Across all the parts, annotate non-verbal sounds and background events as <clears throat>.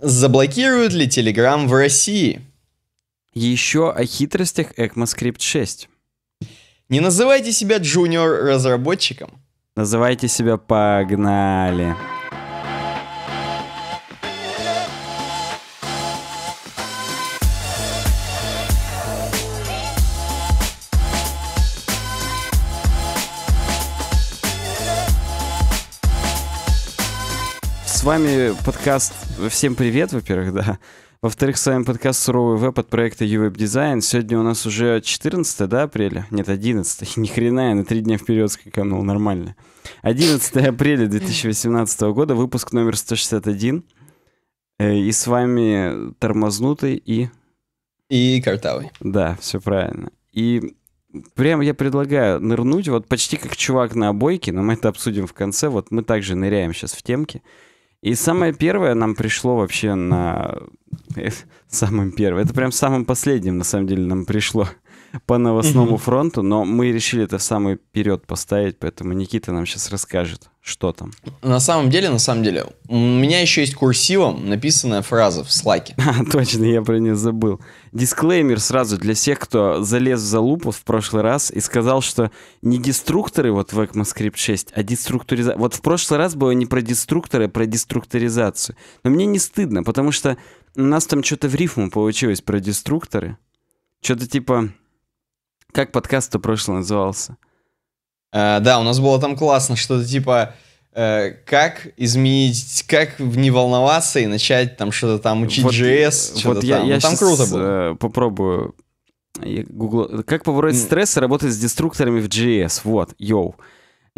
Заблокируют ли Telegram в России? Еще о хитростях ECMAScript 6. Не называйте себя джуниор-разработчиком. Называйте себя погнали. вами подкаст «Всем привет», во-первых, да. Во-вторых, с вами подкаст «Суровый веб» от проекта «Ювеб Дизайн». Сегодня у нас уже 14 да, апреля? Нет, 11. <laughs> Ни хрена, я на три дня вперед скаканул, нормально. 11 апреля 2018 года, выпуск номер 161. Э, и с вами Тормознутый и... И Картавый. Да, все правильно. И прям я предлагаю нырнуть, вот почти как чувак на обойке, но мы это обсудим в конце, вот мы также ныряем сейчас в темки. И самое первое нам пришло вообще на... Э, <laughs> самым первым. Это прям самым последним, на самом деле, нам пришло по новостному mm фронту, но мы решили это в самый вперед поставить, поэтому Никита нам сейчас расскажет, что там. На самом деле, на самом деле, у меня еще есть курсивом написанная фраза в слайке. <laughs> А, точно, я про нее забыл. Дисклеймер сразу для всех, кто залез в лупу в прошлый раз и сказал, что не деструкторы вот в ECMAScript 6, а деструктуризация. Вот в прошлый раз было не про деструкторы, а про деструкторизацию. Но мне не стыдно, потому что у нас там что-то в рифму получилось про деструкторы. Что-то типа как подкаст-то прошлый назывался? А, да, у нас было там классно, что-то типа э, как изменить, как не волноваться и начать там что-то там учить вот, JS, вот я, там. Я ну, там круто было. Э, попробую. Я Google... Как побороть mm. стресс и работать с деструкторами в JS? Вот, йоу.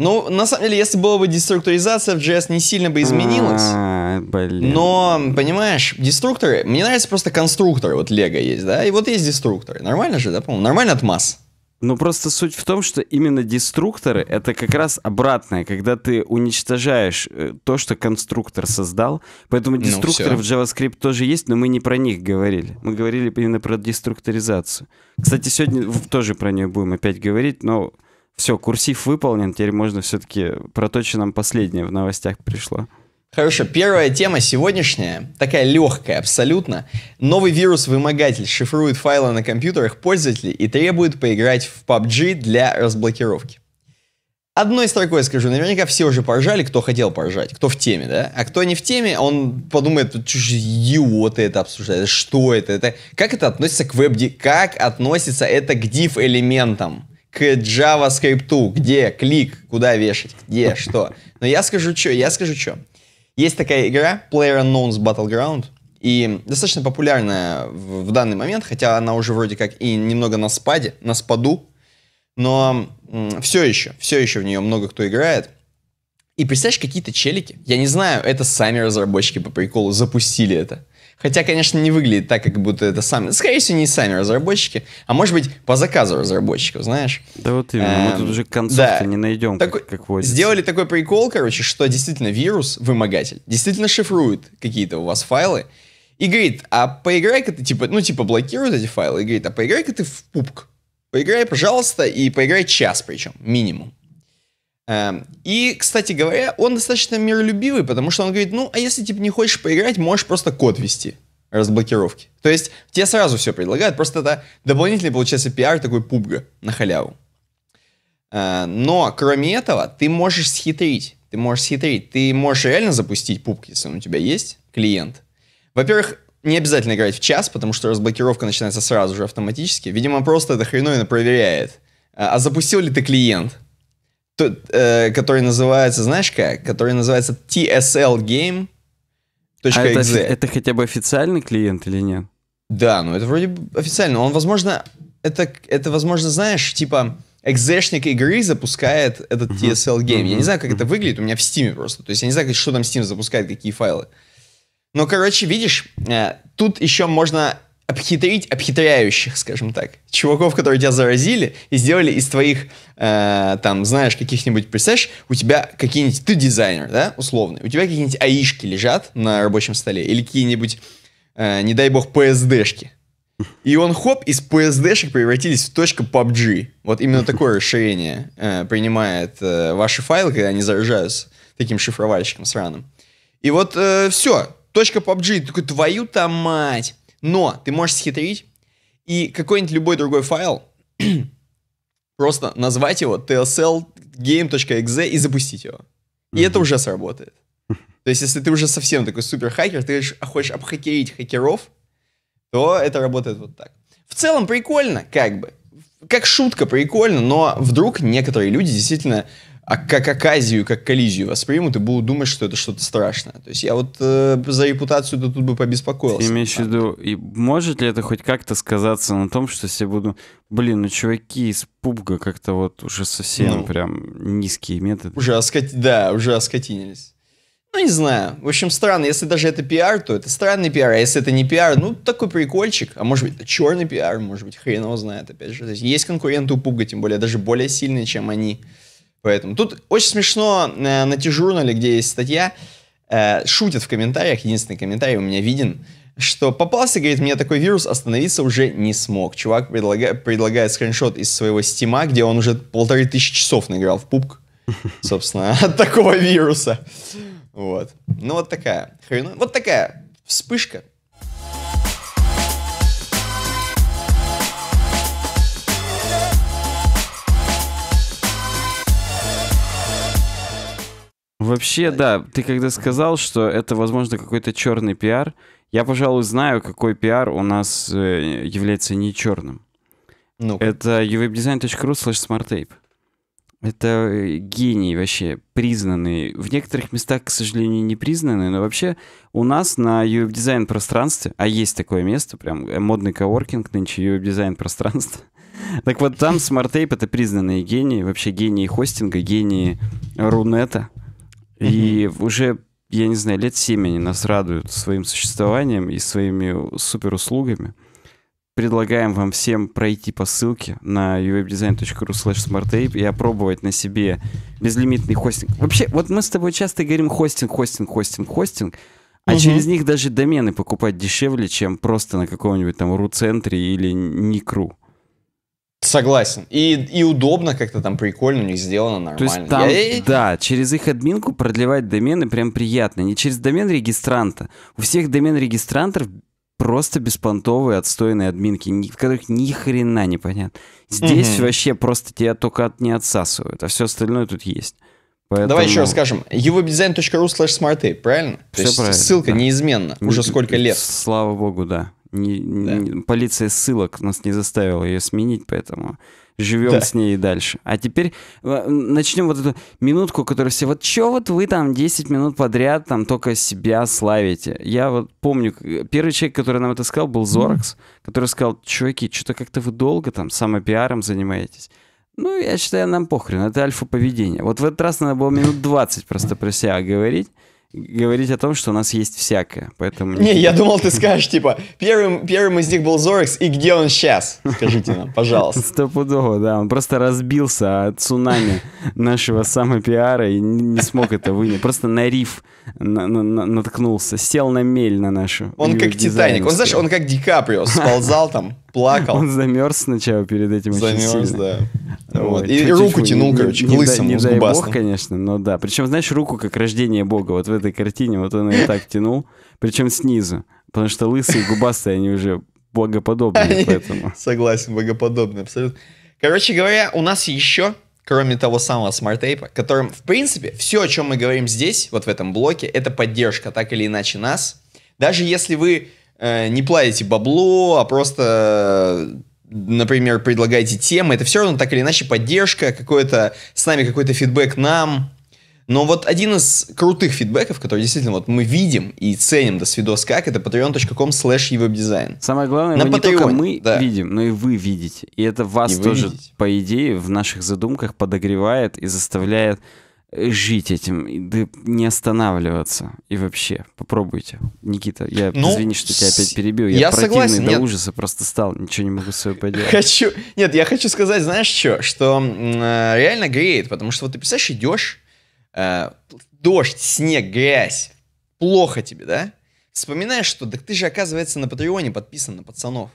Ну, на самом деле, если была бы деструктуризация, в JS не сильно бы изменилась. А, блин. Но, понимаешь, деструкторы... Мне нравятся просто конструкторы. Вот Лего есть, да? И вот есть деструкторы. Нормально же, да? По-моему, нормально от масс. Ну, просто суть в том, что именно деструкторы — это как раз обратное, когда ты уничтожаешь э, то, что конструктор создал. Поэтому ну, деструкторы ну, в JavaScript тоже есть, но мы не про них говорили. Мы говорили именно про деструкторизацию. Кстати, сегодня тоже про нее будем опять говорить, но все, курсив выполнен, теперь можно все-таки про то, что нам последнее в новостях пришло. Хорошо, первая тема сегодняшняя, такая легкая абсолютно. Новый вирус-вымогатель шифрует файлы на компьютерах пользователей и требует поиграть в PUBG для разблокировки. Одной строкой скажу, наверняка все уже поржали, кто хотел поржать, кто в теме, да? А кто не в теме, он подумает, идиоты это обсуждают, что это, это... Как это относится к веб -ди... Как относится это к div-элементам? к JavaScript, где клик, куда вешать, где, <laughs> что. Но я скажу что, я скажу что. Есть такая игра PlayerUnknown's Battleground, и достаточно популярная в, в данный момент, хотя она уже вроде как и немного на спаде, на спаду, но все еще, все еще в нее много кто играет. И представляешь, какие-то челики, я не знаю, это сами разработчики по приколу запустили это. Хотя, конечно, не выглядит так, как будто это сами. Скорее всего, не сами разработчики, а может быть, по заказу разработчиков, знаешь. Да вот именно, эм, мы тут эм, уже концовки да. не найдем, так, как, как Сделали такой прикол, короче, что действительно вирус, вымогатель, действительно шифрует какие-то у вас файлы. И говорит, а поиграй-ка ты, типа, ну, типа, блокирует эти файлы. И говорит, а поиграй-ка ты в пупк. Поиграй, пожалуйста, и поиграй час причем, минимум. Эм, и, кстати говоря, он достаточно миролюбивый, потому что он говорит, ну, а если типа не хочешь поиграть, можешь просто код вести разблокировки. То есть тебе сразу все предлагают, просто это дополнительный, получается, пиар такой пубга на халяву. Э, но, кроме этого, ты можешь схитрить. Ты можешь схитрить. Ты можешь реально запустить пубг, если он у тебя есть, клиент. Во-первых, не обязательно играть в час, потому что разблокировка начинается сразу же автоматически. Видимо, просто это хреновина проверяет. Э, а запустил ли ты клиент? то, э, который называется, знаешь как, который называется TSL Game. А это, это хотя бы официальный клиент или нет? Да, ну это вроде официально. Он, возможно, это, это возможно, знаешь, типа экзешник игры запускает этот TSL Game. Uh-huh. Я не знаю, как это выглядит, у меня в Steam просто. То есть я не знаю, что там Steam запускает, какие файлы. Но, короче, видишь, э, тут еще можно обхитрить обхитряющих, скажем так. Чуваков, которые тебя заразили и сделали из твоих, э, там, знаешь, каких-нибудь, представляешь, у тебя какие-нибудь, ты дизайнер, да, условный, у тебя какие-нибудь аишки лежат на рабочем столе или какие-нибудь, э, не дай бог, ПСДшки. И он, хоп, из PSD-шек превратились в точка PUBG. Вот именно такое расширение э, принимает э, ваши файлы, когда они заражаются таким шифровальщиком сраным. И вот э, все, точка PUBG, такой, твою-то мать. Но ты можешь схитрить и какой-нибудь любой другой файл, <clears throat> просто назвать его tslgame.exe и запустить его. И mm-hmm. это уже сработает. То есть, если ты уже совсем такой супер хакер, ты а хочешь обхакерить хакеров, то это работает вот так. В целом прикольно, как бы. Как шутка прикольно, но вдруг некоторые люди действительно а как оказию, как коллизию воспримут и будут думать, что это что-то страшное. То есть я вот э, за репутацию-то тут бы побеспокоился. Ты имеешь в виду, и может ли это хоть как-то сказаться на том, что все буду... Блин, ну чуваки из пубга как-то вот уже совсем ну, прям низкие методы. Уже оскот... Да, уже оскотинились. Ну, не знаю. В общем, странно. Если даже это пиар, то это странный пиар. А если это не пиар, ну, такой прикольчик. А может быть, это черный пиар, может быть, хрен его знает, опять же. То есть, есть конкуренты у Пубга, тем более, даже более сильные, чем они. Поэтому тут очень смешно э, на Тижурнале, где есть статья, э, шутят в комментариях, единственный комментарий у меня виден, что попался, говорит, мне такой вирус, остановиться уже не смог. Чувак предлага, предлагает скриншот из своего стима, где он уже полторы тысячи часов наиграл в пупк, <laughs> собственно, <laughs> от такого вируса. Вот. Ну вот такая хрена, вот такая вспышка Вообще, да, ты когда сказал, что это, возможно, какой-то черный пиар, я, пожалуй, знаю, какой пиар у нас э, является не черным. Ну -ка. это uwebdesign.ru slash smarttape. Это э, гений вообще, признанный. В некоторых местах, к сожалению, не признанный, но вообще у нас на UF-дизайн пространстве, а есть такое место, прям э, модный коворкинг нынче, UF-дизайн пространство. <laughs> так вот, там Smart Tape — это признанные гении, вообще гении хостинга, гении Рунета — и уже, я не знаю, лет 7 они нас радуют своим существованием и своими суперуслугами. Предлагаем вам всем пройти по ссылке на uwebdesign.ru slash smartape и опробовать на себе безлимитный хостинг. Вообще, вот мы с тобой часто говорим хостинг, хостинг, хостинг, хостинг, а угу. через них даже домены покупать дешевле, чем просто на каком-нибудь там ру-центре или никру. Согласен. И, и удобно как-то там прикольно у них сделано нормально. То есть там, да, через их админку продлевать домены прям приятно. Не через домен регистранта. У всех домен регистрантов просто беспонтовые отстойные админки, в которых ни хрена не понятно. Здесь угу. вообще просто тебя только от, не отсасывают, а все остальное тут есть. Поэтому... Давай еще расскажем. скажем. uwebdesign.ru slash smartape, правильно? Все правильно. Ссылка да. неизменна уже сколько лет. Слава богу, да. Не, да. не, полиция ссылок нас не заставила ее сменить, поэтому живем да. с ней и дальше. А теперь э, начнем вот эту минутку, которая все... Вот что вот вы там 10 минут подряд там только себя славите? Я вот помню, э, первый человек, который нам это сказал, был Зоракс, mm который сказал, чуваки, что-то как-то вы долго там самопиаром занимаетесь. Ну, я считаю, нам похрен, это альфа-поведение. Вот в этот раз надо было минут 20 просто про себя говорить, говорить о том, что у нас есть всякое, поэтому... Не, я думал, ты <laughs> скажешь, типа, первым, первым из них был Зорекс, и где он сейчас? Скажите нам, пожалуйста. Стопудово, да, он просто разбился от цунами нашего самопиара и не смог это вынести. Просто на риф наткнулся, сел на мель на нашу. Он как Титаник, он, знаешь, он как Ди Каприо, сползал там, плакал. Он замерз сначала перед этим очень сильно. да. И ну, руку типа, тянул, короче, не, к лысому, Не дай бог, конечно, но да. Причем, знаешь, руку как рождение бога, вот в этой картине, вот он ее <laughs> так тянул, причем снизу. Потому что лысые и губастые, они уже богоподобные, поэтому... <laughs> Согласен, богоподобные, абсолютно. Короче говоря, у нас еще кроме того самого Smart тейпа которым, в принципе, все, о чем мы говорим здесь, вот в этом блоке, это поддержка, так или иначе, нас. Даже если вы э, не платите бабло, а просто, э, например, предлагаете темы, это все равно так или иначе поддержка, какой-то с нами какой-то фидбэк нам, но вот один из крутых фидбэков, который действительно вот мы видим и ценим до свидос как, это patreon.com slash evobdesign. Самое главное, На мы Patreon, не только мы да. видим, но и вы видите. И это вас и тоже, видите. по идее, в наших задумках подогревает и заставляет э, жить этим, да не останавливаться. И вообще, попробуйте. Никита, я ну, извини, что тебя опять перебил. Я, я противный согласен, до нет. ужаса просто стал, ничего не могу с собой поделать. Хочу, нет, я хочу сказать, знаешь что, что э, реально греет, потому что вот ты, представляешь, идешь, Э, дождь, снег, грязь, плохо тебе, да? Вспоминаешь, что так ты же, оказывается, на Патреоне подписан на пацанов.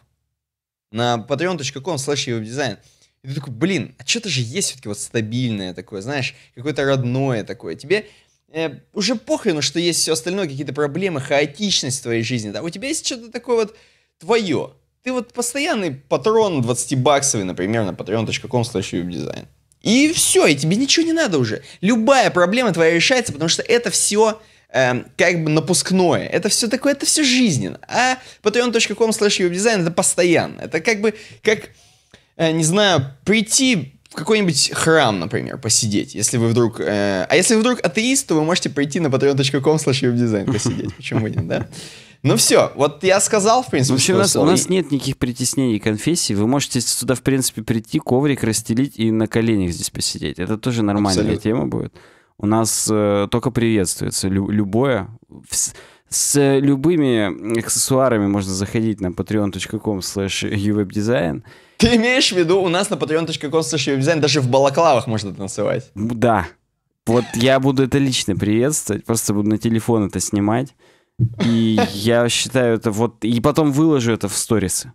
На patreon.com slash дизайн. И ты такой, блин, а что-то же есть все-таки вот стабильное такое, знаешь, какое-то родное такое. Тебе э, уже похрену, что есть все остальное, какие-то проблемы, хаотичность в твоей жизни. Да? У тебя есть что-то такое вот твое. Ты вот постоянный патрон 20-баксовый, например, на patreon.com slash дизайн. И все, и тебе ничего не надо уже. Любая проблема твоя решается, потому что это все эм, как бы напускное. Это все такое, это все жизненно. А patreon.com slash дизайн это постоянно. Это как бы, как, э, не знаю, прийти в какой-нибудь храм, например, посидеть, если вы вдруг... Э, а если вы вдруг атеист, то вы можете прийти на patreon.com slash дизайн посидеть. Почему нет, да? Ну все, вот я сказал, в принципе. Вообще у нас, у нас нет никаких притеснений конфессий. Вы можете сюда, в принципе, прийти, коврик расстелить и на коленях здесь посидеть. Это тоже нормальная Абсолютно. тема будет. У нас э, только приветствуется лю- любое. С, с любыми аксессуарами можно заходить на patreon.com slash uwebdesign. Ты имеешь в виду, у нас на patreon.com slash uwebdesign даже в балаклавах можно танцевать? Да. Вот я буду это лично приветствовать, просто буду на телефон это снимать. И я считаю это вот... И потом выложу это в сторисы.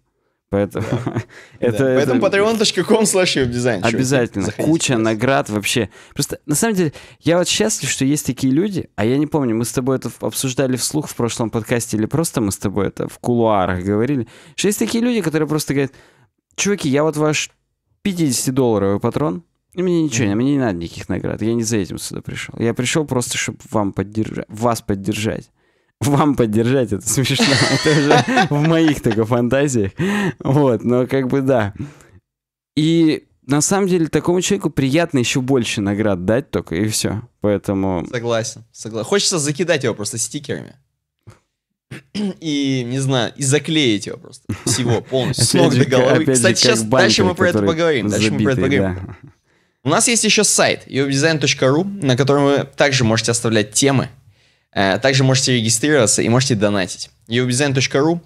<laughs> Поэтому да. Поэтому это... patreon.com slash дизайн. Обязательно. Заходите, Куча просто. наград вообще. Просто, на самом деле, я вот счастлив, что есть такие люди, а я не помню, мы с тобой это обсуждали вслух в прошлом подкасте или просто мы с тобой это в кулуарах говорили, что есть такие люди, которые просто говорят, чуваки, я вот ваш 50-долларовый патрон, и мне ничего, mm. мне не надо никаких наград, я не за этим сюда пришел. Я пришел просто, чтобы вам поддержать, вас поддержать вам поддержать, это смешно. <laughs> Это уже в моих только фантазиях. Вот, но как бы да. И на самом деле такому человеку приятно еще больше наград дать только, и все. Поэтому... Согласен, согласен. Хочется закидать его просто стикерами. <clears throat> И, не знаю, и заклеить его просто. Всего <laughs> полностью, с ног до головы. Кстати, сейчас дальше мы про это поговорим. Дальше мы про это поговорим. У нас есть еще сайт yobdesign.ru, на котором вы также можете оставлять темы, Э, также можете регистрироваться и можете донатить. eurodesign.ru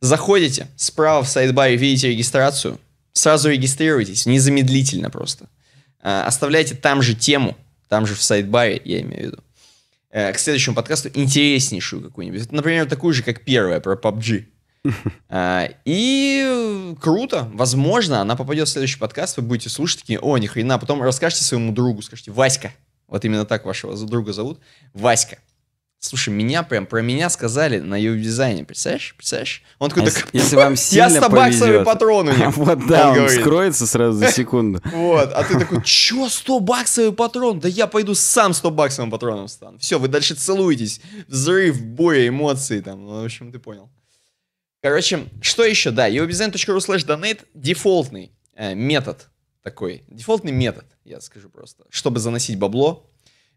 Заходите, справа в сайдбаре видите регистрацию, сразу регистрируйтесь, незамедлительно просто. Э, оставляйте там же тему, там же в сайдбаре, я имею в виду, э, к следующему подкасту интереснейшую какую-нибудь. Например, такую же, как первая про PUBG. <laughs> И круто, возможно, она попадет в следующий подкаст, вы будете слушать такие, о, ни хрена, потом расскажите своему другу, скажите, Васька, вот именно так вашего друга зовут, Васька, Слушай, меня прям, про меня сказали на юб-дизайне, представляешь, представляешь? Он такой, а так, если вам сильно <laughs> я с баксами патроны. А <laughs> вот да, он, он скроется сразу за <laughs> секунду. Вот, а ты такой, чё, 100 баксовый патрон? Да я пойду сам 100 баксовым патроном стану. Все, вы дальше целуетесь, взрыв, буря, эмоции там, ну, в общем, ты понял. Короче, что еще? Да, uobdesign.ru slash donate дефолтный э, метод такой, дефолтный метод, я скажу просто, чтобы заносить бабло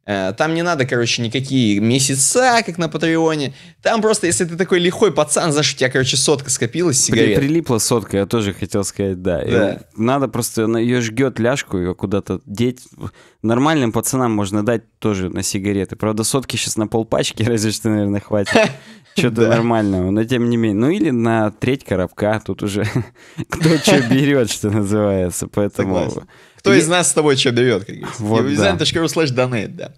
Э, там не надо, короче, никакие месяца, как на Патреоне. Там просто, если ты такой лихой пацан, знаешь, у тебя, короче, сотка скопилась, сигарет. При, прилипла сотка, я тоже хотел сказать, да. да. надо просто, ее жгет ляжку, ее куда-то деть. Нормальным пацанам можно дать тоже на сигареты. Правда, сотки сейчас на полпачки, <laughs> разве что, наверное, хватит. <laughs> Что-то нормального, но тем не менее. Ну или на треть коробка, тут уже <laughs> кто что берет, что называется. Поэтому кто из нас с тобой что берет, как говорится. Вот, Design.ru да.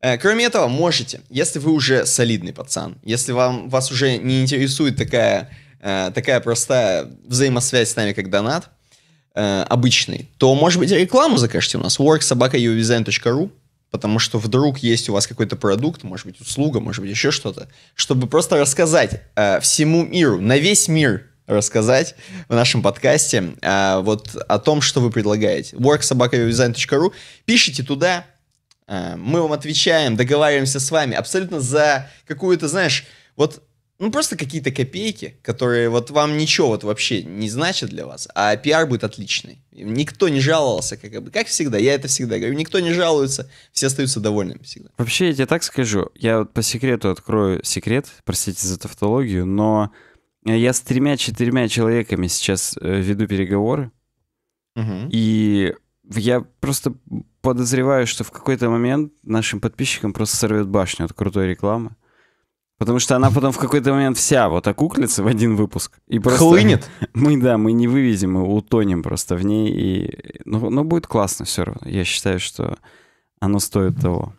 Э, кроме этого, можете, если вы уже солидный пацан, если вам, вас уже не интересует такая, э, такая простая взаимосвязь с нами, как донат, э, обычный, то, может быть, рекламу закажете у нас, worksobaka.udesign.ru, потому что вдруг есть у вас какой-то продукт, может быть, услуга, может быть, еще что-то, чтобы просто рассказать всему миру, на весь мир, рассказать в нашем подкасте а, вот о том, что вы предлагаете. worksobakayodesign.ru Пишите туда, а, мы вам отвечаем, договариваемся с вами абсолютно за какую-то, знаешь, вот ну, просто какие-то копейки, которые вот вам ничего вот вообще не значат для вас, а пиар будет отличный. Никто не жаловался, как, бы, как всегда, я это всегда говорю, никто не жалуется, все остаются довольными всегда. Вообще, я тебе так скажу, я вот по секрету открою секрет, простите за тавтологию, но я с тремя-четырьмя человеками сейчас э, веду переговоры. Угу. И я просто подозреваю, что в какой-то момент нашим подписчикам просто сорвет башню от крутой рекламы. Потому что она потом в какой-то момент вся вот окуклится в один выпуск. И просто Хлынет? <laughs> Мы, да, мы не вывезем, мы утонем просто в ней. И... Но, ну, но ну, будет классно все равно. Я считаю, что оно стоит того.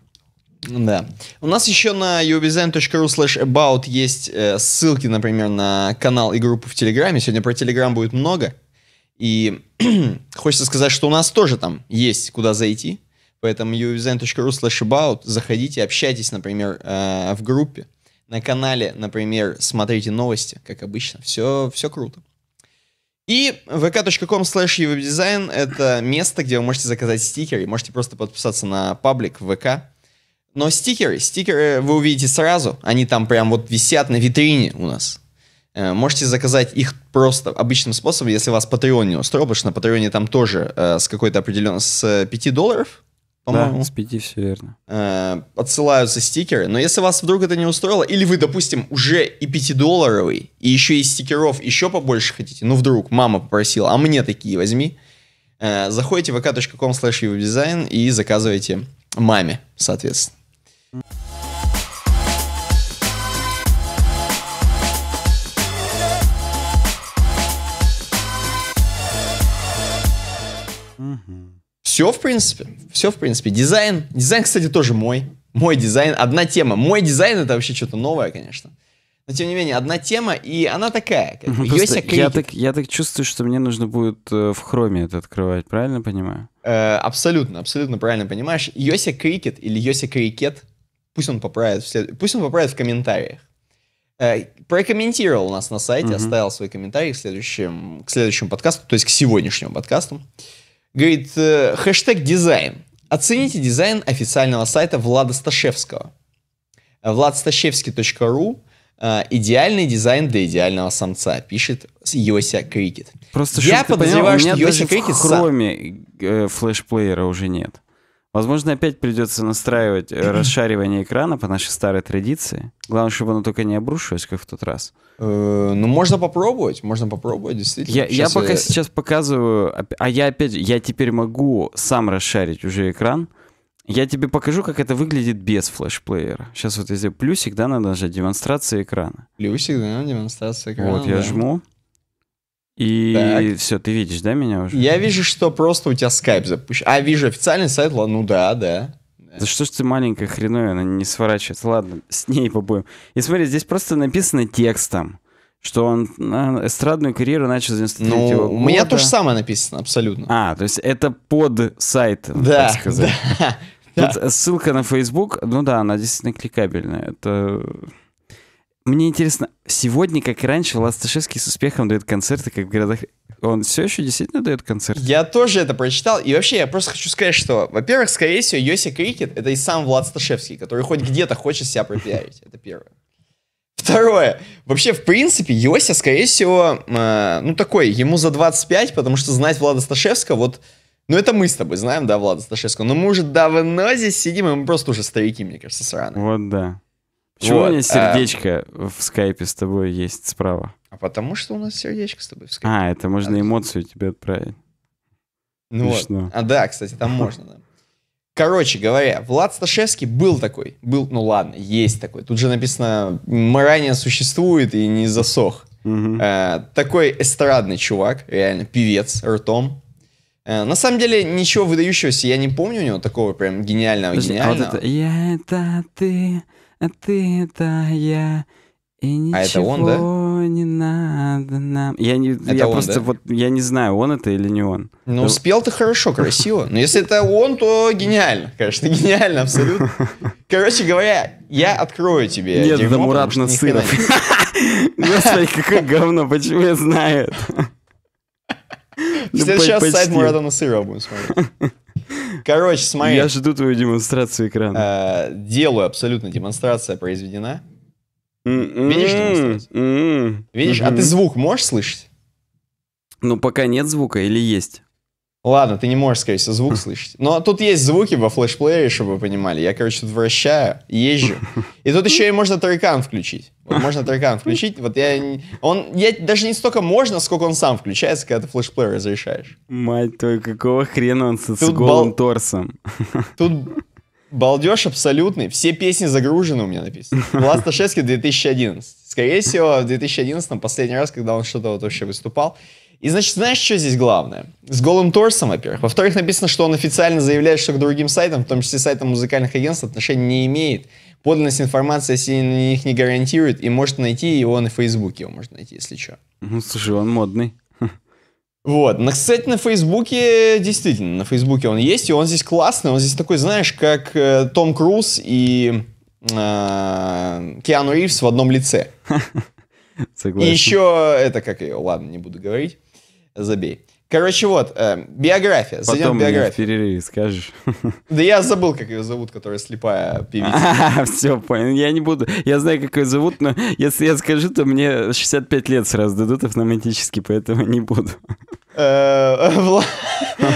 Да. У нас еще на uobizdesign.ru slash about есть э, ссылки, например, на канал и группу в Телеграме. Сегодня про Телеграм будет много. И <clears throat> хочется сказать, что у нас тоже там есть куда зайти. Поэтому uobizdesign.ru slash about. Заходите, общайтесь, например, э, в группе. На канале, например, смотрите новости, как обычно. Все, все круто. И vk.com slash uwebdesign — это место, где вы можете заказать стикеры, можете просто подписаться на паблик ВК, но стикеры, стикеры э, вы увидите сразу, они там прям вот висят на витрине у нас. Э, можете заказать их просто обычным способом, если вас Patreon не устроил, потому что на патреоне там тоже э, с какой-то определенной... С 5 э, долларов, по-моему. Да, с 5, все верно. Э, отсылаются стикеры. Но если вас вдруг это не устроило, или вы, допустим, уже и 5-долларовый, и еще и стикеров еще побольше хотите, ну вдруг мама попросила, а мне такие возьми, э, заходите в vk.com slash и заказывайте маме, соответственно. Все, в принципе. Все, в принципе. Дизайн. Дизайн, кстати, тоже мой. Мой дизайн. Одна тема. Мой дизайн это вообще что-то новое, конечно. Но тем не менее, одна тема, и она такая. Как, я, так, я так чувствую, что мне нужно будет э, в хроме это открывать, правильно понимаю? Э, абсолютно, абсолютно правильно понимаешь. Йося Крикет или Йося Крикет Пусть он поправит, в Пусть он поправит в комментариях. Э, прокомментировал у нас на сайте, угу. оставил свой комментарий к, следующим, к следующему подкасту, то есть к сегодняшнему подкасту. Говорит, э, хэштег дизайн. Оцените дизайн официального сайта Влада Сташевского. vladstashevский.ru э, э, идеальный дизайн для идеального самца, пишет Йося Крикет. Просто, Я подозреваю, ты что Йося Крикет... в хроме сам... Э, флешплеера уже нет. Возможно, опять придется настраивать э, <clears throat> расшаривание экрана по нашей старой традиции. Главное, чтобы оно только не обрушилось, как в тот раз. Э, ну, можно попробовать, можно попробовать, действительно. Я, сейчас я пока я... сейчас показываю, а я опять, я теперь могу сам расшарить уже экран. Я тебе покажу, как это выглядит без флешплеера. Сейчас вот я сделаю плюсик, да, надо нажать демонстрация экрана. Плюсик, да, демонстрация экрана. Вот, я да. жму. И так. все, ты видишь, да, меня уже? Я вижу, что просто у тебя скайп запущен. А, вижу официальный сайт, ну да, да. Да что ж ты маленькая она не сворачивается? Ладно, с ней побоем. И смотри, здесь просто написано текстом, что он а, эстрадную карьеру начал с 93 ну, года. У меня то же самое написано, абсолютно. А, то есть это под сайт, да, так сказать. Да, Тут да. ссылка на Facebook, ну да, она действительно кликабельная. Это... Мне интересно, сегодня, как и раньше, Ласташевский с успехом дает концерты, как в городах... Он все еще действительно дает концерты? Я тоже это прочитал. И вообще, я просто хочу сказать, что, во-первых, скорее всего, Йоси Крикет — это и сам Влад Сташевский, который хоть где-то хочет себя пропиарить. Это первое. Второе. Вообще, в принципе, Йося, скорее всего, э, ну такой, ему за 25, потому что знать Влада Сташевского, вот, ну это мы с тобой знаем, да, Влада Сташевского, но мы уже давно здесь сидим, и мы просто уже старики, мне кажется, сраные. Вот да. Почему вот, у меня э, сердечко а... в скайпе с тобой есть справа? А потому что у нас сердечко с тобой в скайпе. А, это можно а, эмоцию тебе отправить. Ну Лично. вот. А да, кстати, там <laughs> можно. Да. Короче говоря, Влад Сташевский был такой. Был, ну ладно, есть такой. Тут же написано, ранее существует и не засох. Угу. Э, такой эстрадный чувак, реально, певец ртом. Э, на самом деле, ничего выдающегося я не помню у него такого прям гениального, Подожди, гениального. А вот это, я это ты, а ты это я... И ничего а это он, да? не надо нам. Я, не, это я он, просто да? вот я не знаю, он это или не он. Ну, да. Э, спел ты хорошо, красиво. Но если это он, то гениально. Конечно, <laughs> гениально, абсолютно. <laughs> Короче говоря, я открою тебе. Нет, дерьмо, да Мурат Насыров. <laughs> Господи, какое говно, почему я знаю Сейчас ну, сайт Мурата Насырова будем смотреть. Короче, смотри. Я жду твою демонстрацию экрана. Э, делаю абсолютно. Демонстрация произведена. М-м-м, Видишь демонстрацию? М-м, Видишь? А ты м-м. звук можешь слышать? Ну, пока нет звука или есть? Ладно, ты не можешь, скорее всего, звук <laughs> слышать. Но тут есть звуки во флешплеере, чтобы вы понимали. Я, короче, тут вращаю, езжу. И тут еще и можно таракан включить. Вот можно таракан включить. Вот я, он, я даже не столько можно, сколько он сам включается, когда ты флешплеер разрешаешь. Мать твою, какого хрена он с, тут с голым бал... торсом? <laughs> Тут балдеж абсолютный. Все песни загружены у меня написано. Влад Сташевский 2011. Скорее всего, в 2011 последний раз, когда он что-то вот вообще выступал. И значит, знаешь, что здесь главное? С голым торсом, во-первых. Во-вторых, написано, что он официально заявляет, что к другим сайтам, в том числе сайтам музыкальных агентств, отношения не имеет. Подлинность информации если на них не гарантирует, и может найти его на Фейсбуке, его можно найти, если что. Ну, слушай, он модный. Вот, но, кстати, на Фейсбуке, действительно, на Фейсбуке он есть, и он здесь классный, он здесь такой, знаешь, как э, Том Круз и э, Киану Ривз в одном лице. <laughs> Согласен. И еще, это как ее, ладно, не буду говорить забей. Короче, вот, э, биография. Потом Зайдем биографию. в перерыве скажешь. <laughs> Да я забыл, как ее зовут, которая слепая певица. <laughs> Все, понял. Я не буду. Я знаю, как ее зовут, но если я скажу, то мне 65 лет сразу дадут автоматически, поэтому не буду. Э, <laughs>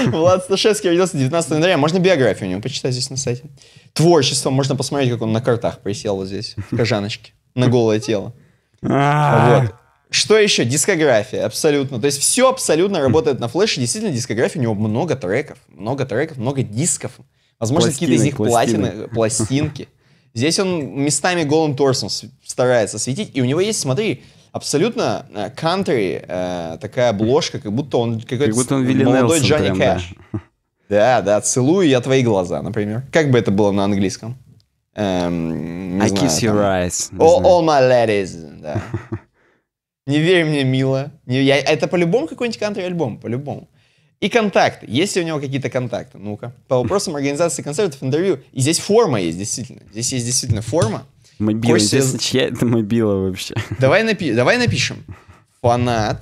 Влад Сташевский родился 19 января. Можно биографию у него почитать здесь на сайте. Творчество. Можно посмотреть, как он на картах присел вот здесь, в кожаночке, на голое тело. А. Вот. Что еще? Дискография, абсолютно. То есть все абсолютно хм. работает на флеше. Действительно, дискография, у него много треков, много треков, много дисков. Возможно, какие-то из них пластины. платины, пластинки. Здесь он местами голым торсом старается светить. И у него есть, смотри, абсолютно э, кантри, э, такая обложка, как будто он какой-то как будто он молодой Нелсон Джонни прям, Кэш. Да. да, да, целую я твои глаза, например. Как бы это было на английском? Эм, I знаю, kiss your eyes. All, all my ladies, да. <laughs> Не верь мне, мило. Не, я, это по-любому какой-нибудь кантри-альбом, по-любому. И контакты. Есть ли у него какие-то контакты? Ну-ка. По вопросам организации концертов, интервью. И здесь форма есть, действительно. Здесь есть действительно форма. Мобила. Хочется... Интересно, чья это мобила вообще? Давай, напи... Давай напишем. Фанат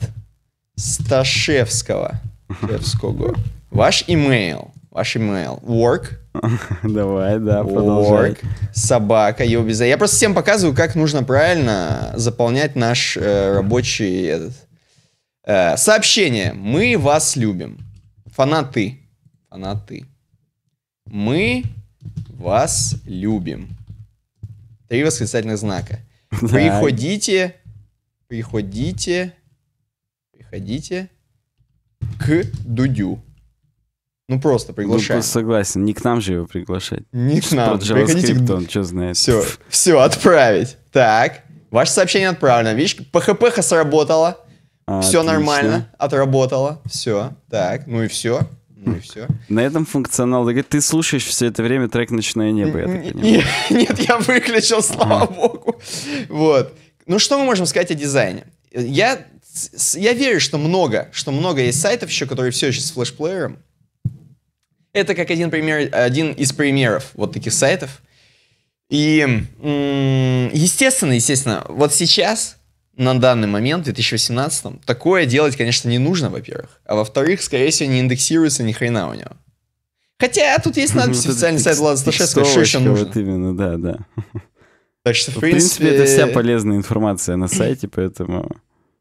Сташевского. <laughs> Сташевского. Ваш имейл. Ваш имейл. Work <laughs> Давай, да, продолжай. Орг, собака, Йобиза. Я просто всем показываю, как нужно правильно заполнять наш э, рабочий э, сообщение. Мы вас любим. Фанаты. Фанаты. Мы вас любим. Три восклицательных знака. <laughs> Приходите, приходите, приходите к Дудю. Ну просто приглашаем. Ну, согласен, не к нам же его приглашать. Не к нам. Приходите к... он что знает. Все, все, отправить. Так, ваше сообщение отправлено. Видишь, ПХПХ сработало. А, все отлично. нормально, отработало. Все, так, ну и все. Ну и все. На этом функционал. Ты слушаешь все это время трек «Ночное небо», я так понимаю. Нет, я выключил, слава богу. Вот. Ну что мы можем сказать о дизайне? Я, я верю, что много, что много есть сайтов еще, которые все еще с флешплеером это как один, пример, один из примеров вот таких сайтов. И, естественно, естественно, вот сейчас, на данный момент, в 2018, такое делать, конечно, не нужно, во-первых. А во-вторых, скорее всего, не индексируется ни хрена у него. Хотя тут есть ну, надпись ну, официальный сайт Влада Сташевского, что еще нужно? Вот именно, да, да. Так что, в, принципе... принципе... это вся полезная информация на сайте, поэтому...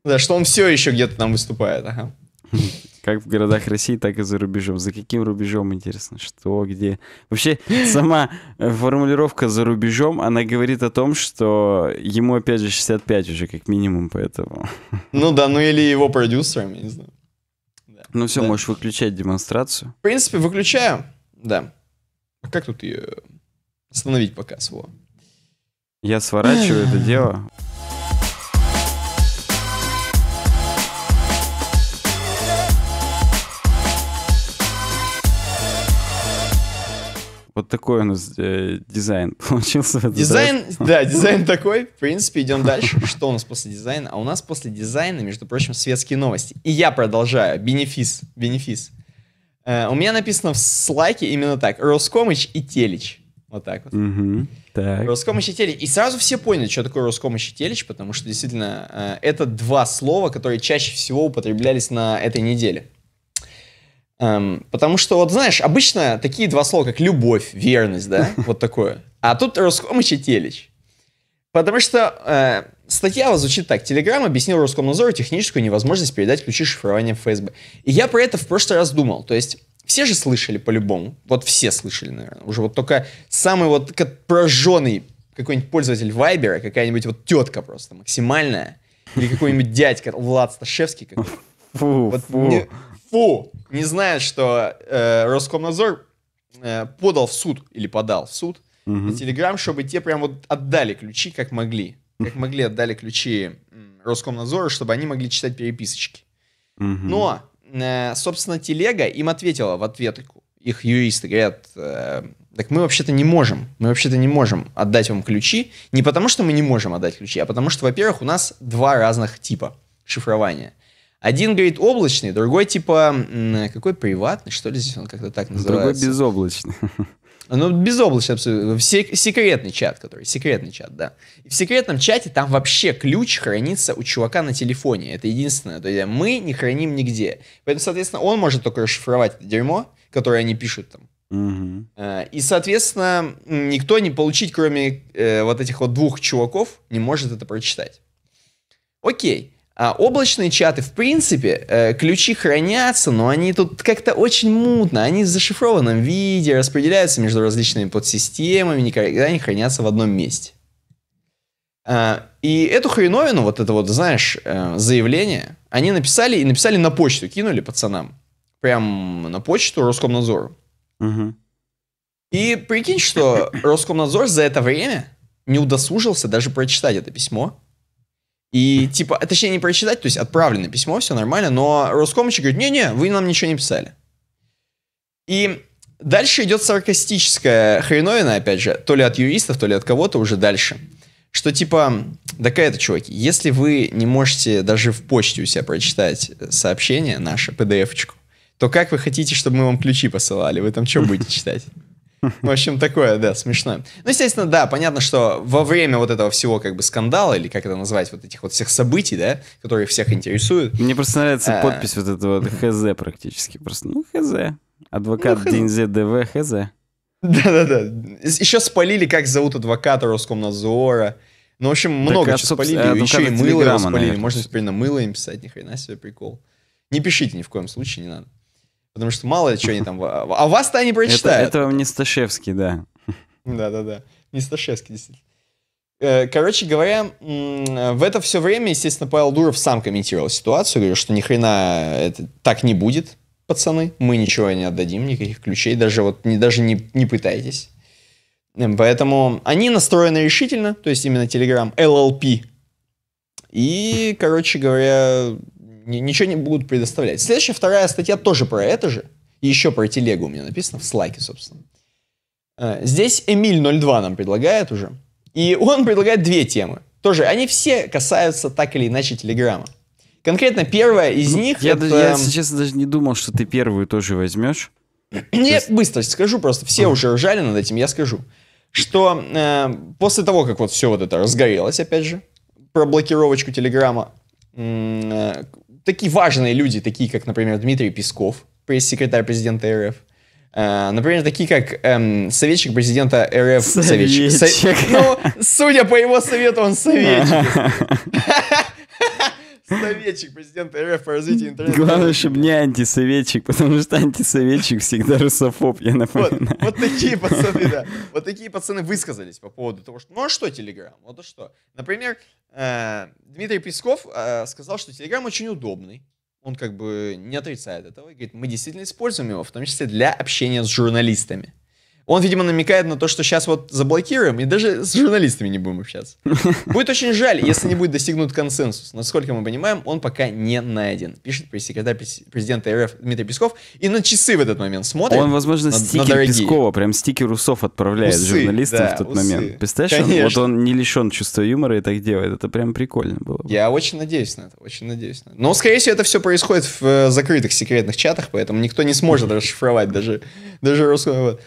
Да, что он все еще где-то там выступает, ага. Как в городах России, так и за рубежом. За каким рубежом, интересно? Что, где? Вообще, сама э, формулировка «за рубежом», она говорит о том, что ему, опять же, 65 уже, как минимум, поэтому... Ну да, ну или его продюсером, я не знаю. Да. <laughs> Ну все, да. можешь выключать демонстрацию. В принципе, выключаю, да. А как тут ее остановить показ? Во. Я сворачиваю это <sighs> дело. Вот такой у нас э, дизайн <laughs> получился. Дизайн, да, дизайн такой. В принципе, идем дальше. Что у нас после дизайна? А у нас после дизайна, между прочим, светские новости. И я продолжаю. Бенефис, бенефис. Э, у меня написано в слайке именно так. Роскомыч и Телич. Вот так вот. Угу, так. Роскомыч и Телич. И сразу все поняли, что такое Роскомыч и Телич, потому что действительно э, это два слова, которые чаще всего употреблялись на этой неделе. Эм, потому что, вот знаешь, обычно такие два слова, как любовь, верность, да, <laughs> вот такое. А тут Роскомыч и Телич. Потому что э, статья вот звучит так. Телеграм объяснил Роскомнадзору техническую невозможность передать ключи шифрования в ФСБ. И я про это в прошлый раз думал. То есть все же слышали по-любому. Вот все слышали, наверное. Уже вот только самый вот как прожженный какой-нибудь пользователь Вайбера, какая-нибудь вот тетка просто максимальная, или какой-нибудь дядька Влад Сташевский. Фу, вот фу. Мне, фу, не знает, что э, Роскомнадзор э, подал в суд или подал в суд угу. на Телеграм, чтобы те прям вот отдали ключи, как могли. Как могли отдали ключи Роскомнадзору, чтобы они могли читать переписочки. Угу. Но, э, собственно, Телега им ответила в ответку. Их юристы говорят, э, так мы вообще-то не можем, мы вообще-то не можем отдать вам ключи, не потому что мы не можем отдать ключи, а потому что, во-первых, у нас два разных типа шифрования. Один говорит облачный, другой типа какой приватный, что ли, здесь он как-то так называется. Другой безоблачный. <laughs> Ну, безоблачный абсолютно. Секретный чат, который. Секретный чат, да. И в секретном чате там вообще ключ хранится у чувака на телефоне. Это единственное. То есть мы не храним нигде. Поэтому, соответственно, он может только расшифровать это дерьмо, которое они пишут там. Угу. И, соответственно, никто не получить, кроме э, вот этих вот двух чуваков, не может это прочитать. Окей. А облачные чаты, в принципе, э, ключи хранятся, но они тут как-то очень мутно. Они в зашифрованном виде, распределяются между различными подсистемами, никогда не хранятся в одном месте. А, и эту хреновину, вот это вот, знаешь, э, заявление, они написали и написали на почту, кинули пацанам. Прям на почту Роскомнадзору. Угу. И прикинь, что Роскомнадзор за это время не удосужился даже прочитать это письмо и типа, а, точнее не прочитать, то есть отправлено письмо, все нормально, но Роскомыч говорит, не-не, вы нам ничего не писали. И дальше идет саркастическая хреновина, опять же, то ли от юристов, то ли от кого-то уже дальше. Что типа, да это, чуваки, если вы не можете даже в почте у себя прочитать сообщение наше, pdf-очку, то как вы хотите, чтобы мы вам ключи посылали? Вы там что будете читать? <laughs> В общем, такое, да, смешное. Ну, естественно, да, понятно, что во время вот этого всего как бы скандала, или как это назвать, вот этих вот всех событий, да, которые всех интересуют. Мне просто нравится а... подпись вот этого <laughs> ХЗ практически. Просто, ну, ХЗ. Адвокат ну, Дензе ДВ ХЗ. Да-да-да. Еще спалили, как зовут адвоката Роскомнадзора. Ну, в общем, много так, чего спалили. Э, Еще и мыло его спалили. Можно теперь на мыло им писать, ни хрена себе прикол. Не пишите ни в коем случае, не надо. Потому что мало ли, что они там... А вас-то они прочитают. Это, это не да. Да-да-да. Несташевский действительно. Э, короче говоря, в это все время, естественно, Павел Дуров сам комментировал ситуацию, говорил, что ни хрена это так не будет, пацаны, мы ничего не отдадим, никаких ключей, даже вот не, даже не, не пытайтесь. Эм, поэтому они настроены решительно, то есть именно Telegram LLP. И, короче говоря, ничего не будут предоставлять. Следующая, вторая статья тоже про это же. И еще про телегу у меня написано в слайке, собственно. Э, здесь Эмиль02 нам предлагает уже. И он предлагает две темы. Тоже они все касаются так или иначе Телеграма. Конкретно первая из ну, них... Я, это... я, если честно, даже не думал, что ты первую тоже возьмешь. Я <clears throat> есть... быстро скажу просто. Все а. уже ржали над этим, я скажу. Что э, после того, как вот все вот это разгорелось, опять же, про блокировочку Телеграма, э, такие важные люди, такие как, например, Дмитрий Песков, пресс-секретарь президента РФ, а, Например, такие как эм, советчик президента РФ. Советчик. советчик. Со... Ну, судя по его совету, он советчик. <laughs> Советчик президента РФ по развитию интернета. Главное, чтобы не антисоветчик, потому что антисоветчик всегда русофоб, я напоминаю. Вот, вот такие пацаны, да. Вот такие пацаны высказались по поводу того, что ну а что Телеграм? Вот а что. Например, э, Дмитрий Песков э, сказал, что Телеграм очень удобный. Он как бы не отрицает этого. И говорит, мы действительно используем его, в том числе для общения с журналистами. Он, видимо, намекает на то, что сейчас вот заблокируем и даже с журналистами не будем общаться. <laughs> Будет очень жаль, если не будет достигнут консенсус. Насколько мы понимаем, он пока не найден. Пишет пресс-секретарь президента РФ Дмитрий Песков и на часы в этот момент смотрит. Он, возможно, стикер Пескова, прям стикер Русов отправляет журналистам в тот момент. Представляешь, вот он не лишен чувства юмора и так делает. Это прям прикольно было. Я очень надеюсь на это, очень надеюсь на это. Но, скорее всего, это все происходит в э, закрытых секретных чатах, поэтому никто не сможет <laughs> расшифровать даже, даже русского.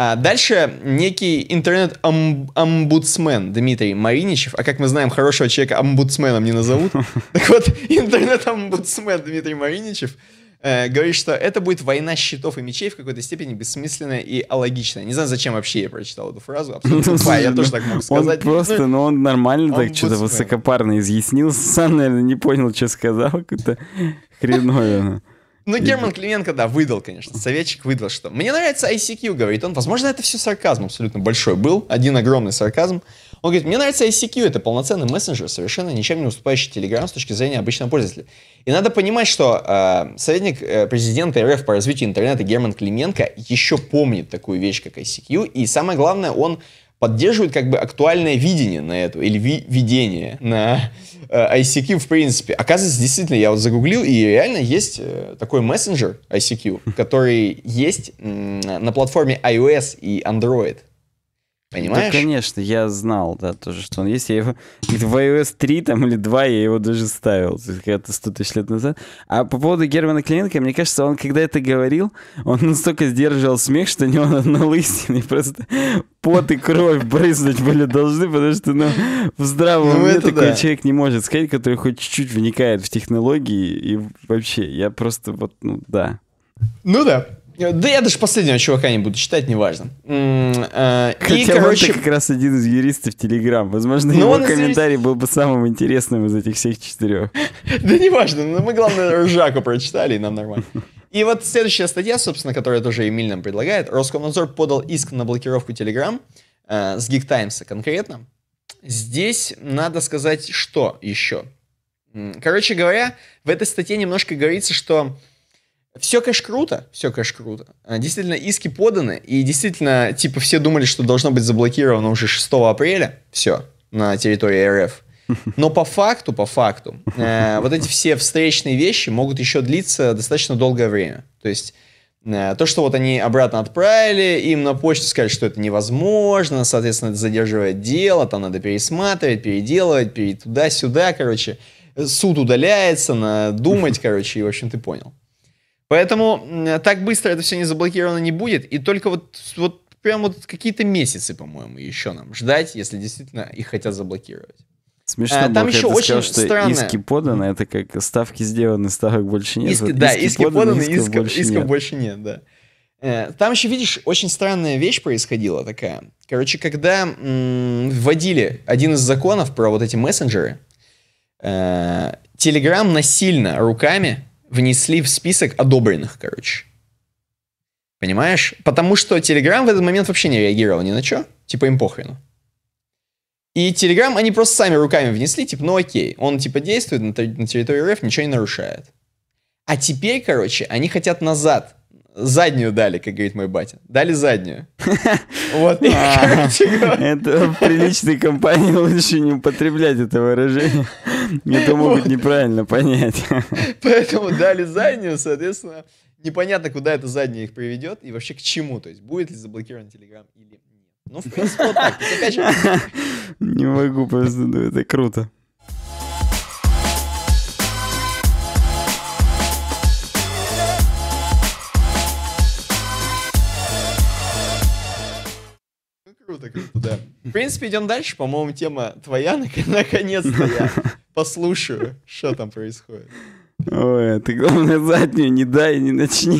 А дальше некий интернет-омбудсмен Дмитрий Мариничев, а как мы знаем, хорошего человека омбудсменом не назовут. <laughs> Так вот, интернет-омбудсмен Дмитрий Мариничев э, говорит, что это будет война щитов и мечей в какой-то степени бессмысленная и алогичная. Не знаю, зачем вообще я прочитал эту фразу. Абсолютно тупая, ну, я тоже ну, так мог сказать. Он ну, просто, ну он нормально так что-то высокопарно изъяснился, сам, <laughs> наверное, не понял, что сказал, какое-то хреновое. Ну, Герман Клименко, да, выдал, конечно. Советчик выдал, что... Мне нравится ICQ, говорит он. Возможно, это все сарказм абсолютно большой был. Один огромный сарказм. Он говорит, мне нравится ICQ, это полноценный мессенджер, совершенно ничем не уступающий Telegram с точки зрения обычного пользователя. И надо понимать, что э, советник э, президента РФ по развитию интернета Герман Клименко еще помнит такую вещь, как ICQ, и самое главное, он поддерживает как бы актуальное видение на эту или ви видение на э, ICQ в принципе. Оказывается, действительно, я вот загуглил, и реально есть э, такой мессенджер ICQ, который есть на платформе iOS и Android. Понимаешь? Да, конечно, я знал, да, тоже, что он есть. Я его в iOS 3 там, или 2 я его даже ставил, когда-то 100 тысяч лет назад. А по поводу Германа Клименко, мне кажется, он когда это говорил, он настолько сдерживал смех, что у него на лысине просто пот и кровь брызнуть были должны, потому что, ну, в здравом ну, уме такой да. человек не может сказать, который хоть чуть-чуть вникает в технологии и вообще, я просто вот, ну, да. Ну да, да я даже последнего чувака не буду читать, неважно. Э, Хотя и, короче... это как раз один из юристов Телеграм. Возможно, Но ну, его комментарий юрист... был бы самым интересным из этих всех четырех. <laughs> Да неважно, но ну, мы, главное, ржаку прочитали, и нам нормально. <laughs> И вот следующая статья, собственно, которая тоже Эмиль нам предлагает. Роскомнадзор подал иск на блокировку Телеграм э, с Geek Гигтаймса конкретно. Здесь надо сказать, что еще. Короче говоря, в этой статье немножко говорится, что все, конечно, круто, все, конечно, круто. А, действительно, иски поданы, и действительно, типа, все думали, что должно быть заблокировано уже 6 апреля, все, на территории РФ. Но по факту, по факту, э, вот эти все встречные вещи могут еще длиться достаточно долгое время. То есть э, то, что вот они обратно отправили, им на почту сказали, что это невозможно, соответственно, это задерживает дело, там надо пересматривать, переделывать, перейти туда-сюда, короче. Суд удаляется, надо думать, короче, и, в общем, ты понял. Поэтому так быстро это все не заблокировано не будет. И только вот, вот прям вот какие-то месяцы, по-моему, еще нам ждать, если действительно их хотят заблокировать. Смешно а, там было, еще очень сказал, что странно. иски поданы, это как ставки сделаны, ставок больше нет. Иски, вот, да, иски, иски поданы, исков, исков, больше, исков нет. больше нет, да. Э, там еще, видишь, очень странная вещь происходила такая. Короче, когда вводили один из законов про вот эти мессенджеры, э- Telegram насильно руками внесли в список одобренных, короче. Понимаешь? Потому что Telegram в этот момент вообще не реагировал ни на что. Типа им похрену. И Telegram они просто сами руками внесли, типа, ну окей, он типа действует на, на территории РФ, ничего не нарушает. А теперь, короче, они хотят назад заднюю дали, как говорит мой батя. Дали заднюю. <laughs> Вот. Это в приличной компании лучше не употреблять это выражение. Это могут неправильно понять. <laughs> Поэтому дали заднюю, соответственно, непонятно, куда это задняя их приведет и вообще к чему. То есть будет ли заблокирован Телеграм или нет. Ну, в принципе, вот так. <laughs> Не могу просто, ну, это круто. Круто, круто, да. В принципе, идем дальше. По-моему, тема твоя. <laughs> Наконец-то я послушаю, что там происходит. Ой, ты, главное, заднюю не дай, не начни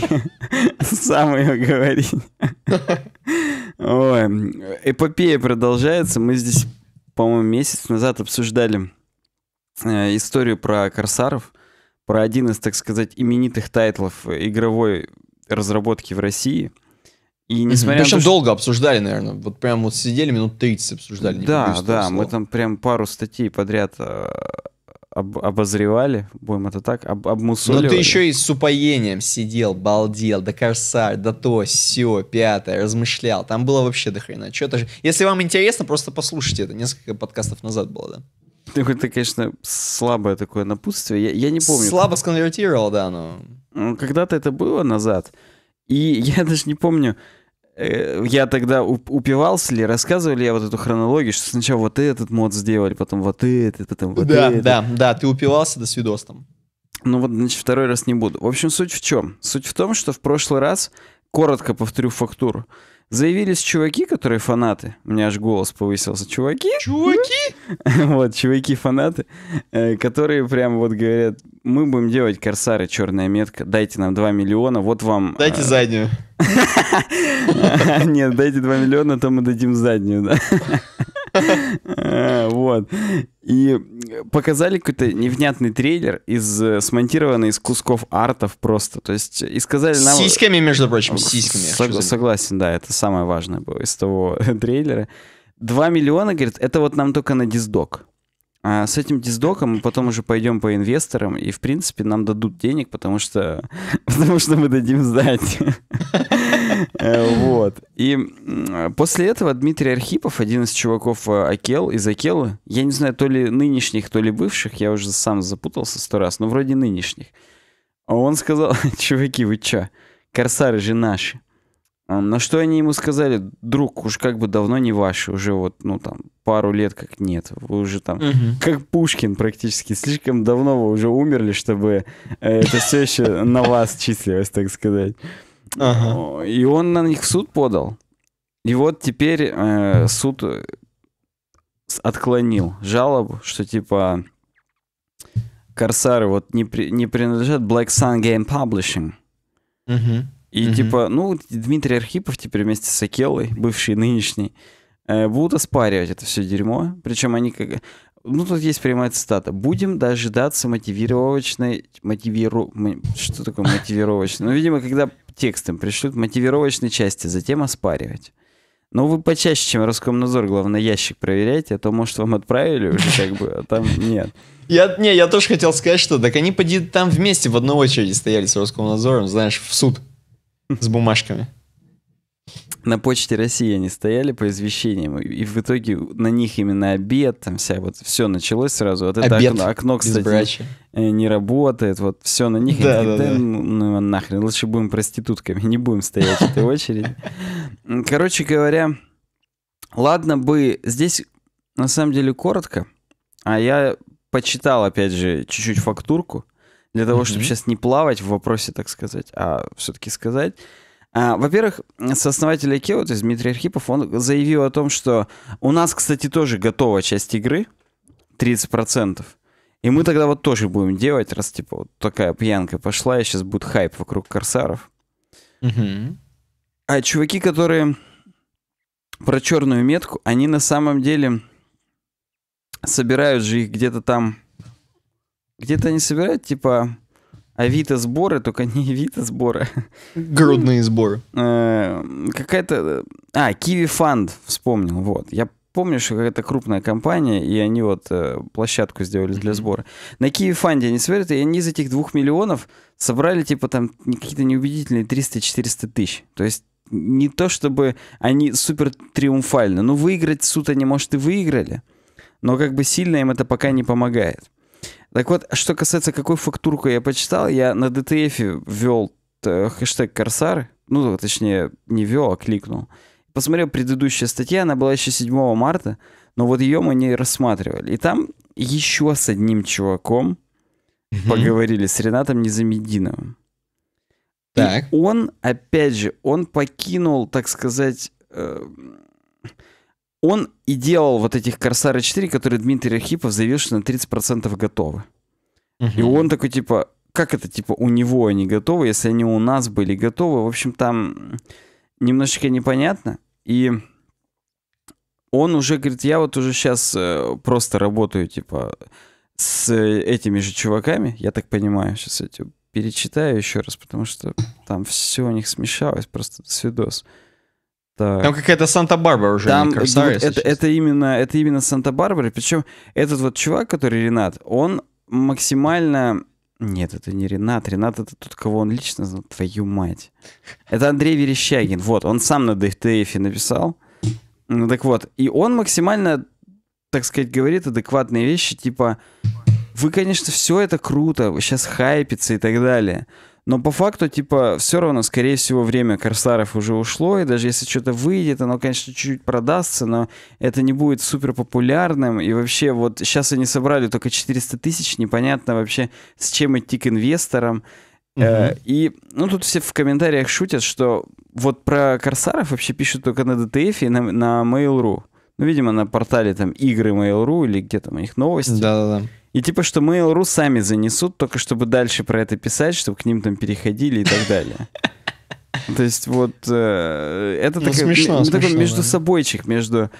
<laughs> сам ее говорить. Ой, эпопея продолжается. Мы здесь, по-моему, месяц назад обсуждали э, историю про корсаров, про один из, так сказать, именитых тайтлов игровой разработки в России — и несмотря Причем на то, долго обсуждали, наверное. Вот прям вот сидели минут 30 обсуждали. Да, да, слов. мы там прям пару статей подряд а, об, обозревали, будем это так, об, обмусоливали. Ну ты еще и с упоением сидел, балдел, да корсарь, да то, все, пятое, размышлял. Там было вообще до хрена. что же... Если вам интересно, просто послушайте это. Несколько подкастов назад было, да. Какое-то, конечно, слабое такое напутствие. Я, я не помню. Слабо сконвертировал, да, но... Ну, когда-то это было назад. И <laughs> я даже не помню, Э, я тогда упивался ли, рассказывали я вот эту хронологию, что сначала вот этот мод сделали, потом вот этот, потом вот да, этот. Да, да, ты упивался до свидос там. Ну вот, значит, второй раз не буду. В общем, суть в чем? Суть в том, что в прошлый раз, коротко повторю фактуру, заявились чуваки, которые фанаты. У меня аж голос повысился. Чуваки? Чуваки? <laughs> Вот, чуваки-фанаты, э, которые прям вот говорят, мы будем делать «Корсары. Черная метка», дайте нам 2 миллиона, вот вам... Э, дайте заднюю. <laughs> Нет, дайте 2 миллиона, то мы дадим заднюю, да. Э, вот. И показали какой-то невнятный трейлер, из, э, смонтированный из кусков артов просто. То есть, и сказали нам... сиськами, между прочим, сиськами. согласен, да, это самое важное было из того <laughs> трейлера. 2 миллиона, говорит, это вот нам только на диздок. А с этим диздоком мы потом уже пойдем по инвесторам, и, в принципе, нам дадут денег, потому что, <laughs> потому что мы дадим сдать. Э, вот. И после этого Дмитрий Архипов, один из чуваков э, Акел, из Акелы, я не знаю, то ли нынешних, то ли бывших, я уже сам запутался сто раз, но вроде нынешних. Он сказал, <laughs> чуваки, вы чё, корсары же наши. На что они ему сказали, друг, уж как бы давно не ваш, уже вот, ну там, пару лет как нет, вы уже там, угу. как Пушкин практически, слишком давно вы уже умерли, чтобы э, это все еще на вас числилось, так сказать. И он на них в суд подал. И вот теперь э, суд э, отклонил жалобу, что типа корсары вот не, при, не принадлежат Black Sun Game Publishing. Угу. И угу. типа, ну, Дмитрий Архипов теперь вместе с Акелой, бывший нынешний, э, будут оспаривать это все дерьмо. Причем они как... Ну, тут есть прямая цитата. «Будем дожидаться мотивировочной... Мотивиру... Что такое мотивировочной? Ну, видимо, когда текстом пришлют мотивировочной части, затем оспаривать. Ну, вы почаще, чем Роскомнадзор, главное, ящик проверяйте, а то, может, вам отправили уже, как бы, а там нет. Я, не, я тоже хотел сказать, что так они поди там вместе в одной очереди стояли с Роскомнадзором, знаешь, в суд с бумажками. На почте России они стояли по извещениям, и в итоге на них именно обед, там вся вот все началось сразу. Вот это обед окно, окно, кстати, брача. Э, не работает, вот все на них. Да, да, да. Ну, ну, ну, нахрен, лучше будем проститутками, не будем стоять в этой очереди. Короче говоря, ладно бы, здесь на самом деле коротко, а я почитал, опять же, чуть-чуть фактурку для того, mm-hmm. чтобы сейчас не плавать в вопросе, так сказать, а все-таки сказать. А, во-первых, сооснователь IKEA, то есть Дмитрий Архипов, он заявил о том, что у нас, кстати, тоже готова часть игры, 30%. И мы тогда вот тоже будем делать, раз типа вот такая пьянка пошла, и сейчас будет хайп вокруг корсаров. Угу. А чуваки, которые про черную метку, они на самом деле собирают же их где-то там где-то они собирают, типа, Авито сборы, только не Авито сборы. Грудные сборы. Э, какая-то... А, Киви Фанд вспомнил, вот. Я помню, что какая-то крупная компания, и они вот э, площадку сделали для сбора. На Киви Фанде они собирают, и они из этих двух миллионов собрали, типа, там, какие-то неубедительные 300-400 тысяч. То есть не то, чтобы они супер триумфально. Ну, выиграть суд они, может, и выиграли, но как бы сильно им это пока не помогает. Так вот, что касается какой фактурку я почитал, я на DTF ввел э, хэштег «Корсар», ну, точнее, не ввел, а кликнул. Посмотрел предыдущая статья, она была еще 7 марта, но вот ее мы не рассматривали. И там еще с одним чуваком угу. поговорили, с Ренатом Незамединовым. Так. И он, опять же, он покинул, так сказать, э, он и делал вот этих Корсары 4, которые Дмитрий Архипов заявил, что на 30% готовы. Угу. И он такой, типа, как это, типа, у него они готовы, если они у нас были готовы? В общем, там немножечко непонятно. И он уже говорит, я вот уже сейчас э, просто работаю, типа, с этими же чуваками, я так понимаю, сейчас я перечитаю еще раз, потому что там все у них смешалось, просто свидос. видос. Так. Там какая-то Санта-Барбара уже, Там, мне Вот это, это, именно, это именно Санта-Барбара. Причем этот вот чувак, который Ренат, он максимально... Нет, это не Ренат. Ренат — это тот, кого он лично знал. Твою мать. Это Андрей Верещагин. Вот, он сам на ДТФ написал. Ну так вот. И он максимально, так сказать, говорит адекватные вещи, типа... Вы, конечно, все это круто, вы сейчас хайпится и так далее. Но по факту, типа, все равно, скорее всего, время Корсаров уже ушло, и даже если что-то выйдет, оно, конечно, чуть-чуть продастся, но это не будет супер популярным, и вообще вот сейчас они собрали только 400 тысяч, непонятно вообще, с чем идти к инвесторам. Угу. Э, и, ну, тут все в комментариях шутят, что вот про Корсаров вообще пишут только на DTF и на, на Mail.ru. Ну, видимо, на портале там игры Mail.ru или где там у них новости. Да-да-да. И типа, что Mail.ru сами занесут, только чтобы дальше про это писать, чтобы к ним там переходили и так далее. <laughs> То есть вот э, это ну, смешно, ну, такой между да. собойчик, между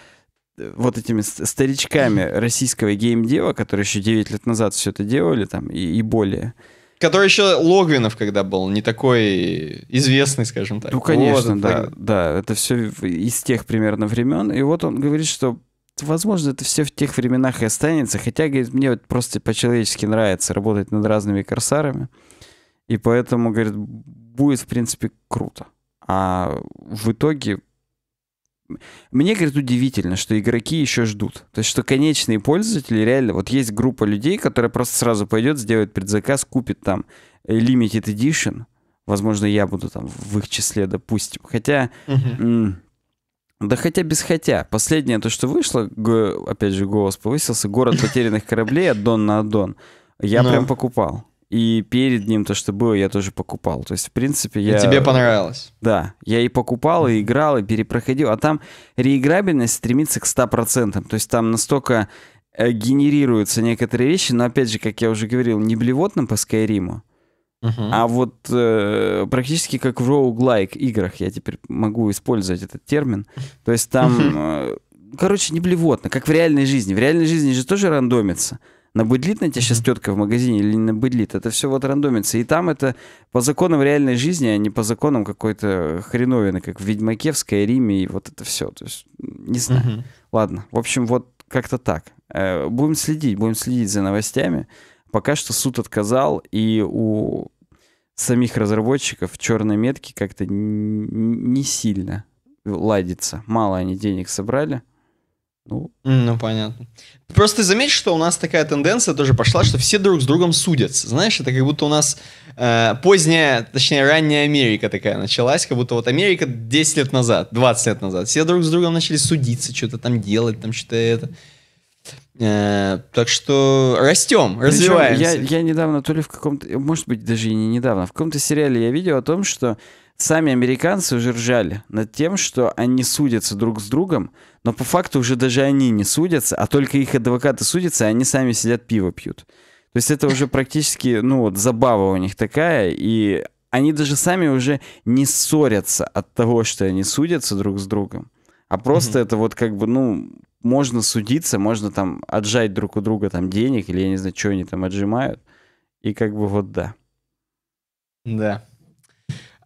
э, вот этими старичками <laughs> российского геймдева, которые еще 9 лет назад все это делали там и, и более. Который еще Логвинов когда был, не такой известный, скажем так. Ну, конечно, вот, да, так... да. Это все из тех примерно времен. И вот он говорит, что возможно, это все в тех временах и останется. Хотя, говорит, мне вот просто по-человечески нравится работать над разными корсарами. И поэтому, говорит, будет, в принципе, круто. А в итоге... Мне, говорит, удивительно, что игроки еще ждут. То есть, что конечные пользователи реально... Вот есть группа людей, которая просто сразу пойдет, сделает предзаказ, купит там Limited Edition. Возможно, я буду там в их числе, допустим. Хотя... Uh-huh. Да хотя без хотя. Последнее то, что вышло, опять же, голос повысился, «Город потерянных кораблей» от на Адон. Я Но. Ну. прям покупал. И перед ним то, что было, я тоже покупал. То есть, в принципе, я... И тебе понравилось? Да. Я и покупал, и играл, и перепроходил. А там реиграбельность стремится к 100%. То есть там настолько э, генерируются некоторые вещи, но, опять же, как я уже говорил, не блевотно по Скайриму, Uh-huh. А вот э, практически как в roguelike играх я теперь могу использовать этот термин. <laughs> То есть там, uh-huh. э, короче, не блевотно, как в реальной жизни. В реальной жизни же тоже рандомится. Набыдлит на тебя сейчас тетка в магазине или не набыдлит? Это все вот рандомится. И там это по законам реальной жизни, а не по законам какой-то хреновины, как в Ведьмаке, в Скайриме и вот это все. То есть, не знаю. Uh-huh. Ладно, в общем, вот как-то так. Э, будем следить, будем следить за новостями. Пока что суд отказал, и у самих разработчиков черной метки как-то не сильно ладится. Мало они денег собрали. Ну, ну понятно. Просто заметь, что у нас такая тенденция тоже пошла, что все друг с другом судятся. Знаешь, это как будто у нас э, поздняя, точнее, ранняя Америка такая началась, как будто вот Америка 10 лет назад, 20 лет назад. Все друг с другом начали судиться, что-то там делать, там что-то это. Э, так что растем, развиваемся. Я, я недавно, то ли в каком-то, может быть, даже и не недавно, в каком-то сериале я видел о том, что сами американцы уже ржали над тем, что они судятся друг с другом, но по факту уже даже они не судятся, а только их адвокаты судятся, а они сами сидят пиво пьют. То есть это уже практически, ну вот, забава у них такая, и они даже сами уже не ссорятся от того, что они судятся друг с другом. А просто mm-hmm. это вот как бы, ну, можно судиться, можно там отжать друг у друга там денег, или я не знаю, что они там отжимают. И как бы вот да. Да.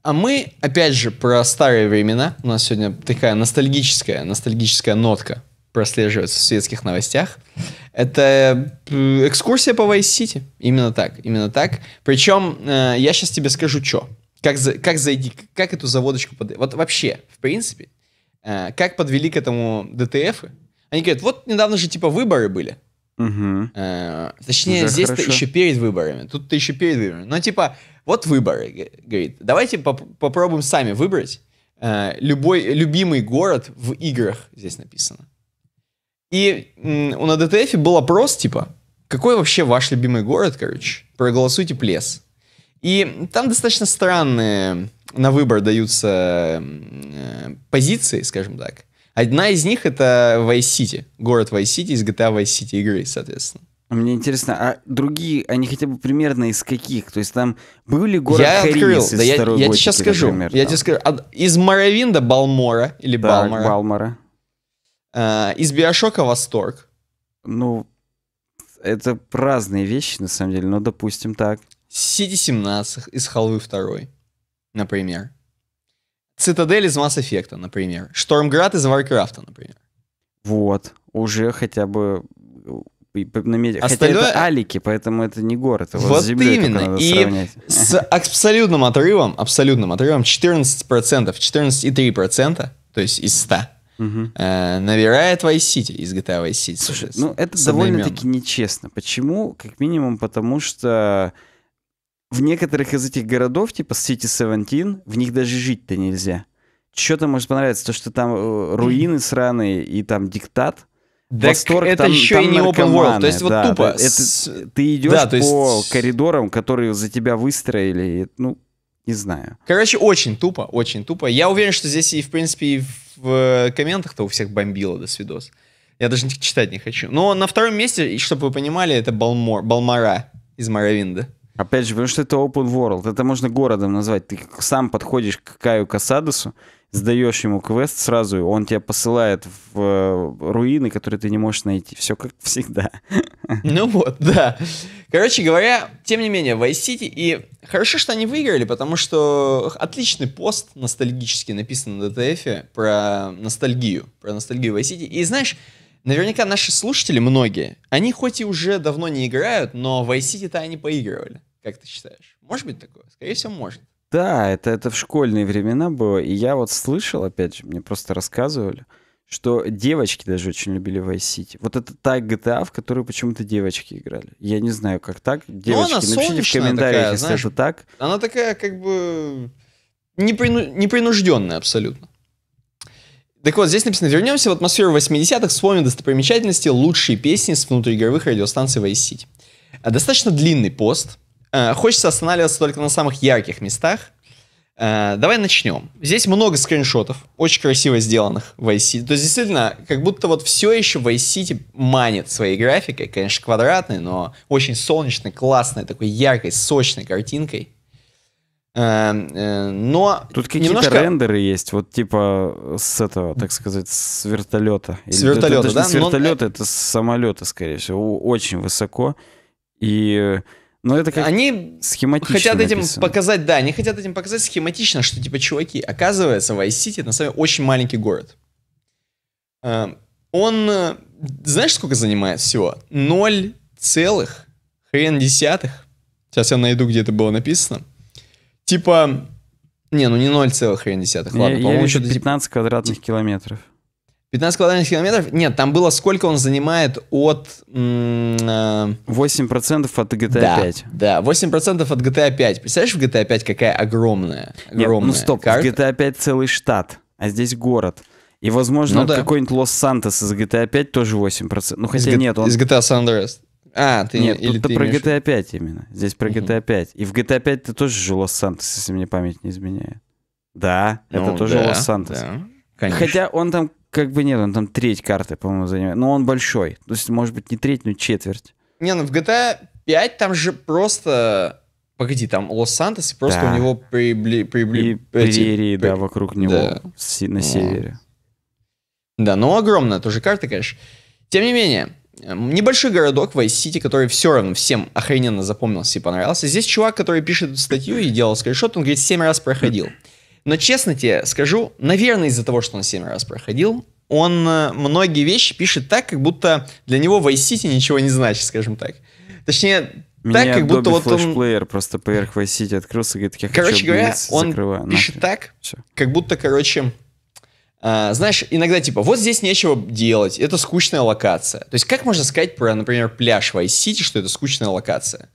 А мы, опять же, про старые времена. У нас сегодня такая ностальгическая, ностальгическая нотка прослеживается в светских новостях. Это э, экскурсия по Vice City. Именно так, именно так. Причем э, я сейчас тебе скажу, что. Как, за, как зайди, как эту заводочку под... Вот вообще, в принципе, э, как подвели к этому ДТФы, они говорят, вот недавно же типа выборы были. Угу. Э, точнее, Уже здесь-то еще перед выборами. Тут-то еще перед выборами. Но ну, типа, вот выборы, говорит. Давайте попробуем сами выбрать э, любой любимый город в играх, здесь написано. И м, у на ДТФ был опрос, типа, какой вообще ваш любимый город, короче? Проголосуйте плес. И там достаточно странные на выбор даются э, позиции, скажем так. Одна из них это Vice City, город Vice City из GTA Vice City игры, соответственно. Мне интересно, а другие, они хотя бы примерно из каких? То есть там были город я Харис открыл, из да, я, я тебе сейчас скажу, например, я там. тебе скажу, из Моровинда Балмора или да, Балмора. Балмора. А, из Биошока Восторг. Ну, это разные вещи, на самом деле, но допустим так. Сити 17 из Халвы 2, например. Цитадель из Mass Effect, например. Штормград из Варкрафта, например. Вот, уже хотя бы э, наметить. Остальное... Хотя это алики, поэтому это не город. Вот, вот с именно. и с абсолютным отрывом, абсолютным отрывом 14%, 14,3%, то есть из 100, угу. э, набирает Vice City из GTA Vice City. Слушай, ну это довольно-таки нечестно. Почему? Как минимум потому, что в некоторых из этих городов, типа City 17, в них даже жить-то нельзя. Что-то может понравиться, то, что там э, руины сраные и там диктат. Да, Восторг, это там, еще там и не open world, то есть вот да, тупо. Это, с... Ты идешь да, то есть... по коридорам, которые за тебя выстроили, ну, не знаю. Короче, очень тупо, очень тупо. Я уверен, что здесь и, в принципе, и в э, комментах-то у всех бомбило до свидос. Я даже читать не хочу. Но на втором месте, чтобы вы понимали, это Балмор, Балмара из Моровинда. Опять же, потому что это open world, это можно городом назвать. Ты сам подходишь к Каю Касадосу, сдаешь ему квест сразу, он тебя посылает в э, руины, которые ты не можешь найти. Все как <laughs> всегда. Ну вот, да. Короче говоря, тем не менее, Vice City, и хорошо, что они выиграли, потому что отличный пост ностальгически написан на DTF про ностальгию, про ностальгию Vice City. И знаешь, Наверняка наши слушатели, многие, они хоть и уже давно не играют, но в iCity-то они поигрывали. Как ты считаешь? Может быть такое? Скорее всего, может. Да, это, это в школьные времена было. И я вот слышал, опять же, мне просто рассказывали, что девочки даже очень любили Vice City. Вот это та GTA, в которую почему-то девочки играли. Я не знаю, как так. Ну, девочки, напишите в комментариях, такая, если знаешь, это так. Она такая, как бы, неприну... непринужденная абсолютно. Так вот, здесь написано, вернемся в атмосферу 80-х, вспомним достопримечательности, лучшие песни с внутриигровых радиостанций Vice City. Э, достаточно длинный пост. Э, хочется останавливаться только на самых ярких местах. Э, давай начнем. Здесь много скриншотов, очень красиво сделанных в Vice City. То есть, действительно, как будто вот все еще Vice City манит своей графикой, конечно, квадратной, но очень солнечной, классной, такой яркой, сочной картинкой. Эм, э, но тут какие-то немножко... рендеры есть, вот типа с этого, так сказать, с вертолета. С вертолета, это, да? С вертолета, Но... Э это с самолета, скорее всего, очень высоко. И но это как они схематично хотят этим написано. показать, да, они хотят этим показать схематично, что типа чуваки, оказывается, Вайс-Сити на самом деле очень маленький город. Эм, он, э, знаешь, сколько занимает всего? Ноль целых хрен десятых. Сейчас я найду, где это было написано типа... Не, ну не 0,1, ладно. Я, я вижу 15 квадратных километров. 15 квадратных километров? Нет, там было сколько он занимает от... 8% э, от GTA да, 5. Да, 8% от GTA 5. Представляешь, в GTA 5 какая огромная, ну огромная Нет, ну стоп, карта. в GTA 5 целый штат, а здесь город. И, возможно, ну, да. какой-нибудь Лос-Сантос из GTA 5 тоже 8%. Ну, хотя из нет, он... Из GTA San Andreas. А, ты Нет, или тут ты про имеешь... GTA 5 именно. Здесь про GTA 5. И в GTA 5 ты тоже же Лос-Сантос, если мне память не изменяет. Да, ну, это тоже да, Лос-Сантос. Да, Хотя он там как бы нет, он там треть карты, по-моему, занимает. Но он большой. То есть, может быть, не треть, но четверть. Не, ну в GTA 5 там же просто... Погоди, там Лос-Сантос, и просто да. у него прибли... прибли... И прерии, да, вокруг него да. на севере. Да, но ну огромная тоже карта, конечно. Тем не менее, небольшой городок Вайс-Сити, который все равно всем охрененно запомнился и понравился. Здесь чувак, который пишет эту статью и делал скриншот, он говорит, 7 раз проходил. Но честно тебе скажу, наверное, из-за того, что он 7 раз проходил, он э, многие вещи пишет так, как будто для него Vice сити ничего не значит, скажем так. Точнее, Меня так, как Adobe будто вот он... плеер просто поверх Vice City открылся, говорит, я Короче хочу говоря, он закрываю. пишет Нафиг. так, Все. как будто, короче, а, знаешь, иногда типа, вот здесь нечего делать, это скучная локация. То есть как можно сказать про, например, пляж в Айс-Сити, что это скучная локация?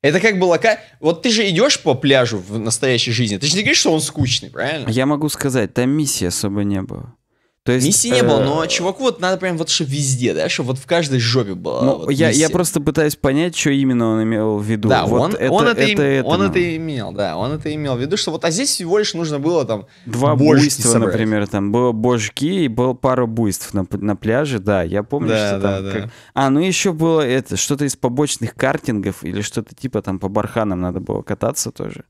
Это как бы лока... Вот ты же идешь по пляжу в настоящей жизни, ты же не говоришь, что он скучный, правильно? Я могу сказать, там миссии особо не было. То есть, миссии не э, было, но чувак, вот надо прям вот что везде, да, что вот в каждой жопе было. Ну, вот, я, я просто пытаюсь понять, что именно он имел в виду. Да, вот он, это, он, это, это, это, он это имел, да, он это имел в виду, что вот а здесь всего лишь нужно было там два буйства, собрать. например, там было божки и было пару буйств на, на пляже, да, я помню, да, что да, там. Да. Как... А, ну еще было это что-то из побочных картингов или что-то типа там по барханам надо было кататься тоже.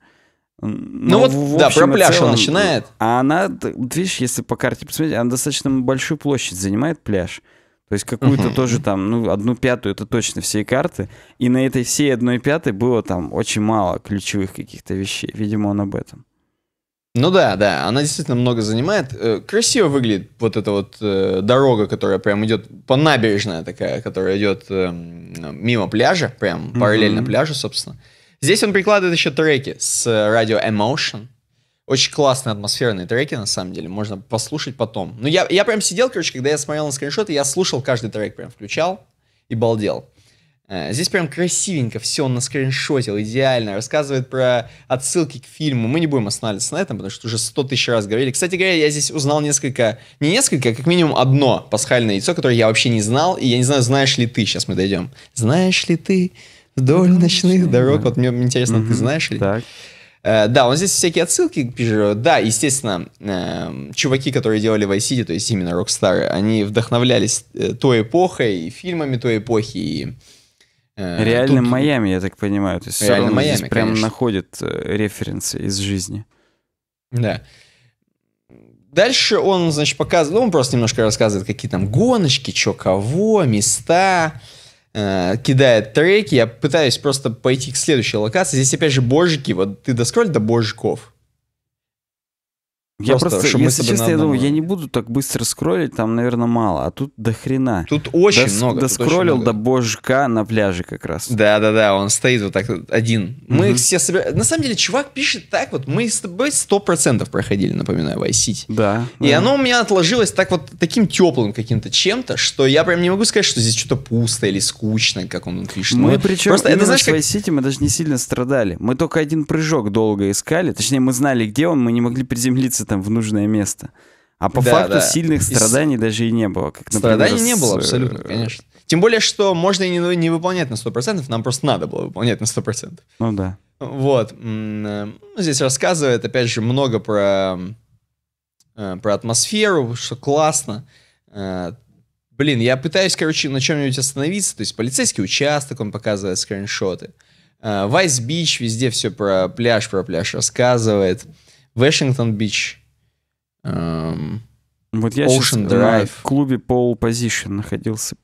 Ну, ну вот, в, да, общем, про пляж целом, начинает. Э, а она, видишь, если по карте посмотреть, она достаточно большую площадь занимает пляж. То есть какую-то угу. тоже там, ну, одну пятую, это точно всей карты. И на этой всей одной пятой было там очень мало ключевых каких-то вещей. Видимо, он об этом. Ну да, да, она действительно много занимает. Э, красиво выглядит вот эта вот э, дорога, которая прям идет по набережная такая, которая идет э, эм, мимо пляжа, прям параллельно mm-hmm. пляжу, собственно. Здесь он прикладывает еще треки с радио э, Emotion. Очень классные атмосферные треки, на самом деле. Можно послушать потом. Ну, я, я прям сидел, короче, когда я смотрел на скриншоты, я слушал каждый трек, прям включал и балдел. Э, здесь прям красивенько все он на наскриншотил, идеально. Рассказывает про отсылки к фильму. Мы не будем останавливаться на этом, потому что уже сто тысяч раз говорили. Кстати говоря, я здесь узнал несколько, не несколько, а как минимум одно пасхальное яйцо, которое я вообще не знал. И я не знаю, знаешь ли ты, сейчас мы дойдем. Знаешь ли ты, Вдоль ночных дорог. Вот мне интересно, ты знаешь ли? Так. Э, да, он здесь всякие отсылки пишет. Да, естественно, э, чуваки, которые делали Vice City, то есть именно Rockstar, они вдохновлялись э, той эпохой, и фильмами той эпохи, и Реальным Тут... Майами, я так понимаю. То есть Реальным Майами, здесь прям конечно. находит референсы из жизни. Да. Дальше он, значит, показывает, ну, он просто немножко рассказывает, какие там гоночки, чё, кого, места э, кидает треки. Я пытаюсь просто пойти к следующей локации. Здесь опять же божики. Вот ты доскроль до божиков. Я просто, просто если честно, я думаю, я не буду так быстро скроллить, там, наверное, мало, а тут до хрена. Тут очень Дос- много. Доскроллил до божка на пляже как раз. Да-да-да, он стоит вот так один. mm Мы все собираем... На самом деле, чувак пишет так вот, мы с тобой 100% проходили, напоминаю, Vice City. Да. И да. оно у меня отложилось так вот таким теплым каким-то чем-то, что я прям не могу сказать, что здесь что-то пусто или скучно, как он пишет. Мы, мы причем просто, это, знаешь, как... Vice City мы даже не сильно страдали. Мы только один прыжок долго искали, точнее, мы знали, где он, мы не могли приземлиться там в нужное место. А по да, факту да. сильных страданий и... даже и не было. Как, например, страданий с... не было, э, абсолютно, конечно. Тем более, что можно и не, ну, не выполнять на 100%, нам просто надо было выполнять на 100%. Ну да. Вот. Э, ну, здесь рассказывает, опять же, много про, э, про атмосферу, что классно. Блин, я пытаюсь, короче, на чем-нибудь остановиться. То есть полицейский участок, он показывает скриншоты. Вайс Бич, везде все про пляж, про пляж рассказывает. Вашингтон-Бич. Эм, вот я Ocean сейчас Drive. в клубе Пол Position находился.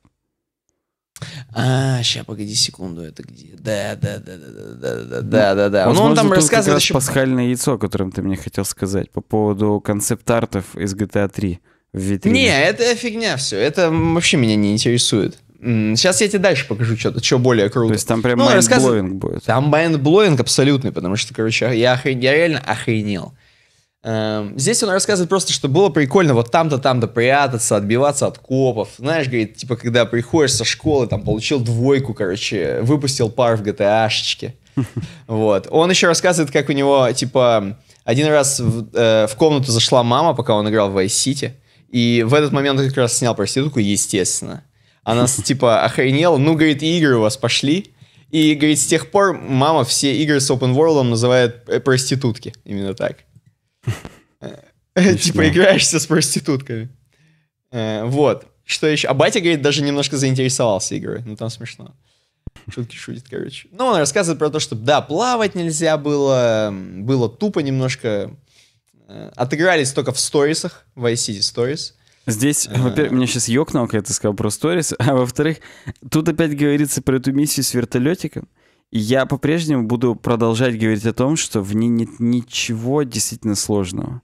А, сейчас, погоди секунду, это где? Да, да, да, да, да, да, да, да, ну, да. Ну, он там рассказывает еще... пасхальное яйцо, о котором ты мне хотел сказать, по поводу концепт-артов из GTA 3 в витрине. Не, это фигня все, это вообще меня не интересует. Сейчас я тебе дальше покажу что-то, что более круто. То есть там прям ну, майндблоинг будет. Там майндблоинг абсолютный, потому что, короче, я, охрен... я реально охренел. Эм, здесь он рассказывает просто, что было прикольно вот там-то, там-то прятаться, отбиваться от копов. Знаешь, говорит, типа, когда приходишь со школы, там, получил двойку, короче, выпустил пар в GTA-шечке. <laughs> Вот. Он еще рассказывает, как у него, типа, один раз в, э, в комнату зашла мама, пока он играл в Vice City, и в этот момент он как раз снял проститутку, естественно. Она, <laughs> типа, охренела, ну, говорит, игры у вас пошли. И, говорит, с тех пор мама все игры с open world называет э, проститутки. Именно так. Э, э, типа играешься с проститутками. Э, вот. Что еще? А батя, говорит, даже немножко заинтересовался игрой. Ну, там смешно. Шутки шутит, короче. Ну, он рассказывает про то, что, да, плавать нельзя было, было тупо немножко. Отыгрались только в сторисах, в iCity Stories. Здесь, а во-первых, меня сейчас ёкнуло, когда ты сказал про сторис, а во-вторых, тут опять говорится про эту миссию с вертолетиком я по-прежнему буду продолжать говорить о том, что в ней нет ничего действительно сложного.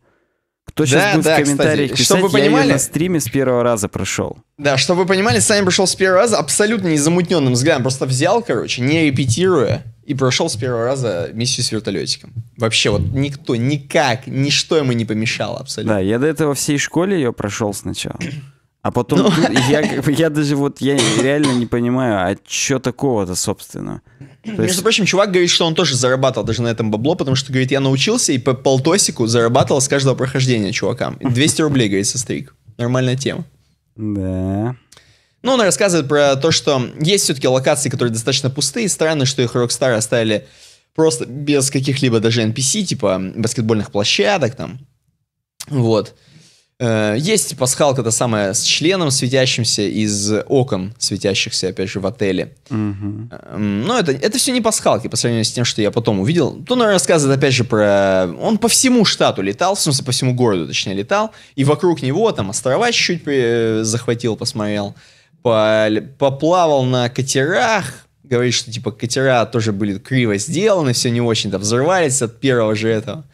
Кто сейчас да, будет да, в комментариях кстати. писать, чтобы вы понимали, я на стриме с первого раза прошел. Да, чтобы вы понимали, Саня прошел с первого раза абсолютно незамутненным взглядом. Просто взял, короче, не репетируя, и прошел с первого раза миссию с вертолетиком. Вообще вот никто, никак, ничто ему не помешало абсолютно. Да, я до этого всей школе ее прошел сначала. А потом ну... я, я даже вот я реально не понимаю, а что такого-то, собственно? То Между есть... прочим, чувак говорит, что он тоже зарабатывал даже на этом бабло, потому что, говорит, я научился и по полтосику зарабатывал с каждого прохождения чувакам. 200 рублей, говорит, со стрик. Нормальная тема. Да. Ну, он рассказывает про то, что есть все-таки локации, которые достаточно пустые. Странно, что их Rockstar оставили просто без каких-либо даже NPC, типа баскетбольных площадок там. Вот. Э, есть пасхалка та самая с членом светящимся из окон светящихся, опять же, в отеле. Угу. Эм, ну, Но это, это все не пасхалки по сравнению с тем, что я потом увидел. То, наверное, рассказывает, опять же, про... Он по всему штату летал, в смысле, по всему городу, точнее, летал. И вокруг него там острова чуть-чуть при... Э, захватил, посмотрел. По... Поплавал на катерах. Говорит, что, типа, катера тоже были криво сделаны, все не очень-то взорвались от первого же этого.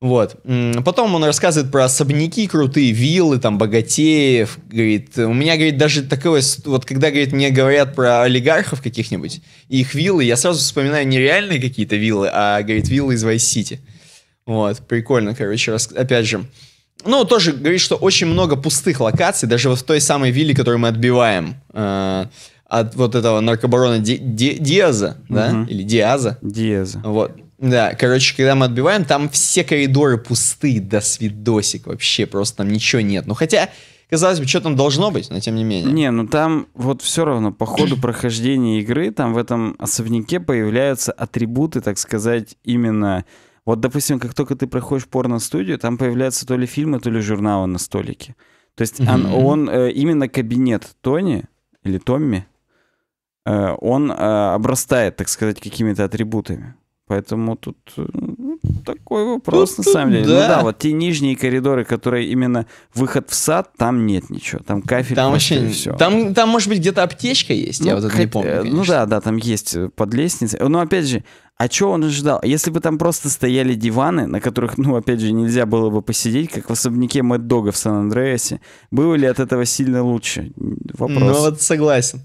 Вот. Потом он рассказывает про особняки, крутые виллы, там, богатеев. Говорит, у меня, говорит, даже такое... Вот когда, говорит, мне говорят про олигархов каких-нибудь, их виллы, я сразу вспоминаю не реальные какие-то виллы, а, говорит, виллы из Вайс-Сити. Вот, прикольно, короче, рас... опять же. Ну, тоже говорит, что очень много пустых локаций, даже вот в той самой вилле, которую мы отбиваем э, от вот этого наркобарона Ди Ди Диаза, uh -huh. да? Или Диаза. Диаза. Вот. Да, короче, когда мы отбиваем, там все коридоры пустые, до свидосик вообще, просто там ничего нет. Ну хотя, казалось бы, что там должно быть, но тем не менее. Не, ну там вот все равно по ходу прохождения игры, там в этом особняке появляются атрибуты, так сказать, именно... Вот, допустим, как только ты проходишь порно-студию, там появляются то ли фильмы, то ли журналы на столике. То есть mm-hmm. он, он э, именно кабинет Тони или Томми, э, он э, обрастает, так сказать, какими-то атрибутами. Поэтому тут э, ну, такой вопрос, тут, на самом деле. Ну да. Ну да, вот те нижние коридоры, которые именно выход в сад, там нет ничего. Там кафель, там вообще все. Там, там, может быть, где-то аптечка есть, ну, я вот это не помню. Ну конечно. Ну да, да, там есть э, под лестницей. Но опять же, а чего он ожидал? Если бы там просто стояли диваны, на которых, ну, опять же, нельзя было бы посидеть, как в особняке Мэтт Дога в Сан-Андреасе, было ли от этого сильно лучше? Вопрос. Ну вот согласен.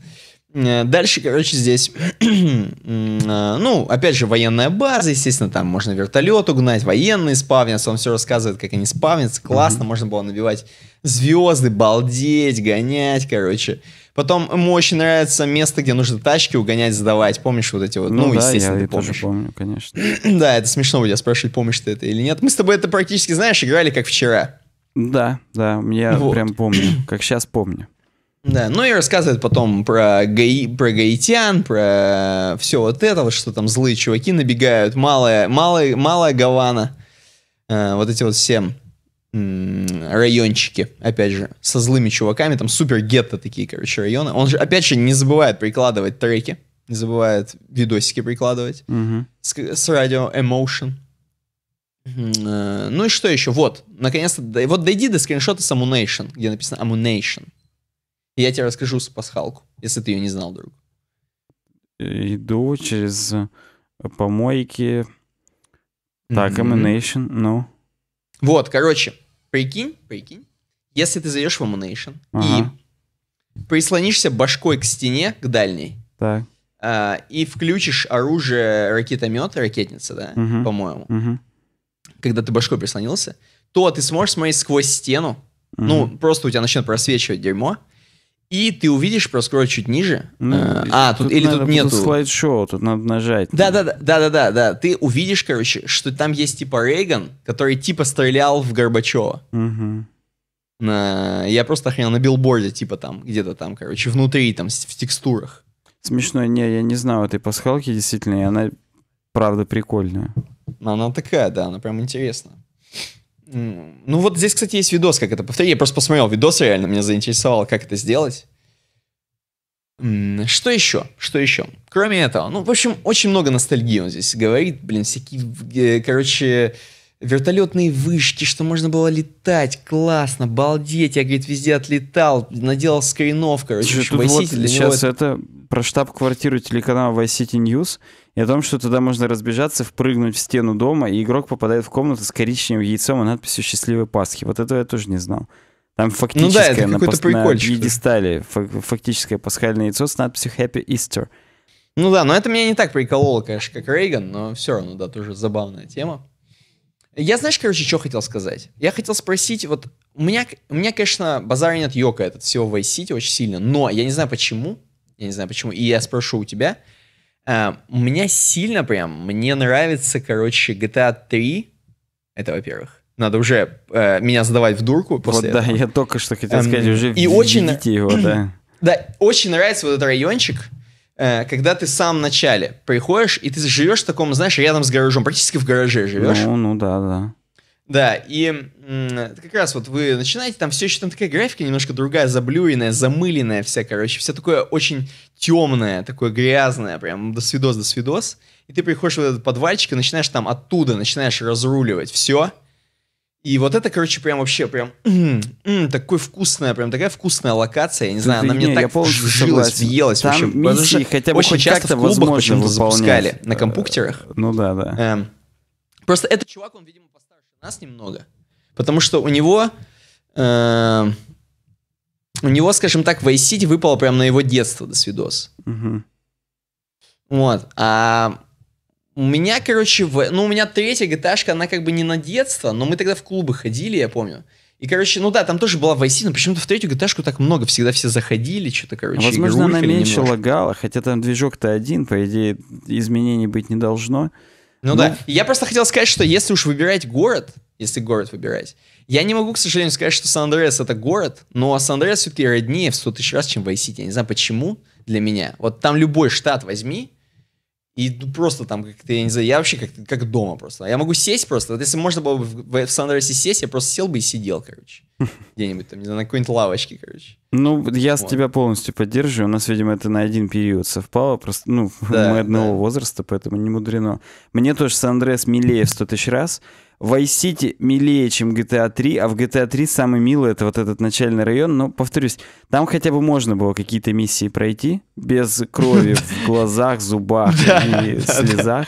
Э, дальше, короче, здесь, <clears throat> э, ну, опять же, военная база, естественно, там можно вертолет угнать, военные спавнятся, он все рассказывает, как они спавнятся, классно, mm-hmm. можно было набивать звезды, балдеть, гонять, короче. Потом ему очень нравится место, где нужно тачки угонять, сдавать. Помнишь вот эти вот? Ну, ну да, естественно, я ты помнишь. тоже помню, конечно. <clears throat> да, это смешно у тебя спрашивать, помнишь ты это или нет. Мы с тобой это практически, знаешь, играли как вчера. Да, да, я вот. прям помню, <clears throat> как сейчас помню. Да, ну и рассказывает потом про, гаи, про гаитян, про все вот это, вот что там злые чуваки набегают, малая, малая, малая Гавана, э, вот эти вот все райончики, опять же, со злыми чуваками, там супер гетто такие, короче, районы. Он же, опять же, не забывает прикладывать треки, не забывает видосики прикладывать угу. с, с радио Emotion. Угу. Ну и что еще? Вот, наконец-то, вот дойди до скриншота с Ammunation, где написано Ammunation. И я тебе расскажу с пасхалку, если ты ее не знал, друг. Э, иду через помойки. Так, mm-hmm. ну. Вот, короче, прикинь, прикинь, если ты зайдешь в Emanation ага. и прислонишься башкой к стене, к дальней, так. А, и включишь оружие ракетомет, ракетница, да, угу. по-моему, угу. когда ты башкой прислонился, то ты сможешь смотреть сквозь стену, угу. ну, просто у тебя начнет просвечивать дерьмо, и ты увидишь просто скролл чуть ниже. Ну, э, а, тут, тут или тут нету. слайд-шоу, тут надо нажать. Да, да, да, да, да, да, да. Ты увидишь, короче, что там есть типа Рейган, который типа стрелял в Горбачева. Угу. На... Я просто охренел на билборде, типа там, где-то там, короче, внутри, там, в текстурах. Смешно, не, я не знаю этой пасхалки, действительно, и она правда прикольная. Она такая, да, она прям интересная. Ну вот здесь, кстати, есть видос, как это повторить. Я просто посмотрел видос реально, меня заинтересовало, как это сделать. Что еще? Что еще? Кроме этого, ну, в общем, очень много ностальгии он здесь говорит. Блин, всякие, короче, вертолетные вышки, что можно было летать, классно, балдеть. Я, говорит, везде отлетал, наделал скринов, короче. Слушай, тут вот сейчас это... это про штаб-квартиру телеканала Vice City News и о том, что туда можно разбежаться, впрыгнуть в стену дома, и игрок попадает в комнату с коричневым яйцом и надписью «Счастливой Пасхи». Вот этого я тоже не знал. Там фактическое ну да, на, пас... на пьедестале, фактическое пасхальное яйцо с надписью «Happy Easter». Ну да, но это меня не так прикололо, конечно, как Рейган, но все равно, да, тоже забавная тема. Я, знаешь, короче, что хотел сказать? Я хотел спросить, вот у меня, у меня конечно, базарень от Йока этот всего в Vice City очень сильно, но я не знаю почему, я не знаю почему, и я спрошу у тебя – Uh, у меня сильно прям, мне нравится, короче, GTA 3. Это, во-первых. Надо уже э, меня задавать в дурку после Вот этого. да, я только что хотел um, сказать, уже и очень, его, <clears throat> да. Да, очень нравится вот этот райончик, э, когда ты сам в начале приходишь, и ты живешь в таком, знаешь, рядом с гаражом, практически в гараже живешь. Ну, ну да, да. Да, и как раз вот вы начинаете, там все еще там такая графика немножко другая, заблюренная, замыленная вся, короче, вся такое очень темное, такое грязное, прям до свидос, до свидос. И ты приходишь в этот подвальчик и начинаешь там оттуда, начинаешь разруливать все. И вот это, короче, прям вообще прям м <clears throat> -м, такой вкусная, прям такая вкусная локация. Я не знаю, она мне так вжилась, въелась там вообще. Миссии хотя бы очень часто в клубах почему-то запускали на компьютерах. Ну да, да. Эм, просто этот чувак, он, видимо, нас немного. Потому что у него, э, у него, скажем так, Vice City выпало прямо на его детство до свидос. Угу. Вот. А у меня, короче, в... ну, у меня третья gta она как бы не на детство, но мы тогда в клубы ходили, я помню. И, короче, ну да, там тоже была Vice но почему-то в третью gta так много, всегда все заходили, что-то, короче, Возможно, она меньше немножко. лагала, хотя там движок-то один, по идее, изменений быть не должно. Ну, ну да. Ну, я просто хотел сказать, что если уж выбирать город, если город выбирать, я не могу, к сожалению, сказать, что Сан-Андреас это город, но Сан-Андреас все-таки роднее в 100 тысяч раз, чем Вайсити. Я не знаю, почему для меня. Вот там любой штат возьми, и ну, просто там как-то, я не знаю, я вообще как, как дома просто. А я могу сесть просто. Вот если можно было в, в Сан-Андреасе сесть, я просто сел бы и сидел, короче. <laughs> Где-нибудь там, не знаю, на какой-нибудь лавочке, короче. Ну, я вот. тебя полностью поддерживаю. У нас, видимо, это на один период совпало. Просто, ну, <laughs> да, мы одного да. возраста, поэтому не мудрено. Мне тоже с Андреас милее в 100 тысяч раз. в City милее, чем GTA 3, а в GTA 3 самый милый это вот этот начальный район. Но, повторюсь, там хотя бы можно было какие-то миссии пройти без крови <laughs> в глазах, зубах и слезах.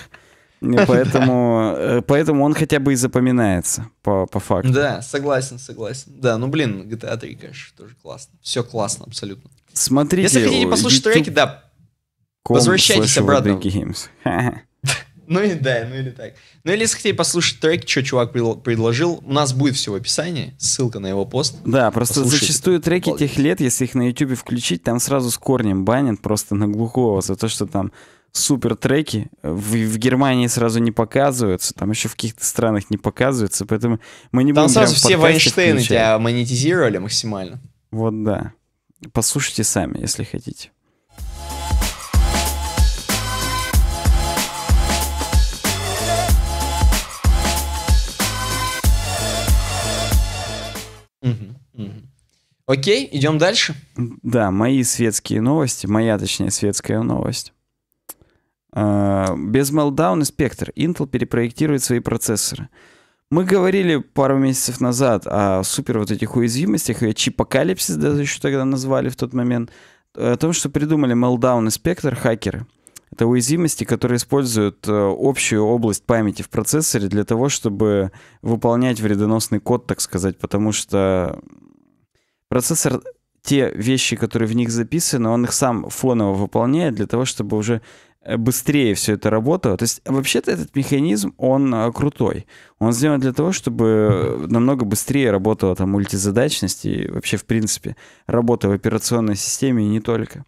<laughs> Поэтому, э, поэтому он хотя бы и запоминается по, по факту. Да, согласен, согласен. Да, ну блин, GTA 3, конечно, тоже классно. Все классно абсолютно. Смотрите. Если хотите послушать треки, да, возвращайтесь обратно. <laughs> <laughs> Ну и да, ну или так. Ну или если хотите послушать трек, что чувак предложил, у нас будет все в описании, ссылка на его пост. Да, просто Послушайте. зачастую треки тех лет, если их на YouTube включить, там сразу с корнем банят просто на глухого за то, что там супер треки. В, в Германии сразу не показываются, там еще в каких-то странах не показываются, поэтому мы не там будем... Там сразу все Вайнштейны включать. тебя монетизировали максимально. Вот да. Послушайте сами, если хотите. Окей, идем дальше. Да, мои светские новости, моя, точнее, светская новость. А, без Meltdown и Spectre Intel перепроектирует свои процессоры. Мы говорили пару месяцев назад о супер вот этих уязвимостях, и чипокалипсис даже еще тогда назвали в тот момент, э, о том, что придумали Meltdown и Spectre хакеры. Это уязвимости, которые используют э, общую область памяти в процессоре для того, чтобы выполнять вредоносный код, так сказать, потому что процессор те вещи, которые в них записаны, он их сам фоново выполняет для того, чтобы уже Э, быстрее все это работало. То есть вообще-то этот механизм, он э, крутой. Он сделан для того, чтобы э, намного быстрее работала там мультизадачность и вообще, в принципе, работа в операционной системе и не только.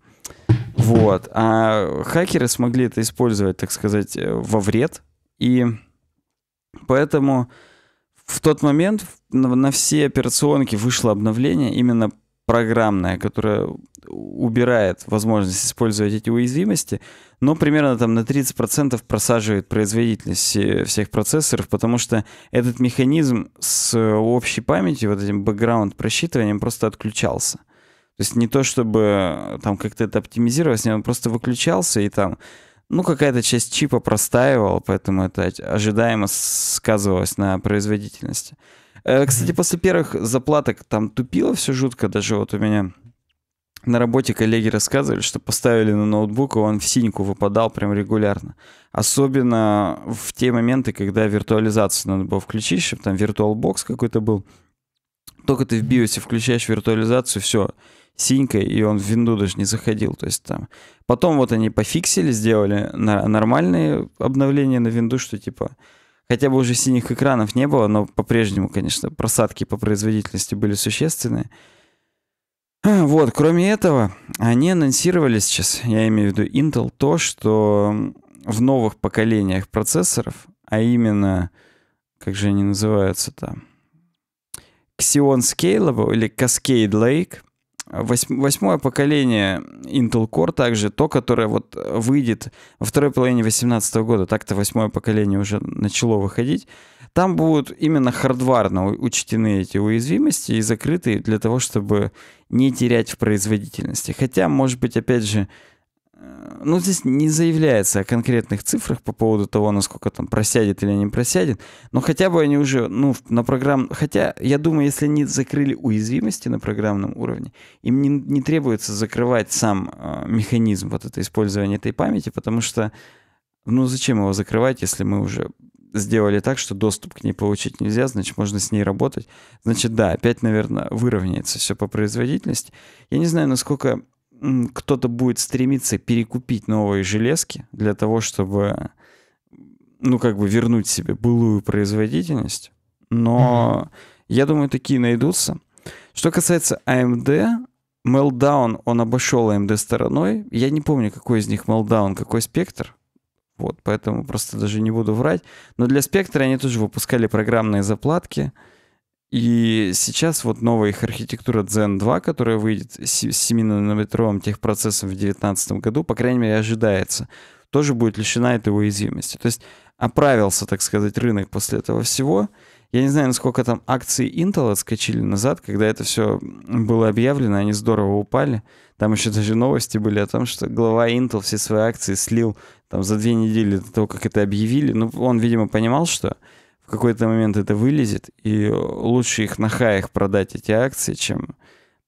Вот. А хакеры смогли это использовать, так сказать, во вред. И поэтому в тот момент на все операционки вышло обновление именно программная, которая убирает возможность использовать эти уязвимости, но примерно там на 30% просаживает производительность всех процессоров, потому что этот механизм с общей памятью, вот этим бэкграунд просчитыванием просто отключался. То есть не то, чтобы э, там как-то это оптимизировать, он просто выключался и там ну, какая-то часть чипа простаивала, поэтому это ожидаемо сказывалось на производительности. Э, кстати, после первых заплаток там тупило все жутко, даже вот у меня на работе коллеги рассказывали, что поставили на ноутбук, и он в синьку выпадал прям регулярно. Особенно в те моменты, когда виртуализацию надо было включить, чтобы там VirtualBox какой-то был. Только ты в биосе включаешь виртуализацию, все, синька, и он в винду даже не заходил. То есть там... Потом вот они пофиксили, сделали нормальные обновления на винду, что типа Хотя бы уже синих экранов не было, но по-прежнему, конечно, просадки по производительности были существенные. <clears throat> Вот, кроме этого, они анонсировали сейчас, я имею в виду Intel, то, что в новых поколениях процессоров, а именно, как же они называются там, Xeon Scalable или Cascade Lake, Восьмое поколение Intel Core также, то, которое вот выйдет во второй половине 2018 года, так-то восьмое поколение уже начало выходить, там будут именно хардварно учтены эти уязвимости и закрыты для того, чтобы не терять в производительности. Хотя, может быть, опять же, Э, ну, здесь не заявляется о конкретных цифрах по поводу того, насколько там просядет или не просядет, но хотя бы они уже, ну, на программ... Хотя, я думаю, если они закрыли уязвимости на программном уровне, им не, не требуется закрывать сам э, механизм вот это использование этой памяти, потому что, ну, зачем его закрывать, если мы уже сделали так, что доступ к ней получить нельзя, значит, можно с ней работать. Значит, да, опять, наверное, выровняется все по производительности. Я не знаю, насколько кто-то будет стремиться перекупить новые железки для того, чтобы, ну, как бы вернуть себе былую производительность. Но mm-hmm. я думаю, такие найдутся. Что касается AMD, а Meltdown, он обошел AMD а стороной. Я не помню, какой из них Meltdown, какой спектр. Вот, поэтому просто даже не буду врать. Но для спектра они тоже выпускали программные заплатки. Uh, и сейчас вот новая их архитектура Zen 2, которая выйдет с 7-нанометровым техпроцессом в 2019 году, по крайней мере, ожидается, тоже будет лишена этой уязвимости. То есть оправился, так сказать, рынок после этого всего. Я не знаю, насколько там акции Intel отскочили назад, когда это все было объявлено, они здорово упали. Там еще даже новости были о том, что глава Intel все свои акции слил там за две недели до того, как это объявили. Ну, он, видимо, понимал, что в какой-то момент это вылезет, и лучше их на хаях продать, эти акции, чем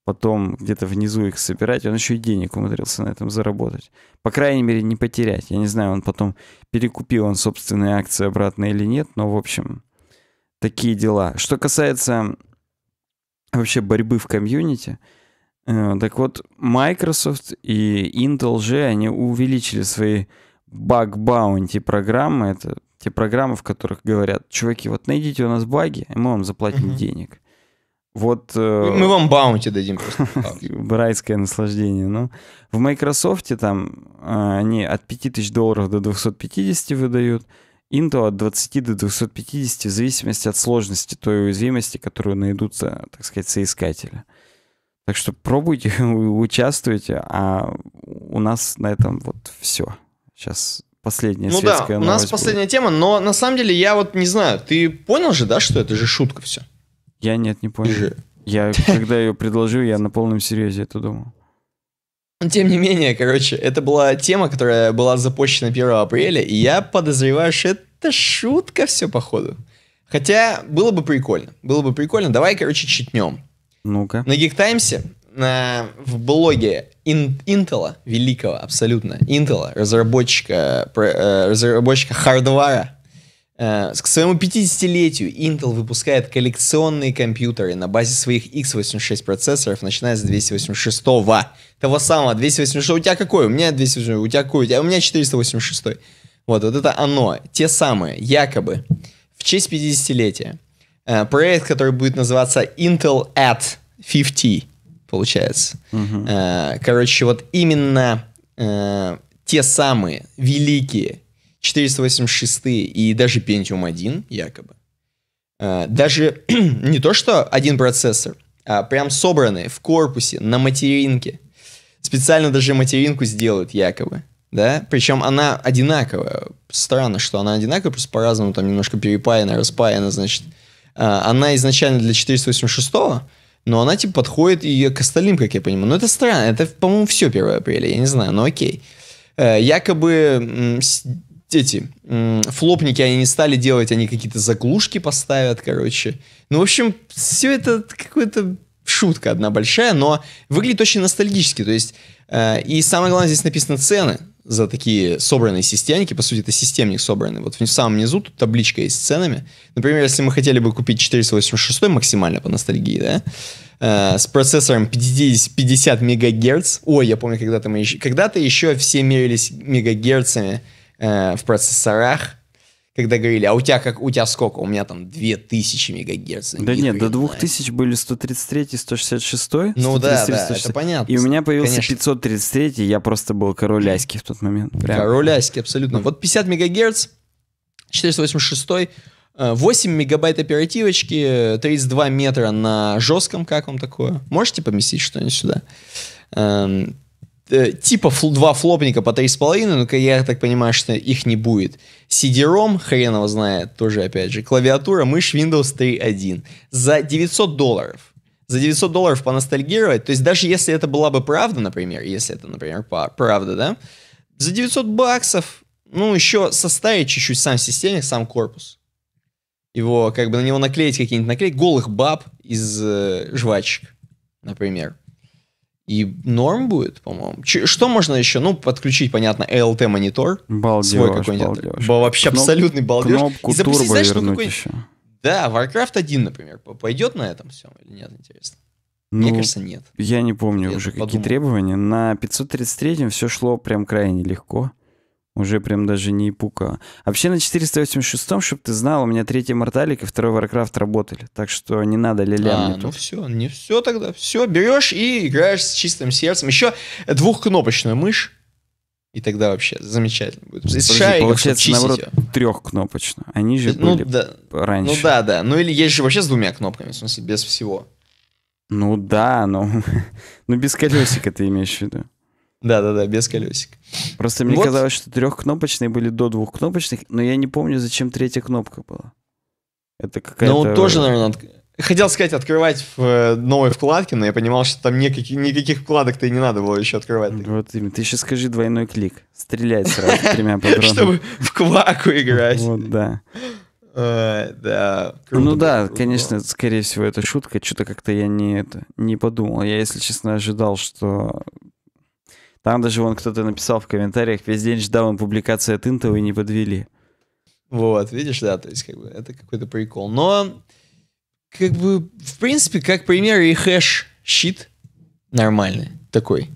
потом где-то внизу их собирать. Он еще и денег умудрился на этом заработать. По крайней мере, не потерять. Я не знаю, он потом перекупил он собственные акции обратно или нет, но, в общем, такие дела. Что касается вообще борьбы в комьюнити, э, так вот, Microsoft и Intel же, они увеличили свои баг-баунти программы. Это те программы, в которых говорят, чуваки, вот найдите у нас баги, и мы вам заплатим угу. денег. Вот, мы, э, мы вам баунти дадим просто. <laughs> Райское наслаждение. Ну, в Microsoft там э, они от 5000 долларов до 250 выдают, Intel от 20 до 250 в зависимости от сложности той уязвимости, которую найдутся, так сказать, соискатели. Так что пробуйте, <laughs> участвуйте, а у нас на этом вот все. Сейчас последняя ну да, у нас последняя тема, но на самом деле я вот не знаю, ты понял же, да, что это же шутка все? Я нет, не понял. Же... Я когда ее предложил, я на полном серьезе это думал. Тем не менее, короче, это была тема, которая была запущена 1 апреля, и я подозреваю, что это шутка все походу. Хотя было бы прикольно, было бы прикольно. Давай, короче, читнем. Ну-ка. На Geek Times в блоге Intel, великого абсолютно, Intel, разработчика, э, разработчика хардвара, э, к своему 50-летию Intel выпускает коллекционные компьютеры на базе своих x86 процессоров, начиная с 286-го. Того самого, 286 У тебя какой? У меня 286 У тебя какой? У, тебя? у меня 486 Вот, вот это оно. Те самые, якобы. В честь 50-летия. Э, проект, который будет называться Intel at 50 получается. Угу. Короче, вот именно э, те самые великие 486 и даже Pentium 1, якобы, э, даже <clears throat> не то что один процессор, а прям собраны в корпусе, на материнке. Специально даже материнку сделают якобы. Да? Причем она одинаковая. Странно, что она одинаковая, просто по-разному там немножко перепаяна, распаяна, значит. Она изначально для 486 но она, типа, подходит и к остальным, как я понимаю. Но ну, это странно. Это, по-моему, все 1 апреля. Я не знаю, но окей. Э, якобы эти флопники они не стали делать, они какие-то заглушки поставят, короче. Ну, в общем, все это какая то шутка одна большая, но выглядит очень ностальгически. То есть, э, и самое главное, здесь написано цены за такие собранные системники, по сути, это системник собранный. Вот в самом низу тут табличка есть с ценами. Например, если мы хотели бы купить 486 максимально по ностальгии, да, э, с процессором 50, 50 МГц. Ой, я помню, когда-то мы еще... Когда-то еще все мерились мегагерцами э, в процессорах когда говорили, а у тебя как у тебя сколько? У меня там 2000 мегагерц. Да не нет, до 2000 были 133, 166. Ну 133, да, 166. да, это понятно. И у меня появился конечно. 533, я просто был король Аськи в тот момент. Прям. Король Аськи, абсолютно. Вот 50 мегагерц, 486, 8 э, мегабайт оперативочки, 32 э, метра на жестком, как вам такое? Можете поместить что-нибудь сюда? Эм, Э, типа два флопника по 3,5, но я так понимаю, что их не будет. CD-ROM, хрен его знает, тоже опять же. Клавиатура, мышь Windows 3.1. За 900 долларов. За 900 долларов поностальгировать, то есть даже если это была бы правда, например, если это, например, правда, да, за 900 баксов, ну, еще составить чуть-чуть сам системник, сам корпус. Его, как бы на него наклеить какие-нибудь наклейки, голых баб из э, жвачек, например. И норм будет, по-моему. что можно еще? Ну, подключить, понятно, LT монитор. Балдеж, свой какой-нибудь. Балдеж. Вообще Кноп, абсолютный балдеж. Кнопку и запустить, знаешь, ну, какой Да, Warcraft 1, например, пойдет на этом всем или нет, интересно? Ну, Мне кажется, нет. Я не помню я уже, подумал. какие требования. На 533 все шло прям крайне легко. Уже прям даже не пука. Вообще на 486-м, чтобы ты знал, у меня третий Морталик и второй Варкрафт работали. Так что не надо ля а, ну все, не все тогда. Все, берешь и играешь с чистым сердцем. Еще двухкнопочную мышь. И тогда вообще замечательно будет. Из Подожди, шариков, получается, наоборот, ее. трехкнопочно. Они же ну, были да. раньше. Ну да, да. Ну или есть же вообще с двумя кнопками, в смысле, без всего. Ну да, но... Ну, <laughs> ну без колесика ты имеешь в виду. Да-да-да, без колесик. Просто мне вот. казалось, что трехкнопочные были до двухкнопочных, но я не помню, зачем третья кнопка была. Это какая-то... Ну, тоже, наверное, от... хотел сказать, открывать в э, новой вкладке, но я понимал, что там никаких, никаких вкладок-то и не надо было еще открывать. Вот именно. Ты еще скажи двойной клик. Стрелять сразу тремя патронами. <laughs> Чтобы в кваку играть. Вот, да. Э, да. Ну да, конечно, скорее всего, это шутка. Что-то как-то я не это не подумал. Я, если честно, ожидал, что там даже вон кто-то написал в комментариях, весь день ждал он публикации от Intel и не подвели. Вот, видишь, да, то есть как бы это какой-то прикол. Но как бы, в принципе, как пример и хэш-щит нормальный такой.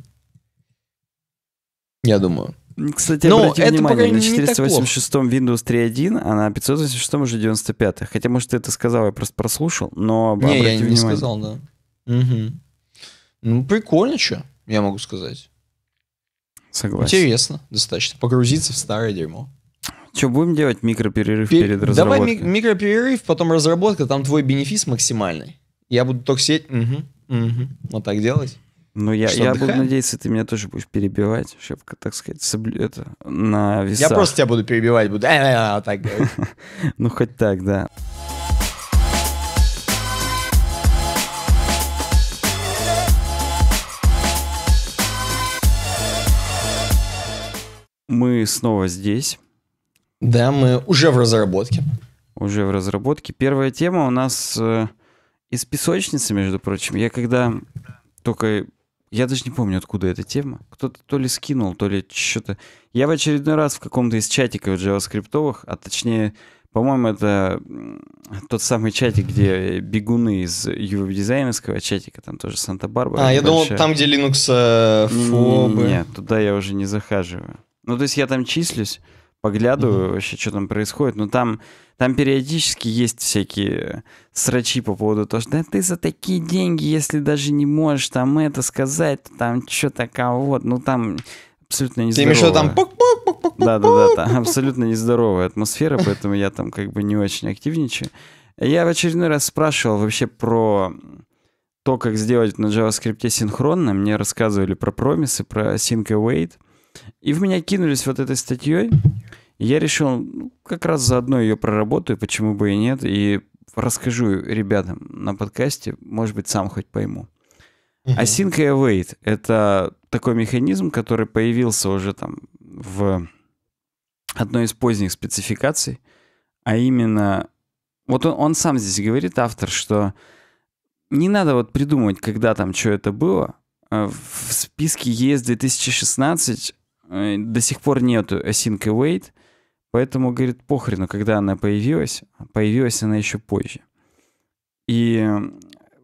Я думаю. Кстати, Но обратите это, внимание, пока на 486 Windows 3.1, а на 586 уже 95 Хотя, может, ты это сказал, я просто прослушал, но не, я не внимание. сказал, да. Угу. Ну, прикольно, что я могу сказать. Согласен. Интересно, достаточно. Погрузиться в старое дерьмо. Что, будем делать микроперерыв Пер... перед разработкой? Давай ми- микроперерыв, потом разработка, там твой бенефис максимальный. Я буду только сеть. угу, угу, вот так делать. Ну, я, я буду надеяться, ты меня тоже будешь перебивать, чтобы, так сказать, соблю... это, на весах. Я просто тебя буду перебивать, буду «Э, э, э», вот так говорить. <laughs> Ну, хоть так, да. мы снова здесь. Да, мы уже в разработке. Уже в разработке. Первая тема у нас э, из песочницы, между прочим. Я когда только... Я даже не помню, откуда эта тема. Кто-то то ли скинул, то ли что-то. Я в очередной раз в каком-то из чатиков джаваскриптовых, а точнее, по-моему, это тот самый чатик, где бегуны из ювеб-дизайнерского чатика, там тоже Санта-Барбара. А, я большая. думал, там, где Linux э, фобы. Нет, туда я уже не захаживаю. Ну, то есть я там числюсь, поглядываю mm-hmm. вообще, что там происходит. Но там, там периодически есть всякие э, срачи по поводу того, что да ты за такие деньги, если даже не можешь там это сказать, там что-то кого-то, ну там абсолютно не Тем еще там Да-да-да, там абсолютно нездоровая атмосфера, поэтому я там как бы не очень активничаю. Я в очередной раз спрашивал вообще про то, как сделать на JavaScript синхронно. Мне рассказывали про промисы, про sync await. Mm и в меня кинулись вот этой статьей. Я решил, ну, как раз заодно ее проработаю, почему бы и нет, и расскажу ребятам на подкасте, может быть, сам хоть пойму. Uh-huh. Async Await — это такой механизм, который появился уже там в одной из поздних спецификаций, а именно... Вот он, он сам здесь говорит, автор, что не надо вот придумывать, когда там что это было. Э, в списке ES 2016 Э, до сих пор нет Async Await, поэтому, говорит, похрену, когда она появилась, появилась она еще позже. И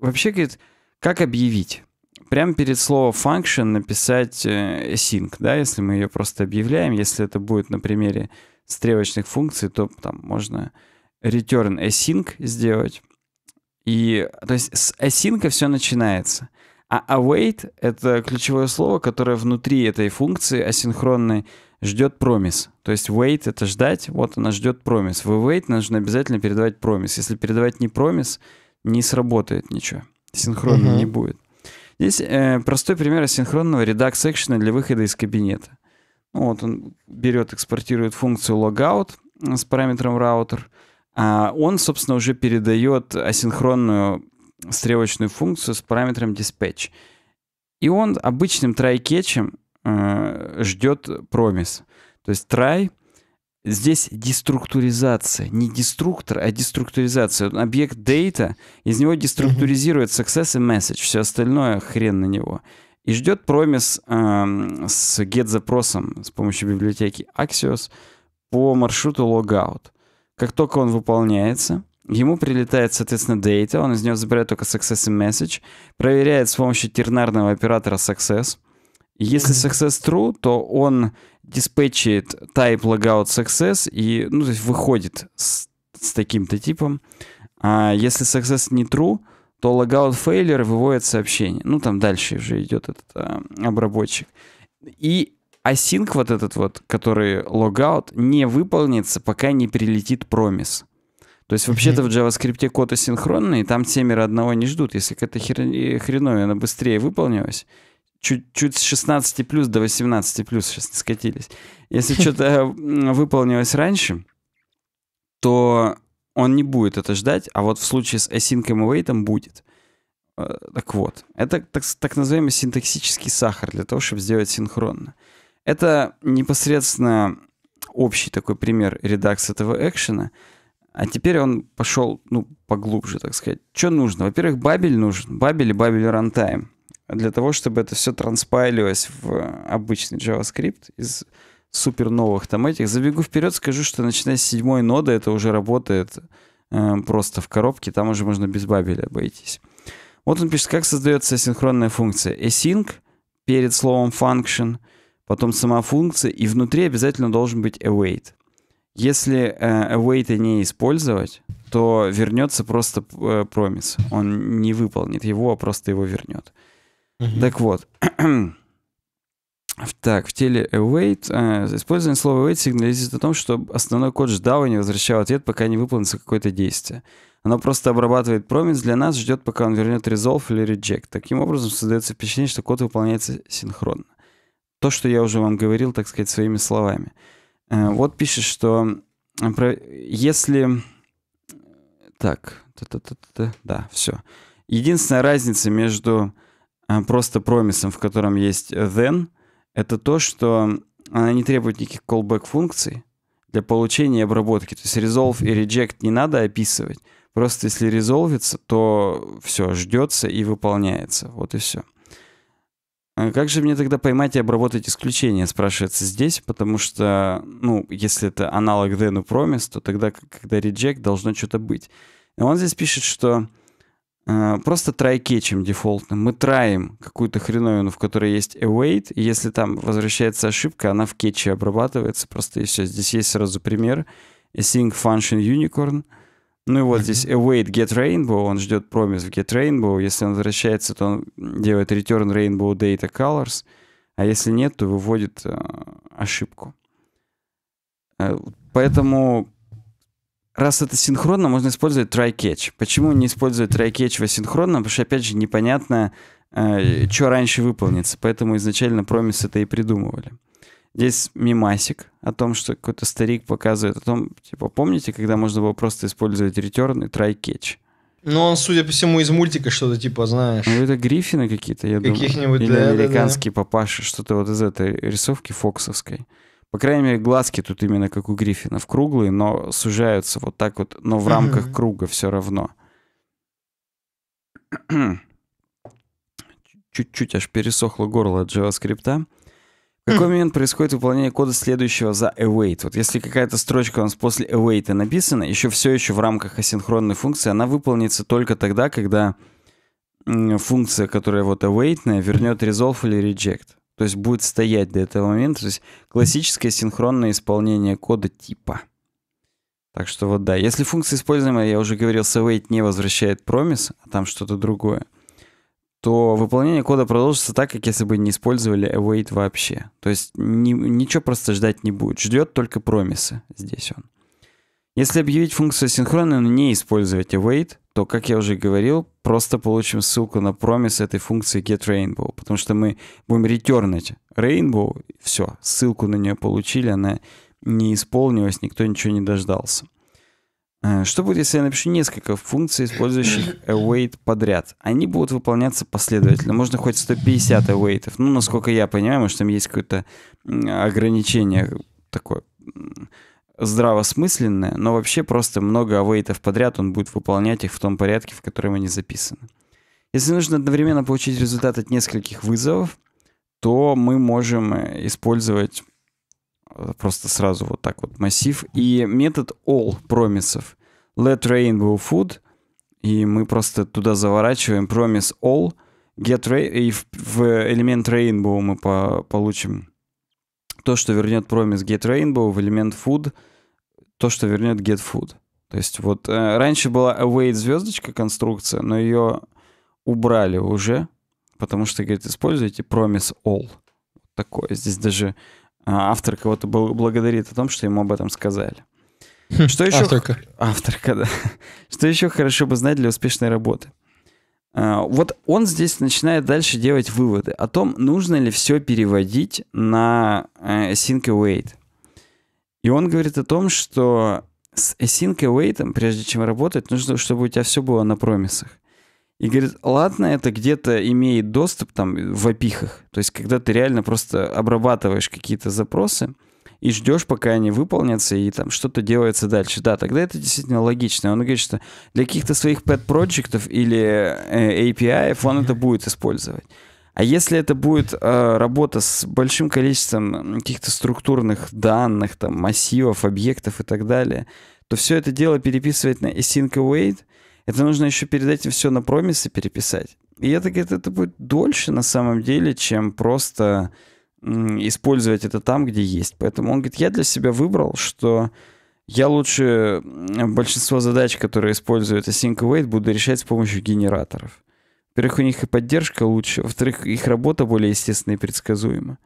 вообще, говорит, как объявить? Прямо перед словом function написать э, async, да, если мы ее просто объявляем, если это будет на примере стрелочных функций, то там можно return async сделать. И, то есть, с async все начинается. А await — это ключевое слово, которое внутри этой функции асинхронной ждет промис. То есть wait — это ждать, вот она ждет промис. В await нужно обязательно передавать промис. Если передавать не промис, не сработает ничего. Синхронно uh-huh. не будет. Здесь э, простой пример асинхронного редакс экшена для выхода из кабинета. Ну, вот он берет, экспортирует функцию logout с параметром router, а он, собственно, уже передает асинхронную стрелочную функцию с параметром dispatch. И он обычным try catchем э, ждет промис. То есть try Здесь деструктуризация. Не деструктор, а деструктуризация. Объект data, из него деструктуризирует success и message. Все остальное хрен на него. И ждет промис эм, с get-запросом с помощью библиотеки Axios по маршруту logout. Как только он выполняется, Ему прилетает, соответственно, data, он из него забирает только success и message, проверяет с помощью тернарного оператора success. Если success true, то он диспетчит type logout success и ну, то есть выходит с, с таким-то типом. А если success не true, то logout failure выводит сообщение. Ну, там дальше уже идет этот а, обработчик. И async вот этот вот, который logout, не выполнится, пока не прилетит промис. То есть вообще-то в JavaScript код асинхронный, и там темера одного не ждут. Если какая-то хер... Э, хреновина быстрее выполнилась, чуть, чуть с 16 плюс до 18 плюс сейчас скатились. Если <laughs> что-то э, выполнилось раньше, то он не будет это ждать, а вот в случае с async и await будет. Э, так вот, это так, так называемый синтаксический сахар для того, чтобы сделать синхронно. Это непосредственно общий такой пример редакс этого экшена — а теперь он пошел, ну, поглубже, так сказать. Что нужно? Во-первых, бабель нужен. Бабель и бабель рантайм. Для того, чтобы это все транспайлилось в обычный JavaScript из супер новых там этих. Забегу вперед, скажу, что начиная с седьмой ноды это уже работает э, просто в коробке. Там уже можно без бабеля обойтись. Вот он пишет, как создается синхронная функция. async перед словом function, потом сама функция, и внутри обязательно должен быть await. Если э, await не использовать, то вернется просто э, промис. Он не выполнит его, а просто его вернет. Угу. Так вот. <clears throat> Так, в теле await э, использование слова await сигнализирует о том, что основной код ждал и не возвращал ответ, пока не выполнится какое-то действие. Оно просто обрабатывает промис для нас, ждет, пока он вернет resolve или reject. Таким образом создается впечатление, что код выполняется синхронно. То, что я уже вам говорил, так сказать, своими словами. Э, вот пишет, что э, если... Так, да, все. Единственная разница между э, просто промисом, в котором есть then, это то, что она не требует никаких callback функций для получения и обработки. То есть resolve и reject не надо описывать. Просто если резолвится, то все ждется и выполняется. Вот и все. А как же мне тогда поймать и обработать исключение, спрашивается здесь, потому что, ну, если это аналог then и promise, то тогда, когда reject, должно что-то быть. И он здесь пишет, что э, просто try catchем дефолтным. Мы траем какую-то хреновину, в которой есть await, и если там возвращается ошибка, она в кетче обрабатывается просто, и все. Здесь есть сразу пример. Async function unicorn — ну и вот mm-hmm. здесь await get rainbow, он ждет промис в get rainbow. Если он возвращается, то он делает return rainbow data colors, а если нет, то выводит э, ошибку. Э, поэтому раз это синхронно, можно использовать try-catch. Почему не использовать try-catch в асинхронном? Потому что, опять же, непонятно, э, что раньше выполнится. Поэтому изначально промис это и придумывали. Здесь мимасик о том, что какой-то старик показывает о том, типа, помните, когда можно было просто использовать return и try catch? Ну, он, судя по всему, из мультика что-то типа, знаешь. Ну, это гриффины какие-то, я думаю. Или да, американские да, да. папаши, что-то вот из этой рисовки фоксовской. По крайней мере, глазки тут именно как у гриффинов, круглые, но сужаются вот так вот, но в рамках mm-hmm. круга все равно. Чуть-чуть аж пересохло горло от JavaScript какой момент происходит выполнение кода следующего за await? Вот если какая-то строчка у нас после await написана, еще все еще в рамках асинхронной функции, она выполнится только тогда, когда функция, которая вот await, вернет resolve или reject. То есть будет стоять до этого момента. То есть классическое синхронное исполнение кода типа. Так что вот да, если функция используемая, я уже говорил, await не возвращает промис, а там что-то другое, то выполнение кода продолжится так, как если бы не использовали await вообще. То есть ни, ничего просто ждать не будет. Ждет только промисы. Здесь он. Если объявить функцию синхронной, но не использовать await, то, как я уже говорил, просто получим ссылку на промис этой функции getRainbow, потому что мы будем ретернать rainbow, все, ссылку на нее получили, она не исполнилась, никто ничего не дождался. Э, что будет, если я напишу несколько функций, использующих <coughs> await подряд? Они будут выполняться последовательно. Можно хоть 150 await. Ну, насколько я понимаю, может, там есть какое-то ограничение такое здравосмысленное, но вообще просто много await подряд, он будет выполнять их в том порядке, в котором они записаны. Если нужно одновременно получить результат от нескольких вызовов, то мы можем э, использовать Э, просто сразу вот так вот массив. И метод all промисов. Let rainbow food. И мы просто туда заворачиваем промис all. Get ra- и в, в элемент rainbow мы по- получим то, что вернет промис get rainbow, в элемент food то, что вернет get food. То есть вот э, раньше была await звездочка конструкция, но ее убрали уже, потому что, говорит, используйте promise all. Вот такое. Здесь даже а автор кого-то благодарит о том, что ему об этом сказали. Хм, что еще... А Авторка. Авторка, да. <laughs> Что еще хорошо бы знать для успешной работы? А, вот он здесь начинает дальше делать выводы о том, нужно ли все переводить на э, async await. И он говорит о том, что с async await, прежде чем работать, нужно, чтобы у тебя все было на промисах. И говорит, ладно, это где-то имеет доступ там в опихах. То есть, когда ты реально просто обрабатываешь какие-то запросы и ждешь, пока они выполнятся, и там что-то делается дальше. Да, тогда это действительно логично. Он говорит, что для каких-то своих pet-проектов или э, API он это будет использовать. А если это будет э, работа с большим количеством каких-то структурных данных, там, массивов, объектов и так далее, то все это дело переписывать на async await — это нужно еще перед этим все на промисы переписать. И я так это, это будет дольше на самом деле, чем просто использовать это там, где есть. Поэтому он говорит, я для себя выбрал, что я лучше большинство задач, которые используют async await, буду решать с помощью генераторов. Во-первых, у них и поддержка лучше, во-вторых, их работа более естественная и предсказуема.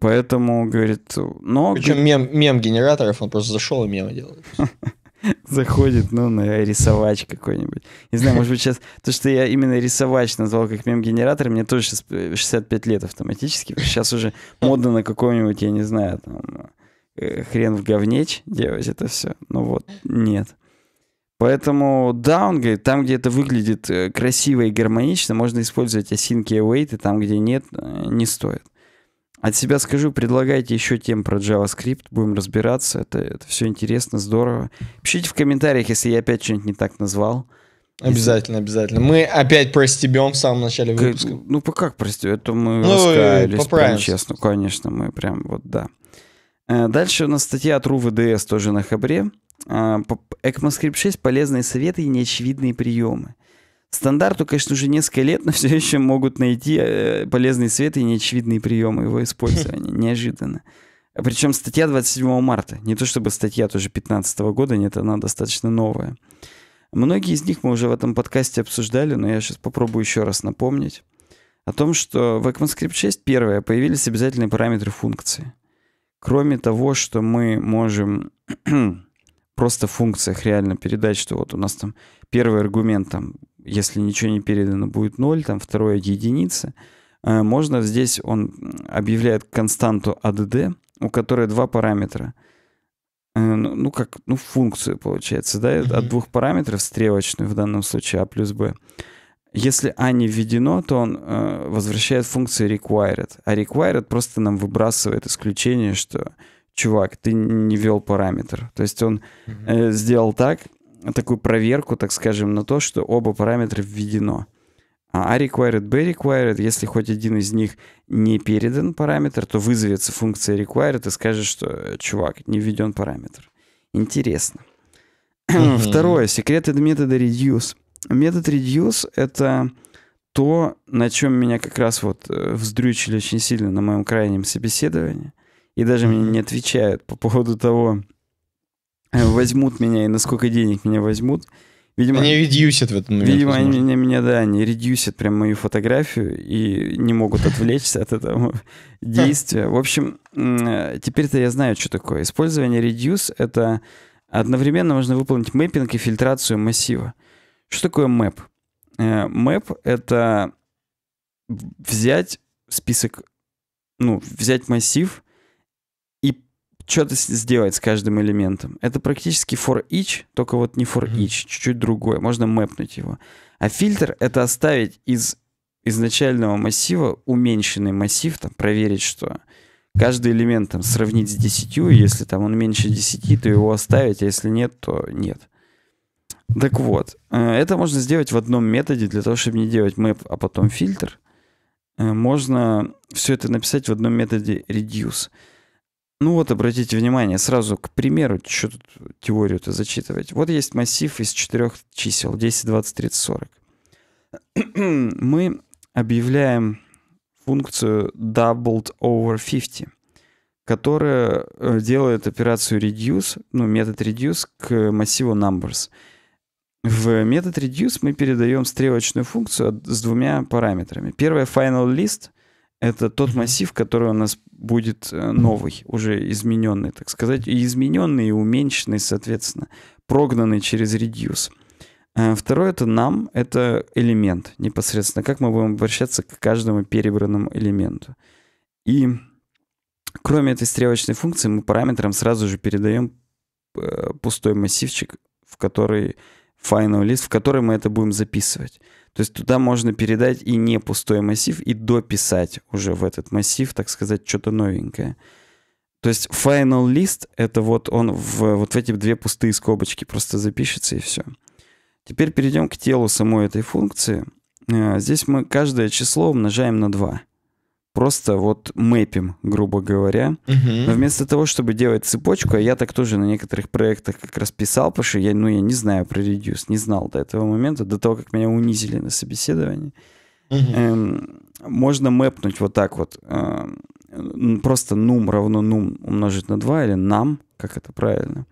Поэтому, говорит, но... Причем мем, мем генераторов, он просто зашел и мемы делает. <laughs> заходит, ну, на рисовач какой-нибудь. Не знаю, может быть, сейчас... То, что я именно рисовач назвал как мем-генератор, мне тоже сейчас 65 лет автоматически. Сейчас уже модно на каком-нибудь, я не знаю, там, э, хрен в говнеч делать это все. Ну вот, нет. Поэтому, да, он говорит, там, где это выглядит э, красиво и гармонично, можно использовать осинки и await, и там, где нет, э, не стоит. От себя скажу, предлагайте еще тем про JavaScript, будем разбираться, это, это все интересно, здорово. Пишите в комментариях, если я опять что-нибудь не так назвал. Обязательно, если... обязательно. Мы опять простебем в самом начале выпуска. Ну, как, ну, как простебем? Это мы ну, раскаялись, прям честно, конечно, мы прям вот, да. Э, дальше у нас статья от РУВДС тоже на Хабре. ECMAScript э, 6 полезные советы и неочевидные приемы. Стандарту, конечно, уже несколько лет, но <laughs> все еще могут найти э, полезный свет и неочевидные приемы его использования. <laughs> Неожиданно. А Причем статья 27 марта. Не то чтобы статья тоже 15 года, нет, она достаточно новая. Многие из них мы уже в этом подкасте обсуждали, но я сейчас попробую еще раз напомнить о том, что в ECMAScript 6 первое появились обязательные параметры функции. Кроме того, что мы можем <clears throat> просто в функциях реально передать, что вот у нас там первый аргумент там если ничего не передано, будет 0, там второе единица. Э, можно здесь, он объявляет константу ADD, у которой два параметра. Э, ну, ну, как, ну, функцию, получается, да, mm-hmm. от двух параметров, стрелочную в данном случае, А плюс b Если А не введено, то он э, возвращает функцию required. А required просто нам выбрасывает исключение, что чувак, ты не ввел параметр. То есть он mm-hmm. э, сделал так, такую проверку, так скажем, на то, что оба параметра введено. А required, b required, если хоть один из них не передан параметр, то вызовется функция required и скажет, что, э, чувак, не введен параметр. Интересно. Mm-hmm. <clears throat> Второе, секреты метода reduce. Метод reduce — это то, на чем меня как раз вот э, вздрючили очень сильно на моем крайнем собеседовании. И даже mm-hmm. мне не отвечают по поводу того, возьмут меня и на сколько денег меня возьмут. Видимо, они редюсят в этом момент. Видимо, возможно. они меня, да, они редюсят прям мою фотографию и не могут отвлечься от этого <laughs> действия. В общем, теперь-то я знаю, что такое. Использование reduce — это одновременно можно выполнить мэппинг и фильтрацию массива. Что такое мэп? Э, мэп — это взять список, ну, взять массив — что-то сделать с каждым элементом. Это практически for each, только вот не for each, чуть-чуть другое. Можно мэпнуть его. А фильтр — это оставить из изначального массива уменьшенный массив, там, проверить, что каждый элемент там, сравнить с 10, если там он меньше 10, то его оставить, а если нет, то нет. Так вот, э, это можно сделать в одном методе для того, чтобы не делать map, а потом фильтр. Э, можно все это написать в одном методе reduce. Ну вот, обратите внимание, сразу к примеру, что тут теорию-то зачитывать. Вот есть массив из четырех чисел 10, 20, 30, 40. Мы объявляем функцию doubled over 50, которая э, делает операцию reduce, ну, метод reduce к массиву numbers. В метод reduce мы передаем стрелочную функцию с двумя параметрами. Первое final list — это тот массив, который у нас будет э, новый, уже измененный, так сказать, и измененный, и уменьшенный, соответственно, прогнанный через reduce. Э, второе — это нам, это элемент непосредственно, как мы будем обращаться к каждому перебранному элементу. И кроме этой стрелочной функции мы параметрам сразу же передаем э, пустой массивчик, в который final list, в который мы это будем записывать. То есть туда можно передать и не пустой массив, и дописать уже в этот массив, так сказать, что-то новенькое. То есть final list — это вот он в, вот в эти две пустые скобочки просто запишется, и все. Теперь перейдем к телу самой этой функции. А, здесь мы каждое число умножаем на 2 просто вот мэпим, грубо говоря. Угу. Но вместо того, чтобы делать цепочку, а я так тоже на некоторых проектах как раз писал, потому что я, ну, я не знаю про редюс, не знал до этого момента, до того, как меня унизили на собеседовании. Угу. Эм, можно мэпнуть вот так вот. Эм, просто num равно num умножить на 2 или нам, как это правильно.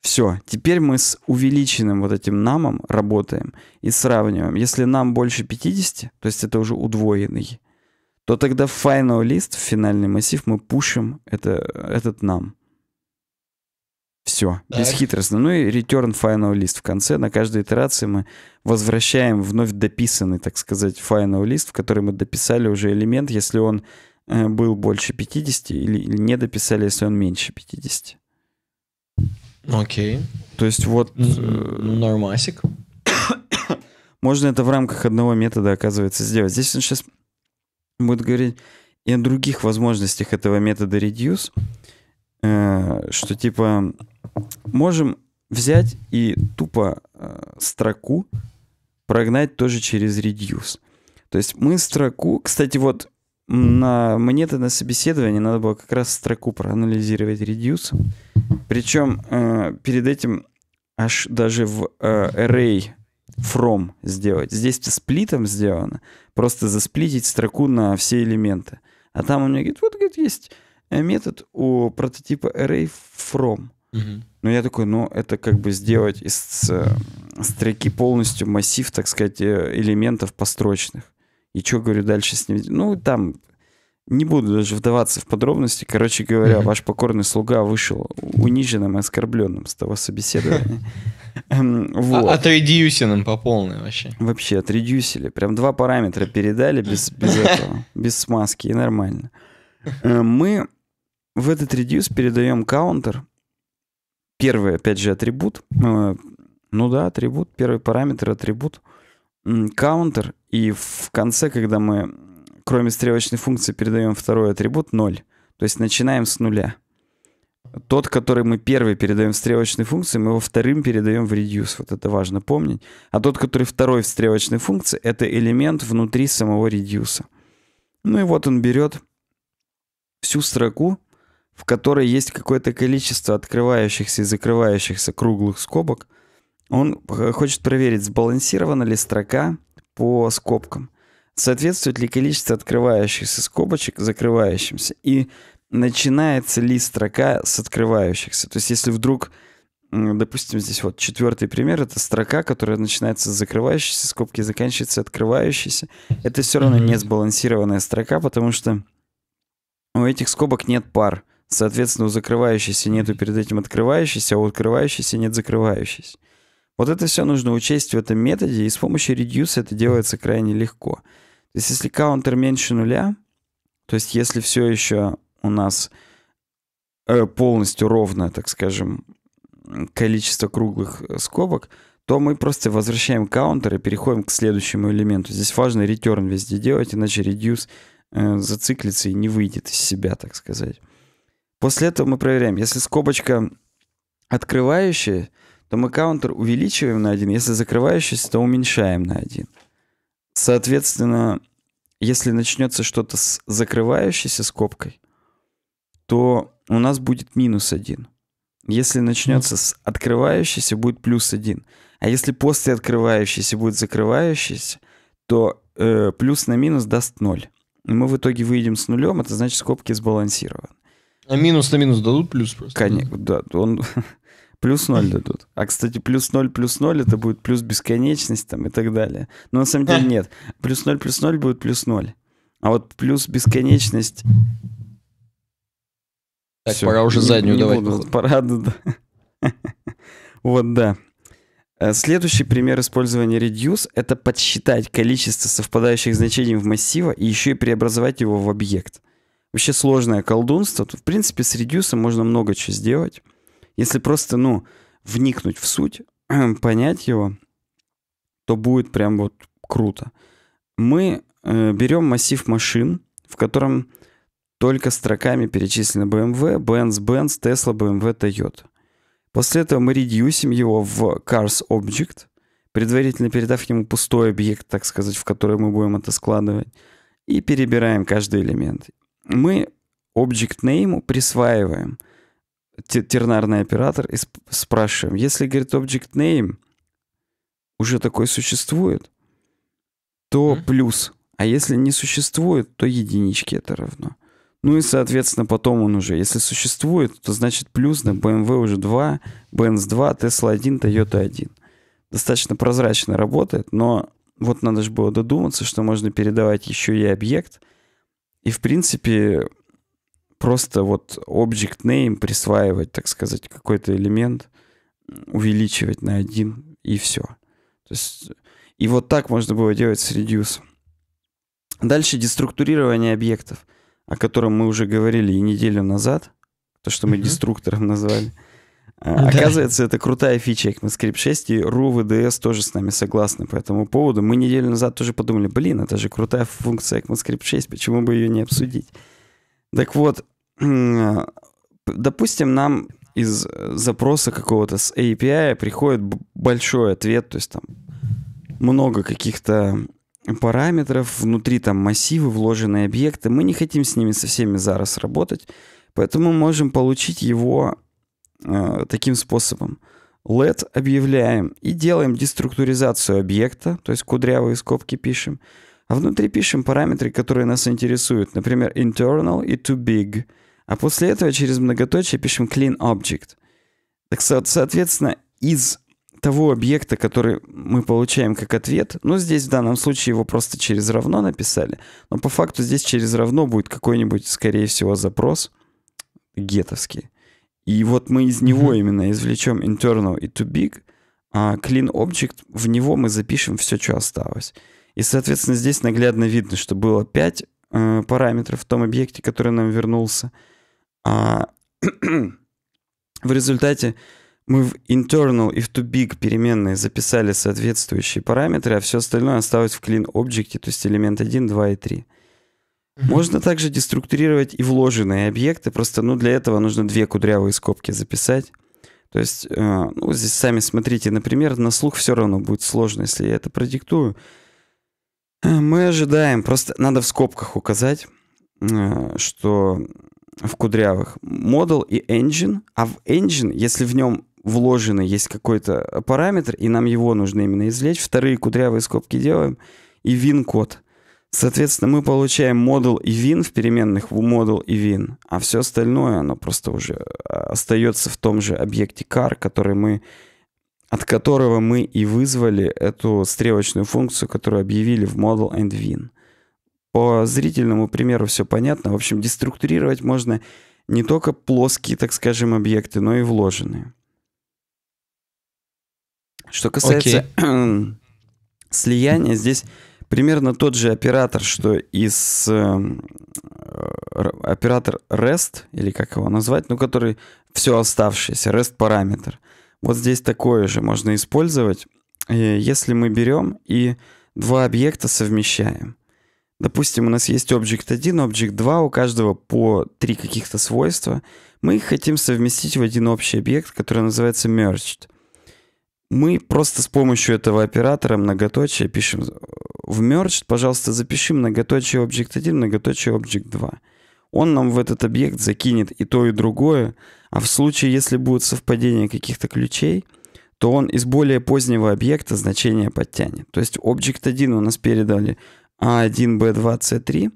Все, теперь мы с увеличенным вот этим намом работаем и сравниваем. Если нам больше 50, то есть это уже удвоенный то тогда в final лист, в финальный массив мы пушим это, этот нам. Все, так. бесхитростно. Ну и return final list в конце. На каждой итерации мы возвращаем вновь дописанный, так сказать, final лист, в который мы дописали уже элемент, если он э, был больше 50, или, или не дописали, если он меньше 50. Окей. То есть вот... Э, нормасик. <coughs> Можно это в рамках одного метода, оказывается, сделать. Здесь он сейчас будет говорить и о других возможностях этого метода reduce, э, что типа можем взять и тупо э, строку прогнать тоже через reduce. То есть мы строку, кстати, вот на, мне-то на собеседовании надо было как раз строку проанализировать reduce. Причем э, перед этим аж даже в э, array from сделать. Здесь сплитом сделано, просто засплитить строку на все элементы. А там у меня говорит, вот говорит, есть э, метод у прототипа array from. Угу. Ну, я такой, ну, это как бы сделать из э, строки полностью массив, так сказать, э, элементов построчных. И что, говорю, дальше с ним? Ну, там не буду даже вдаваться в подробности. Короче говоря, ваш покорный слуга вышел униженным и оскорбленным с того собеседования. <laughs> А, вот. А Отредюсиным по полной вообще. Вообще, отредюсили. Прям два параметра передали без, без <laughs> этого, без смазки, и нормально. Э, мы в этот редюс передаем каунтер. Первый, опять же, атрибут. Э, ну да, атрибут. Первый параметр атрибут. Каунтер. И в конце, когда мы кроме стрелочной функции, передаем второй атрибут 0. То есть начинаем с нуля. Тот, который мы первый передаем в стрелочной функции, мы его вторым передаем в reduce. Вот это важно помнить. А тот, который второй в стрелочной функции, это элемент внутри самого reduce. Ну и вот он берет всю строку, в которой есть какое-то количество открывающихся и закрывающихся круглых скобок. Он э, хочет проверить, сбалансирована ли строка по скобкам соответствует ли количество открывающихся скобочек закрывающимся, и начинается ли строка с открывающихся. То есть если вдруг, допустим, здесь вот четвертый пример, это строка, которая начинается с закрывающейся скобки, заканчивается открывающейся, это все равно не сбалансированная строка, потому что у этих скобок нет пар. Соответственно, у закрывающейся нету перед этим открывающейся, а у открывающейся нет закрывающейся. Вот это все нужно учесть в этом методе, и с помощью reduce это делается крайне легко. То есть если каунтер меньше нуля, то есть если все еще у нас э, полностью ровно, так скажем, количество круглых э, скобок, то мы просто возвращаем каунтер и переходим к следующему элементу. Здесь важно return везде делать, иначе reduce э, зациклится и не выйдет из себя, так сказать. После этого мы проверяем, если скобочка открывающая, то мы каунтер увеличиваем на 1, если закрывающаяся, то уменьшаем на 1. Соответственно, если начнется что-то с закрывающейся скобкой, то у нас будет минус один. Если начнется с открывающейся, будет плюс один. А если после открывающейся будет закрывающейся, то э, плюс на минус даст ноль. И мы в итоге выйдем с нулем, это значит скобки сбалансированы. А минус на минус дадут плюс просто? Конечно, да. Он, <laughs> Плюс ноль дадут. А, кстати, плюс ноль, плюс ноль, это будет плюс бесконечность там и так далее. Но на самом деле нет. Плюс ноль, плюс ноль будет плюс ноль. А вот плюс бесконечность... Так, Все, пора уже заднюю не давать. Буду. Пора, да. <laughs> Вот, да. Э, следующий пример использования reduce — это подсчитать количество совпадающих значений в массиве и еще и преобразовать его в объект. Вообще сложное колдунство. В принципе, с reduce можно много чего сделать. Если просто, ну, вникнуть в суть, <clears throat> понять его, то будет прям вот круто. Мы э, берем массив машин, в котором только строками перечислены BMW, эм Benz, Benz, Tesla, BMW, эм Toyota. После этого мы редьюсим его в Cars Object, предварительно передав ему пустой объект, так сказать, в который мы будем это складывать, и перебираем каждый элемент. Мы Object Name присваиваем – тернарный оператор, и спрашиваем, если, говорит, object name уже такой существует, то mm-hmm. плюс, а если не существует, то единички это равно. Ну и, соответственно, потом он уже, если существует, то значит плюс на BMW уже 2, Benz 2, Tesla 1, Toyota 1. Достаточно прозрачно работает, но вот надо же было додуматься, что можно передавать еще и объект. И, в принципе, просто вот object name присваивать, так сказать, какой-то элемент, увеличивать на один, и все. То есть, и вот так можно было делать с reduce. Дальше деструктурирование объектов, о котором мы уже говорили и неделю назад, то, что мы деструктором назвали. А, оказывается, это крутая фича ECMAScript 6, и RU VDS тоже с нами согласны по этому поводу. Мы неделю назад тоже подумали, блин, это же крутая функция ECMAScript 6, почему бы ее не обсудить? Так вот, допустим, нам из запроса какого-то с API приходит большой ответ, то есть там много каких-то параметров, внутри там массивы, вложенные объекты. Мы не хотим с ними со всеми зараз работать, поэтому можем получить его э, таким способом. Let объявляем и делаем деструктуризацию объекта, то есть кудрявые скобки пишем. А внутри пишем параметры, которые нас интересуют, например, internal и too big – а после этого через многоточие пишем clean object. Так, соответственно, из того объекта, который мы получаем как ответ, ну, здесь в данном случае его просто через равно написали, но по факту здесь через равно будет какой-нибудь, скорее всего, запрос гетовский. И вот мы из него mm-hmm. именно извлечем internal и too big, а clean object, в него мы запишем все, что осталось. И, соответственно, здесь наглядно видно, что было 5 э, параметров в том объекте, который нам вернулся – а <clears throat> в результате мы в internal и в toBig переменные записали соответствующие параметры, а все остальное осталось в clean object, то есть элемент 1, 2 и 3. Можно также деструктурировать и вложенные объекты, просто ну, для этого нужно две кудрявые скобки записать. То есть, э, ну, здесь сами смотрите, например, на слух все равно будет сложно, если я это продиктую. Э, мы ожидаем, просто надо в скобках указать, э, что в кудрявых model и engine, а в engine, если в нем вложено есть какой-то э, параметр, и нам его нужно именно извлечь, вторые кудрявые скобки делаем, и win-код. Соответственно, мы получаем model и win в переменных в model и win, а все остальное, оно просто уже э, остается в том же объекте car, который мы, от которого мы и вызвали эту стрелочную функцию, которую объявили в model and win. По зрительному примеру все понятно. В общем, деструктурировать можно не только плоские, так скажем, объекты, но и вложенные. Что касается okay. <clears throat> слияния, здесь примерно тот же оператор, что и с э, оператор REST, или как его назвать, ну, который все оставшееся, REST параметр. Вот здесь такое же можно использовать, э, если мы берем и два объекта совмещаем. Допустим, у нас есть объект 1, объект 2, у каждого по три каких-то свойства. Мы их хотим совместить в один общий объект, который называется merged. Мы просто с помощью этого оператора многоточия пишем э, в merged, пожалуйста, запиши многоточие объект 1, многоточие объект 2. Он нам в этот объект закинет и то, и другое, а в случае, если будет совпадение каких-то ключей, то он из более позднего объекта значение подтянет. То есть объект 1 у нас передали а1, B2, C3.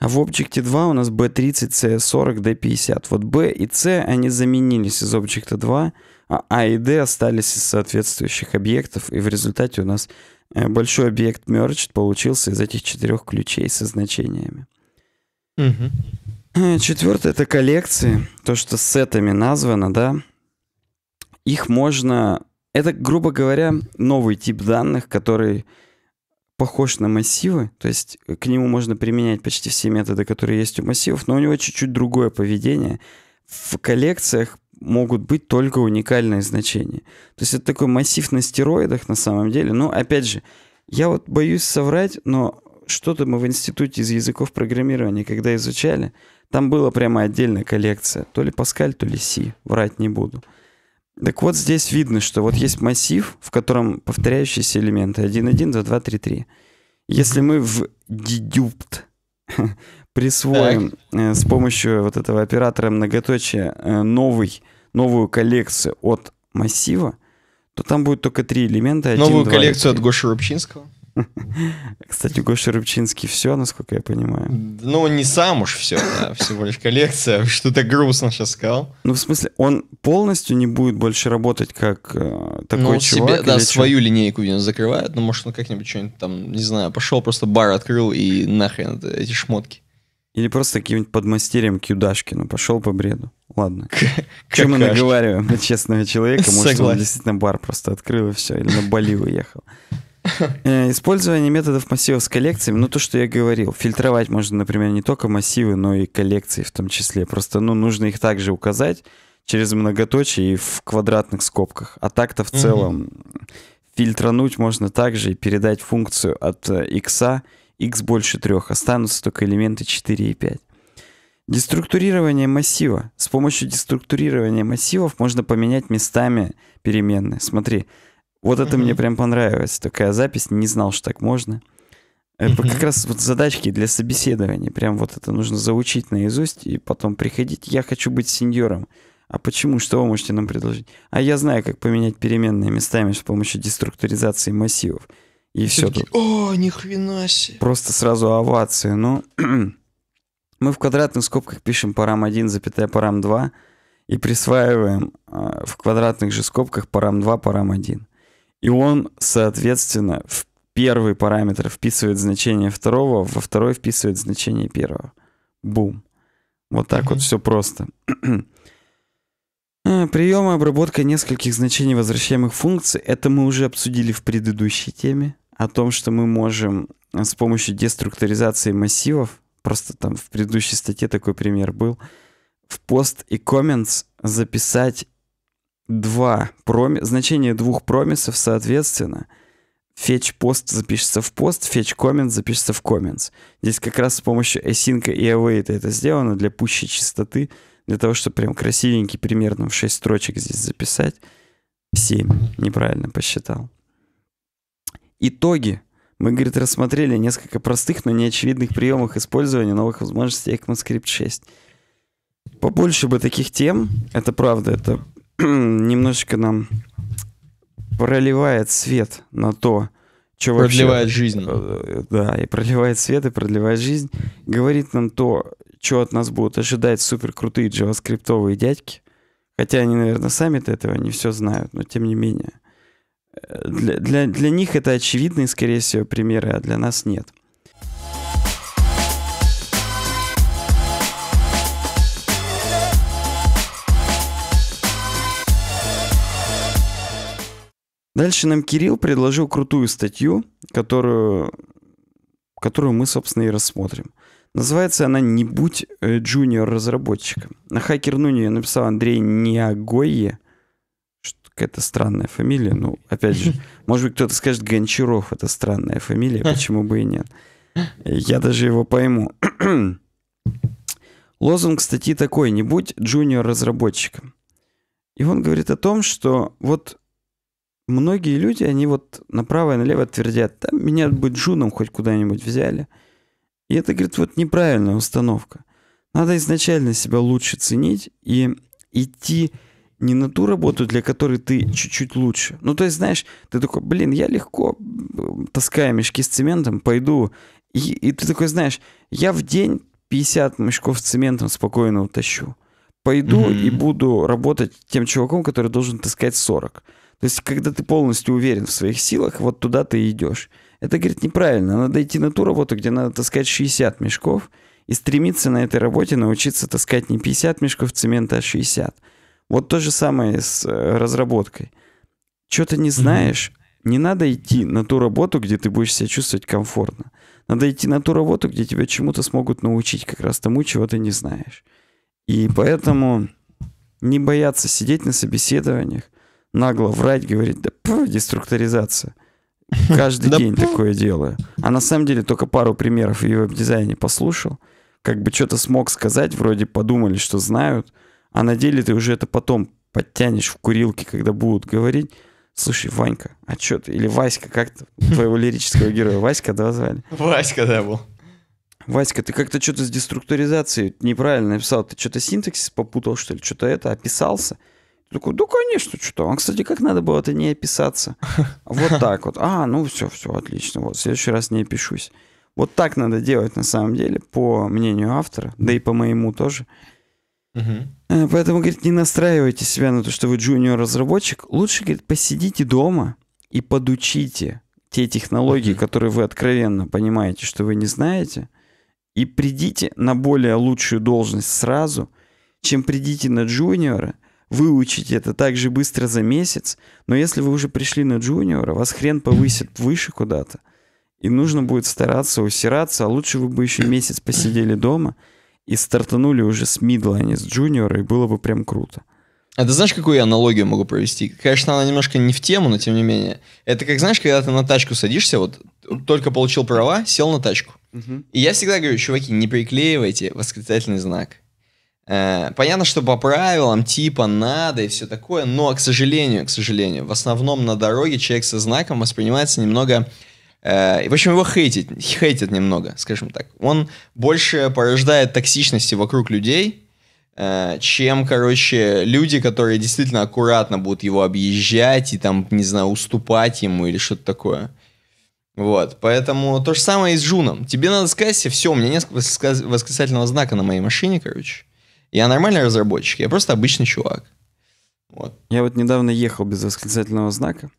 А в Object 2 у нас B30, C40, D50. Вот B и C, они заменились из Object 2, а А и D остались из соответствующих объектов, и в результате у нас э, большой объект merged получился из этих четырех ключей со значениями. Угу. Э, Четвертое — это коллекции, то, что с сетами названо, да. Их можно... Это, грубо говоря, новый тип данных, который похож на массивы, то есть э, к нему можно применять почти все методы, которые есть у массивов, но у него чуть-чуть другое поведение. В коллекциях могут быть только уникальные значения. То есть это такой массив на стероидах на самом деле. Но опять же, я вот боюсь соврать, но что-то мы в институте из языков программирования, когда изучали, там была прямо отдельная коллекция. То ли Паскаль, то ли Си. Врать не буду. Так вот здесь видно, что вот есть массив, в котором повторяющиеся элементы 1.1, 2.2, 3.3. Если мы в dedupt <laughs> присвоим э, с помощью вот этого оператора многоточия э, новый, новую коллекцию от массива, то там будет только три элемента. 1, новую 2, коллекцию 3. от Гоши Рубчинского? Кстати, Гоша Рыбчинский все, насколько я понимаю. Ну, не сам уж все, да, всего лишь коллекция. <laughs> Что-то грустно сейчас сказал. Ну, в смысле, он полностью не будет больше работать как э, такой ну, чувак? Себе, да, свою линейку видимо, закрывает, но ну, может он как-нибудь что-нибудь там, не знаю, пошел просто бар открыл и нахрен эти шмотки. Или просто каким-нибудь подмастерьем к Юдашкину пошел по бреду. Ладно. Чем мы наговариваем на честного человека? Может, он действительно бар просто открыл и все, или на Бали уехал. Э, использование методов массивов с коллекциями, ну то, что я говорил, фильтровать можно, например, не только массивы, но и коллекции в том числе. Просто, ну, нужно их также указать через многоточие и в квадратных скобках. А так-то в целом угу. фильтрануть можно также и передать функцию от x, э, x а, больше 3, останутся только элементы 4 и 5. Деструктурирование массива. С помощью деструктурирования массивов можно поменять местами переменные. Смотри, вот это мне прям понравилось. Такая запись, не знал, что так можно. Э, как раз вот задачки для собеседования. Прям вот это нужно заучить наизусть и потом приходить. Я хочу быть сеньором. А почему? Что вы можете нам предложить? А я знаю, как поменять переменные местами с помощью деструктуризации массивов. И все, все тут. О, нихрена себе. Просто сразу овации. Ну, <clears throat> мы в квадратных скобках пишем парам 1, запятая парам 2 и присваиваем э, в квадратных же скобках парам 2, парам 1. И он, соответственно, в первый параметр вписывает значение второго, во второй вписывает значение первого. Бум. Вот так mm-hmm. вот все просто. А, Прием и обработка нескольких значений возвращаемых функций. Это мы уже обсудили в предыдущей теме. О том, что мы можем а, с помощью деструктуризации массивов, просто там в предыдущей статье такой пример был, в пост и comments записать два проми... значение двух промисов соответственно. Fetch post запишется в пост, fetch comments запишется в comments. Здесь как раз с помощью async и await это сделано для пущей частоты для того, чтобы прям красивенький примерно в 6 строчек здесь записать. 7, неправильно посчитал. Итоги. Мы, говорит, рассмотрели несколько простых, но неочевидных приемов использования новых возможностей ECMAScript 6. Побольше бы таких тем, это правда, это <clears throat> немножечко нам проливает свет на то, что продлевает вообще... жизнь. Э, да, и продлевает свет, и продлевает жизнь. Говорит нам то, что от нас будут ожидать супер крутые джаваскриптовые дядьки. Хотя они, наверное, сами-то этого не все знают, но тем не менее. Э, для, для, для них это очевидные, скорее всего, примеры, а для нас нет. Дальше нам Кирилл предложил крутую статью, которую, которую мы, собственно, и рассмотрим. Называется она «Не будь э, джуниор-разработчиком». На Хакер Нуне ее написал Андрей Ниагойе. Какая-то странная фамилия. Ну, опять же, <laughs> может быть, кто-то скажет Гончаров. Это странная фамилия, почему бы и нет. Я даже его пойму. <clears throat> Лозунг статьи такой «Не будь джуниор-разработчиком». И он говорит о том, что вот многие люди, они вот направо и налево твердят, там меня бы джуном хоть куда-нибудь взяли. И это, говорит, вот неправильная установка. Надо изначально себя лучше ценить и идти не на ту работу, для которой ты чуть-чуть лучше. Ну, то есть, знаешь, ты такой, блин, я легко э, таскаю мешки с цементом, пойду. И, и ты такой, знаешь, я в день 50 мешков с цементом спокойно утащу. Пойду mm-hmm. и буду работать тем чуваком, который должен таскать 40. То есть, когда ты полностью уверен в своих силах, вот туда ты идешь. Это, говорит, неправильно. Надо идти на ту работу, где надо таскать 60 мешков и стремиться на этой работе научиться таскать не 50 мешков цемента, а 60. Вот то же самое с э, разработкой. Чего ты не знаешь, mm-hmm. не надо идти на ту работу, где ты будешь себя чувствовать комфортно. Надо идти на ту работу, где тебя чему-то смогут научить, как раз тому, чего ты не знаешь. И поэтому не бояться сидеть на собеседованиях, нагло врать, говорить, да пф, деструктуризация. <laughs> Каждый день такое делаю. А на самом деле только пару примеров в веб-дизайне послушал. Как бы что-то смог сказать, вроде подумали, что знают, а на деле ты уже это потом подтянешь в курилке, когда будут говорить. Слушай, Ванька, а что ты? Или Васька, как то <laughs> твоего лирического героя? Васька, да, звали? Васька, да, был. Васька, ты как-то что-то с деструктуризацией неправильно написал. Ты что-то синтаксис попутал, что ли? Что-то это, описался? Такой, да, конечно, что-то. А, кстати, как надо было это не описаться? <laughs> Вот так вот. А, ну все, все, отлично. Вот, в следующий раз не опишусь. Вот так надо делать, на самом деле, по мнению автора, да и по моему тоже. Угу. Поэтому, говорит, не настраивайте себя на то, что вы джуниор-разработчик. Лучше, говорит, посидите дома и подучите те технологии, угу. которые вы откровенно понимаете, что вы не знаете, и придите на более лучшую должность сразу, чем придите на джуниора – выучить это так же быстро за месяц, но если вы уже пришли на джуниора, вас хрен повысит выше куда-то, и нужно будет стараться усираться, а лучше вы бы еще месяц посидели дома и стартанули уже с мидла, а не с джуниора, и было бы прям круто. А ты знаешь, какую я аналогию могу провести? Конечно, она немножко не в тему, но тем не менее. Это как, знаешь, когда ты на тачку садишься, вот только получил права, сел на тачку. Угу. И я всегда говорю, чуваки, не приклеивайте восклицательный знак. Э, понятно, что по правилам, типа, надо и все такое, но, к сожалению, к сожалению, в основном на дороге человек со знаком воспринимается немного... Э, в общем, его хейтит, хейтит немного, скажем так. Он больше порождает токсичности вокруг людей, э, чем, короче, люди, которые действительно аккуратно будут его объезжать и там, не знаю, уступать ему или что-то такое. Вот, поэтому то же самое и с Джуном. Тебе надо сказать все, у меня несколько восклицательного знака на моей машине, короче я нормальный разработчик, я просто обычный чувак. Вот. Я вот недавно ехал без восклицательного знака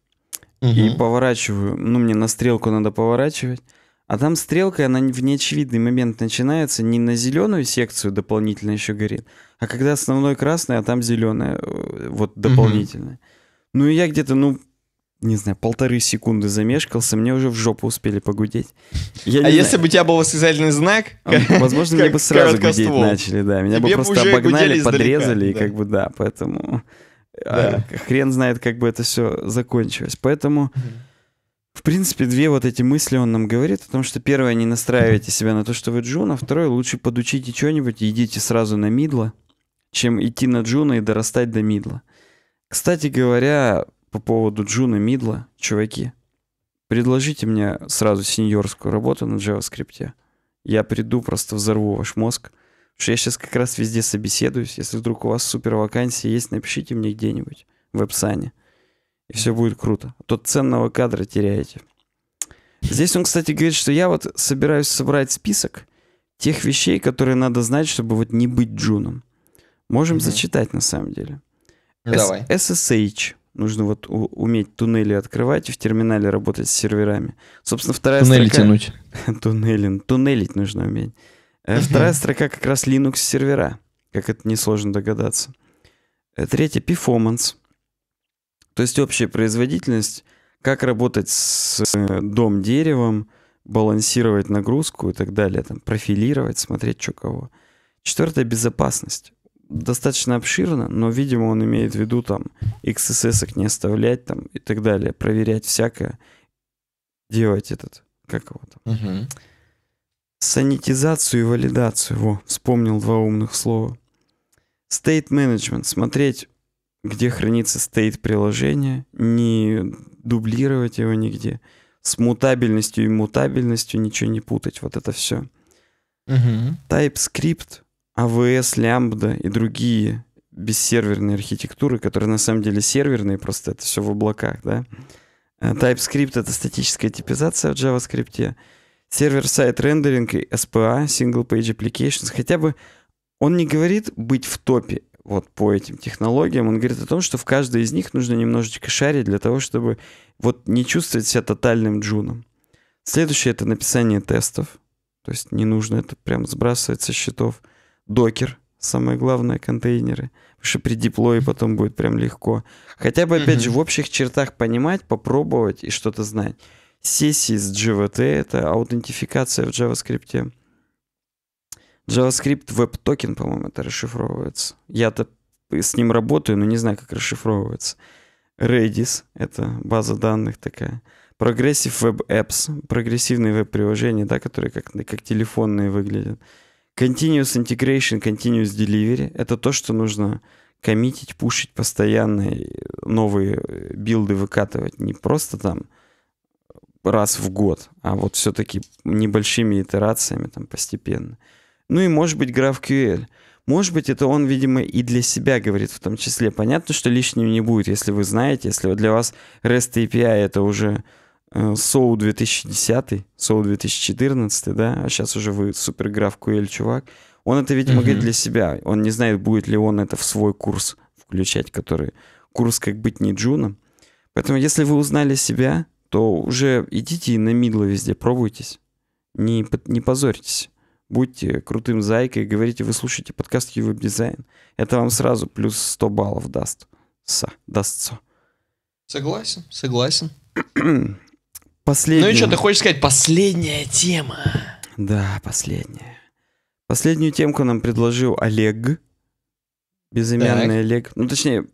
угу. и поворачиваю. Ну, мне на стрелку надо поворачивать. А там стрелка, она в неочевидный момент начинается не на зеленую секцию дополнительно еще горит, а когда основной красный, а там зеленая, э, вот дополнительная. Угу. Ну и я где-то, ну, не знаю, полторы секунды замешкался, мне уже в жопу успели погудеть. Я а знаю. если бы у тебя был восклицательный знак? А, возможно, мне бы сразу гудеть начали, да. Меня Тебе бы просто обогнали, подрезали, издалека, и как бы да, поэтому... А, да. А, хрен знает, как бы это все закончилось. Поэтому, mm в принципе, две вот эти мысли он нам говорит о том, что первое, не настраивайте себя на то, что вы джун, а второе, лучше подучите что-нибудь и идите сразу на мидло, чем идти на джуна и дорастать до мидла. Кстати говоря, по поводу Джуна Мидла, чуваки, предложите мне сразу сеньорскую работу на JavaScript. Я приду, просто взорву ваш мозг. Потому что я сейчас как раз везде собеседуюсь. Если вдруг у вас супер вакансия есть, напишите мне где-нибудь в Эпсане. И все будет круто. Тот ценного кадра теряете. Здесь он, кстати, говорит, что я вот собираюсь собрать список тех вещей, которые надо знать, чтобы вот не быть джуном. Можем угу. зачитать на самом деле. Ну, давай. SSH. Нужно вот уметь туннели открывать и в терминале работать с серверами. Собственно, вторая Туннели строка... тянуть. <laughs> Туннелин. Туннелить нужно уметь. Э, вторая строка как раз Linux сервера, как это несложно догадаться. Э, третья performance. То есть общая производительность, как работать с э, дом-деревом, балансировать нагрузку и так далее, там, профилировать, смотреть, что кого. Четвертое — безопасность достаточно обширно, но, видимо, он имеет в виду там XSS не оставлять там и так далее, проверять всякое, делать этот, как его там, угу. санитизацию и валидацию. Во, вспомнил два умных слова. State management, смотреть, где хранится state приложения, не дублировать его нигде, с мутабельностью и мутабельностью ничего не путать, вот это все. Угу. TypeScript — АВС, Lambda и другие бессерверные архитектуры, которые на самом деле серверные, просто это все в облаках, да. Э, TypeScript — это статическая типизация в JavaScript. Сервер-сайт рендеринг и SPA, Single Page Applications, хотя бы он не говорит быть в топе вот по этим технологиям, он говорит о том, что в каждой из них нужно немножечко шарить для того, чтобы вот не чувствовать себя тотальным джуном. Следующее — это написание тестов, то есть не нужно это прям сбрасывать со счетов — докер, самое главное, контейнеры. Потому что при деплое потом будет прям легко. Хотя бы, опять же, в общих чертах понимать, попробовать и что-то знать. Сессии с GVT — это аутентификация в JavaScript. JavaScript Web Token, по-моему, это расшифровывается. Я-то с ним работаю, но не знаю, как расшифровывается. Redis — это база данных такая. Progressive Web Apps — прогрессивные веб-приложения, да, которые как, как телефонные выглядят. Continuous Integration, Continuous Delivery — это то, что нужно коммитить, пушить постоянно, новые э, билды выкатывать. Не просто там раз в год, а вот все-таки небольшими итерациями там постепенно. Ну и может быть GraphQL. Может быть, это он, видимо, и для себя говорит в том числе. Понятно, что лишним не будет, если вы знаете, если для вас REST API это уже Э, Соу 2010, Соу 2014, да, а сейчас уже вы суперграф Куэль, чувак. Он это, видимо, угу. говорит для себя. Он не знает, будет ли он это в свой курс включать, который курс «Как быть не Джуном». Поэтому, если вы узнали себя, то уже идите и на мидло везде, пробуйтесь. Не, не позорьтесь. Будьте крутым зайкой, говорите, вы слушаете подкаст Ювеб Дизайн. Это вам сразу плюс 100 баллов даст. Са, дастся. Согласен, согласен. <clears throat> Последняя. Ну и что, ты хочешь сказать, последняя тема? Да, последняя. Последнюю темку нам предложил Олег. Безымянный так. Олег. Ну, точнее,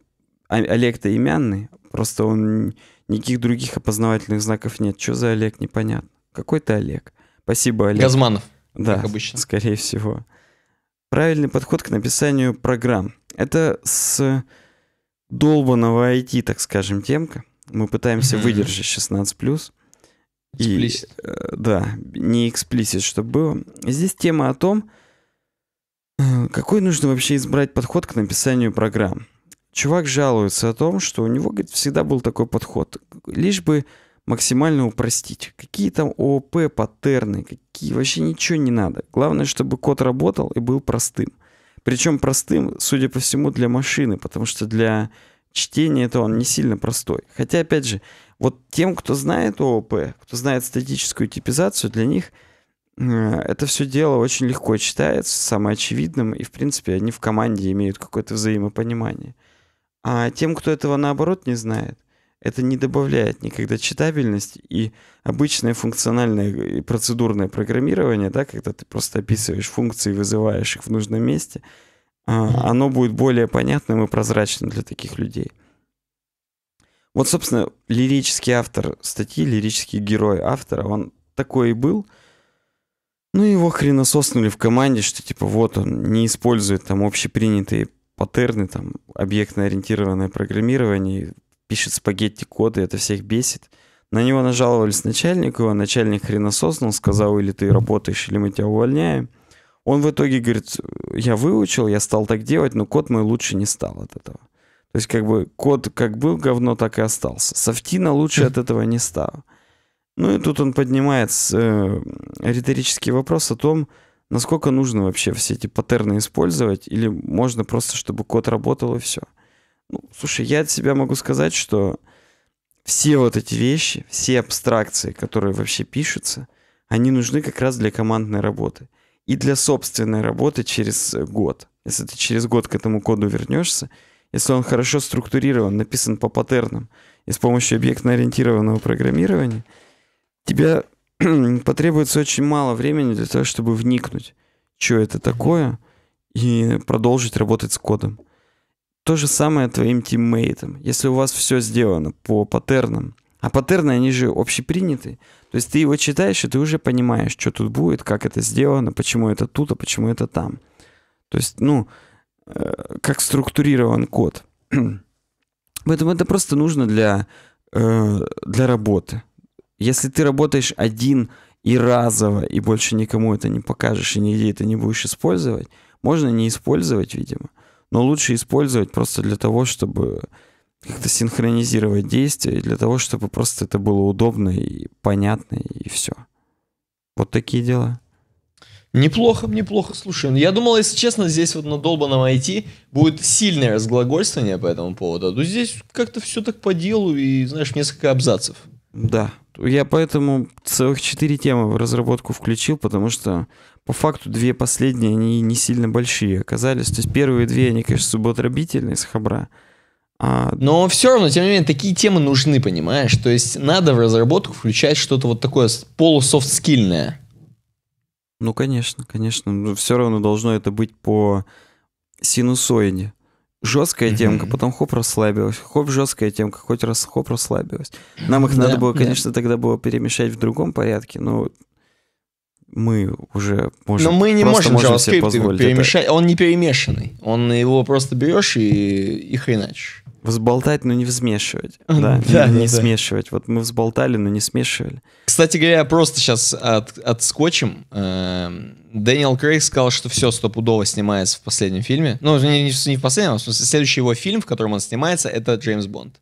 а, Олег-то имянный, просто он никаких других опознавательных знаков нет. Что за Олег, непонятно. Какой то Олег? Спасибо, Олег. Газманов. Да, как обычно. скорее всего. Правильный подход к написанию программ. Это с долбанного IT, так скажем, темка. Мы пытаемся выдержать 16+. Explicit. И, э, да, не эксплисит, чтобы было. Здесь тема о том, э, какой нужно вообще избрать подход к написанию программ. Чувак жалуется о том, что у него, говорит, всегда был такой подход. Лишь бы максимально упростить. Какие там ООП, паттерны, какие вообще ничего не надо. Главное, чтобы код работал и был простым. Причем простым, судя по всему, для машины, потому что для чтение этого он не сильно простой. Хотя, опять же, вот тем, кто знает ООП, кто знает статическую типизацию, для них э, это все дело очень легко читается, самоочевидным, и, в принципе, они в команде имеют какое-то взаимопонимание. А тем, кто этого наоборот не знает, это не добавляет никогда читабельность и обычное функциональное и процедурное программирование, да, когда ты просто описываешь функции, вызываешь их в нужном месте – а, оно будет более понятным и прозрачным для таких людей. Вот, собственно, лирический автор статьи, лирический герой автора, он такой и был. Ну, его хренососнули в команде, что типа вот он не использует там общепринятые паттерны, там, объектно-ориентированное программирование, пишет спагетти-коды, это всех бесит. На него нажаловались начальнику, его начальник хренососнул, сказал, или ты работаешь, или мы тебя увольняем. Он в итоге говорит, я выучил, я стал так делать, но код мой лучше не стал от этого. То есть как бы код как был говно, так и остался. Софтина лучше от этого не стал. Ну и тут он поднимает э, риторический вопрос о том, насколько нужно вообще все эти паттерны использовать, или можно просто, чтобы код работал и все. Ну, слушай, я от себя могу сказать, что все вот эти вещи, все абстракции, которые вообще пишутся, они нужны как раз для командной работы и для собственной работы через год. Если ты через год к этому коду вернешься, если он хорошо структурирован, написан по паттернам и с помощью объектно-ориентированного программирования, тебе <clears throat> потребуется очень мало времени для того, чтобы вникнуть, что это такое, и продолжить работать с кодом. То же самое твоим тиммейтам. Если у вас все сделано по паттернам, а паттерны, они же общеприняты. То есть ты его читаешь, и ты уже понимаешь, что тут будет, как это сделано, почему это тут, а почему это там. То есть, ну, э, как структурирован код. <clears throat> Поэтому это просто нужно для, э, для работы. Если ты работаешь один и разово, и больше никому это не покажешь, и нигде это не будешь использовать, можно не использовать, видимо. Но лучше использовать просто для того, чтобы как-то синхронизировать действия для того, чтобы просто это было удобно и понятно, и все. Вот такие дела. Неплохо, неплохо, слушай. Ну я думал, если честно, здесь вот на долбанном IT будет сильное разглагольствование по этому поводу. Но а здесь как-то все так по делу и, знаешь, несколько абзацев. Да, я поэтому целых четыре темы в разработку включил, потому что по факту две последние, они не сильно большие оказались. То есть первые две, они, конечно, суботрабительные с хабра. А, но все равно, тем не менее, такие темы нужны, понимаешь? То есть надо в разработку включать что-то вот такое полусофтскильное. Ну, конечно, конечно. Но ну, все равно должно это быть по синусоиде. Жесткая mm-hmm. темка, потом хоп, расслабилась. Хоп, жесткая темка, хоть раз хоп, расслабилась. Нам их да, надо было, конечно, да. тогда было перемешать в другом порядке, но мы уже можем... Но мы не можем, можем JavaScript перемешать. Это. Он не перемешанный. Он его просто берешь и, и хреначишь. Взболтать, но не взмешивать. <laughs> Да, да не, не да. смешивать. Вот мы взболтали, но не смешивали. Кстати говоря, просто сейчас от, отскочим. Э, Дэниел Крейг сказал, что все стопудово снимается в последнем фильме. Ну, не, не в последнем, а в смысле, следующий его фильм, в котором он снимается, это Джеймс Бонд.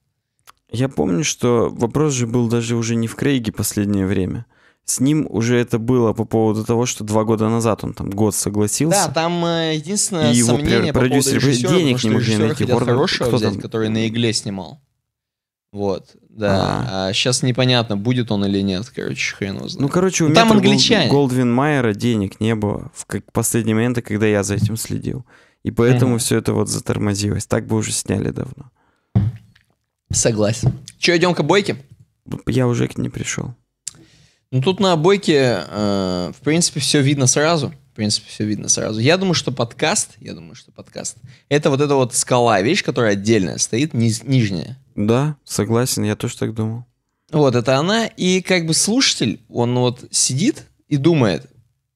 Я помню, что вопрос же был даже уже не в Крейге последнее время. С ним уже это было по поводу того, что два года назад он там год согласился. Да, там э, единственное и его сомнение по поводу режиссера, денег не могли найти. Хотят хорошего Кто взять, там? который на игле снимал. Вот, да. А. а сейчас непонятно, будет он или нет, короче, хрен его ну, знает. Ну, короче, у ну, там англичане. Голдвин Майера денег не было в как, последние моменты, когда я за этим следил. И поэтому все это вот затормозилось. Так бы уже сняли давно. Согласен. Че, идем к обойке? Я уже к ней пришел. Ну, тут на обойке, э, в принципе, все видно сразу. В принципе, все видно сразу. Я думаю, что подкаст, я думаю, что подкаст, это вот эта вот скала, вещь, которая отдельная стоит, низ, нижняя. Да, согласен, я тоже так думал. Вот, это она, и как бы слушатель, он вот сидит и думает,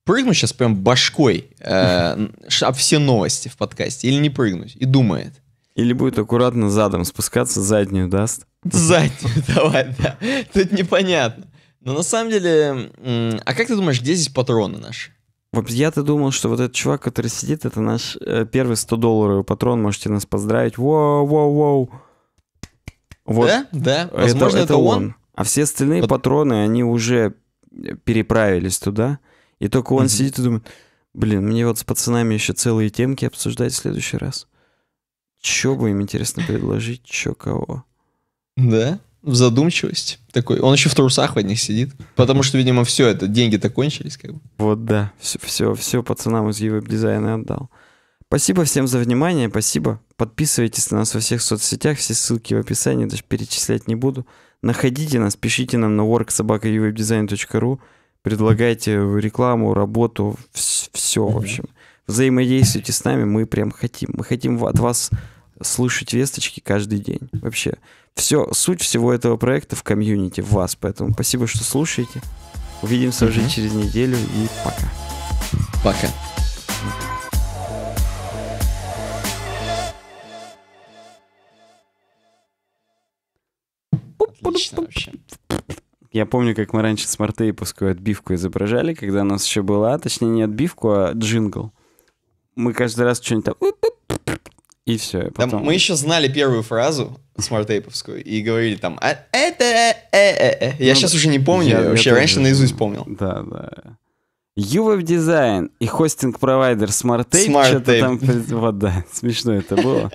прыгнуть сейчас прям башкой э, об все новости в подкасте или не прыгнуть, и думает. Или будет аккуратно задом спускаться, заднюю даст. Заднюю <laughs> давай, да. Тут непонятно. Но на самом деле, а как ты думаешь, где здесь патроны наши? Я-то думал, что вот этот чувак, который сидит, это наш э, первый 100-долларовый патрон, можете нас поздравить. Воу-воу-воу. Вот. Да, да, возможно, это, это, он. он. А все остальные Пат... патроны, они уже э, переправились туда. И только он mm-hmm. сидит и думает, блин, мне вот с пацанами еще целые темки обсуждать в следующий раз. Че бы им интересно предложить, че кого. Да? в задумчивость. Такой. Он еще в трусах в одних сидит. Потому что, видимо, все это, деньги-то кончились. Как бы. Вот, да. Все, все, все пацанам из Ювеб дизайна отдал. Спасибо всем за внимание, спасибо. Подписывайтесь на нас во всех соцсетях, все ссылки в описании, даже перечислять не буду. Находите нас, пишите нам на worksobaka.uwebdesign.ru, предлагайте рекламу, работу, все, в общем. Взаимодействуйте с нами, мы прям хотим. Мы хотим от вас слушать весточки каждый день. Вообще, все, суть всего этого проекта в комьюнити, в вас. Поэтому спасибо, что слушаете. Увидимся угу. уже через неделю и пока. Пока. Отлично Я помню, как мы раньше с мартейповскую отбивку изображали, когда у нас еще была, точнее, не отбивку, а джингл. Мы каждый раз что-нибудь там и все. Потом... Там мы еще знали первую фразу смарт-эйповскую и говорили там а, это э, э, э. э». Я ну, сейчас уже не помню, я, вообще я тоже... раньше наизусть помнил. Да, да. UWeb дизайн и хостинг-провайдер SmartTape, Smart что-то там, вот <laughs> смешно это было.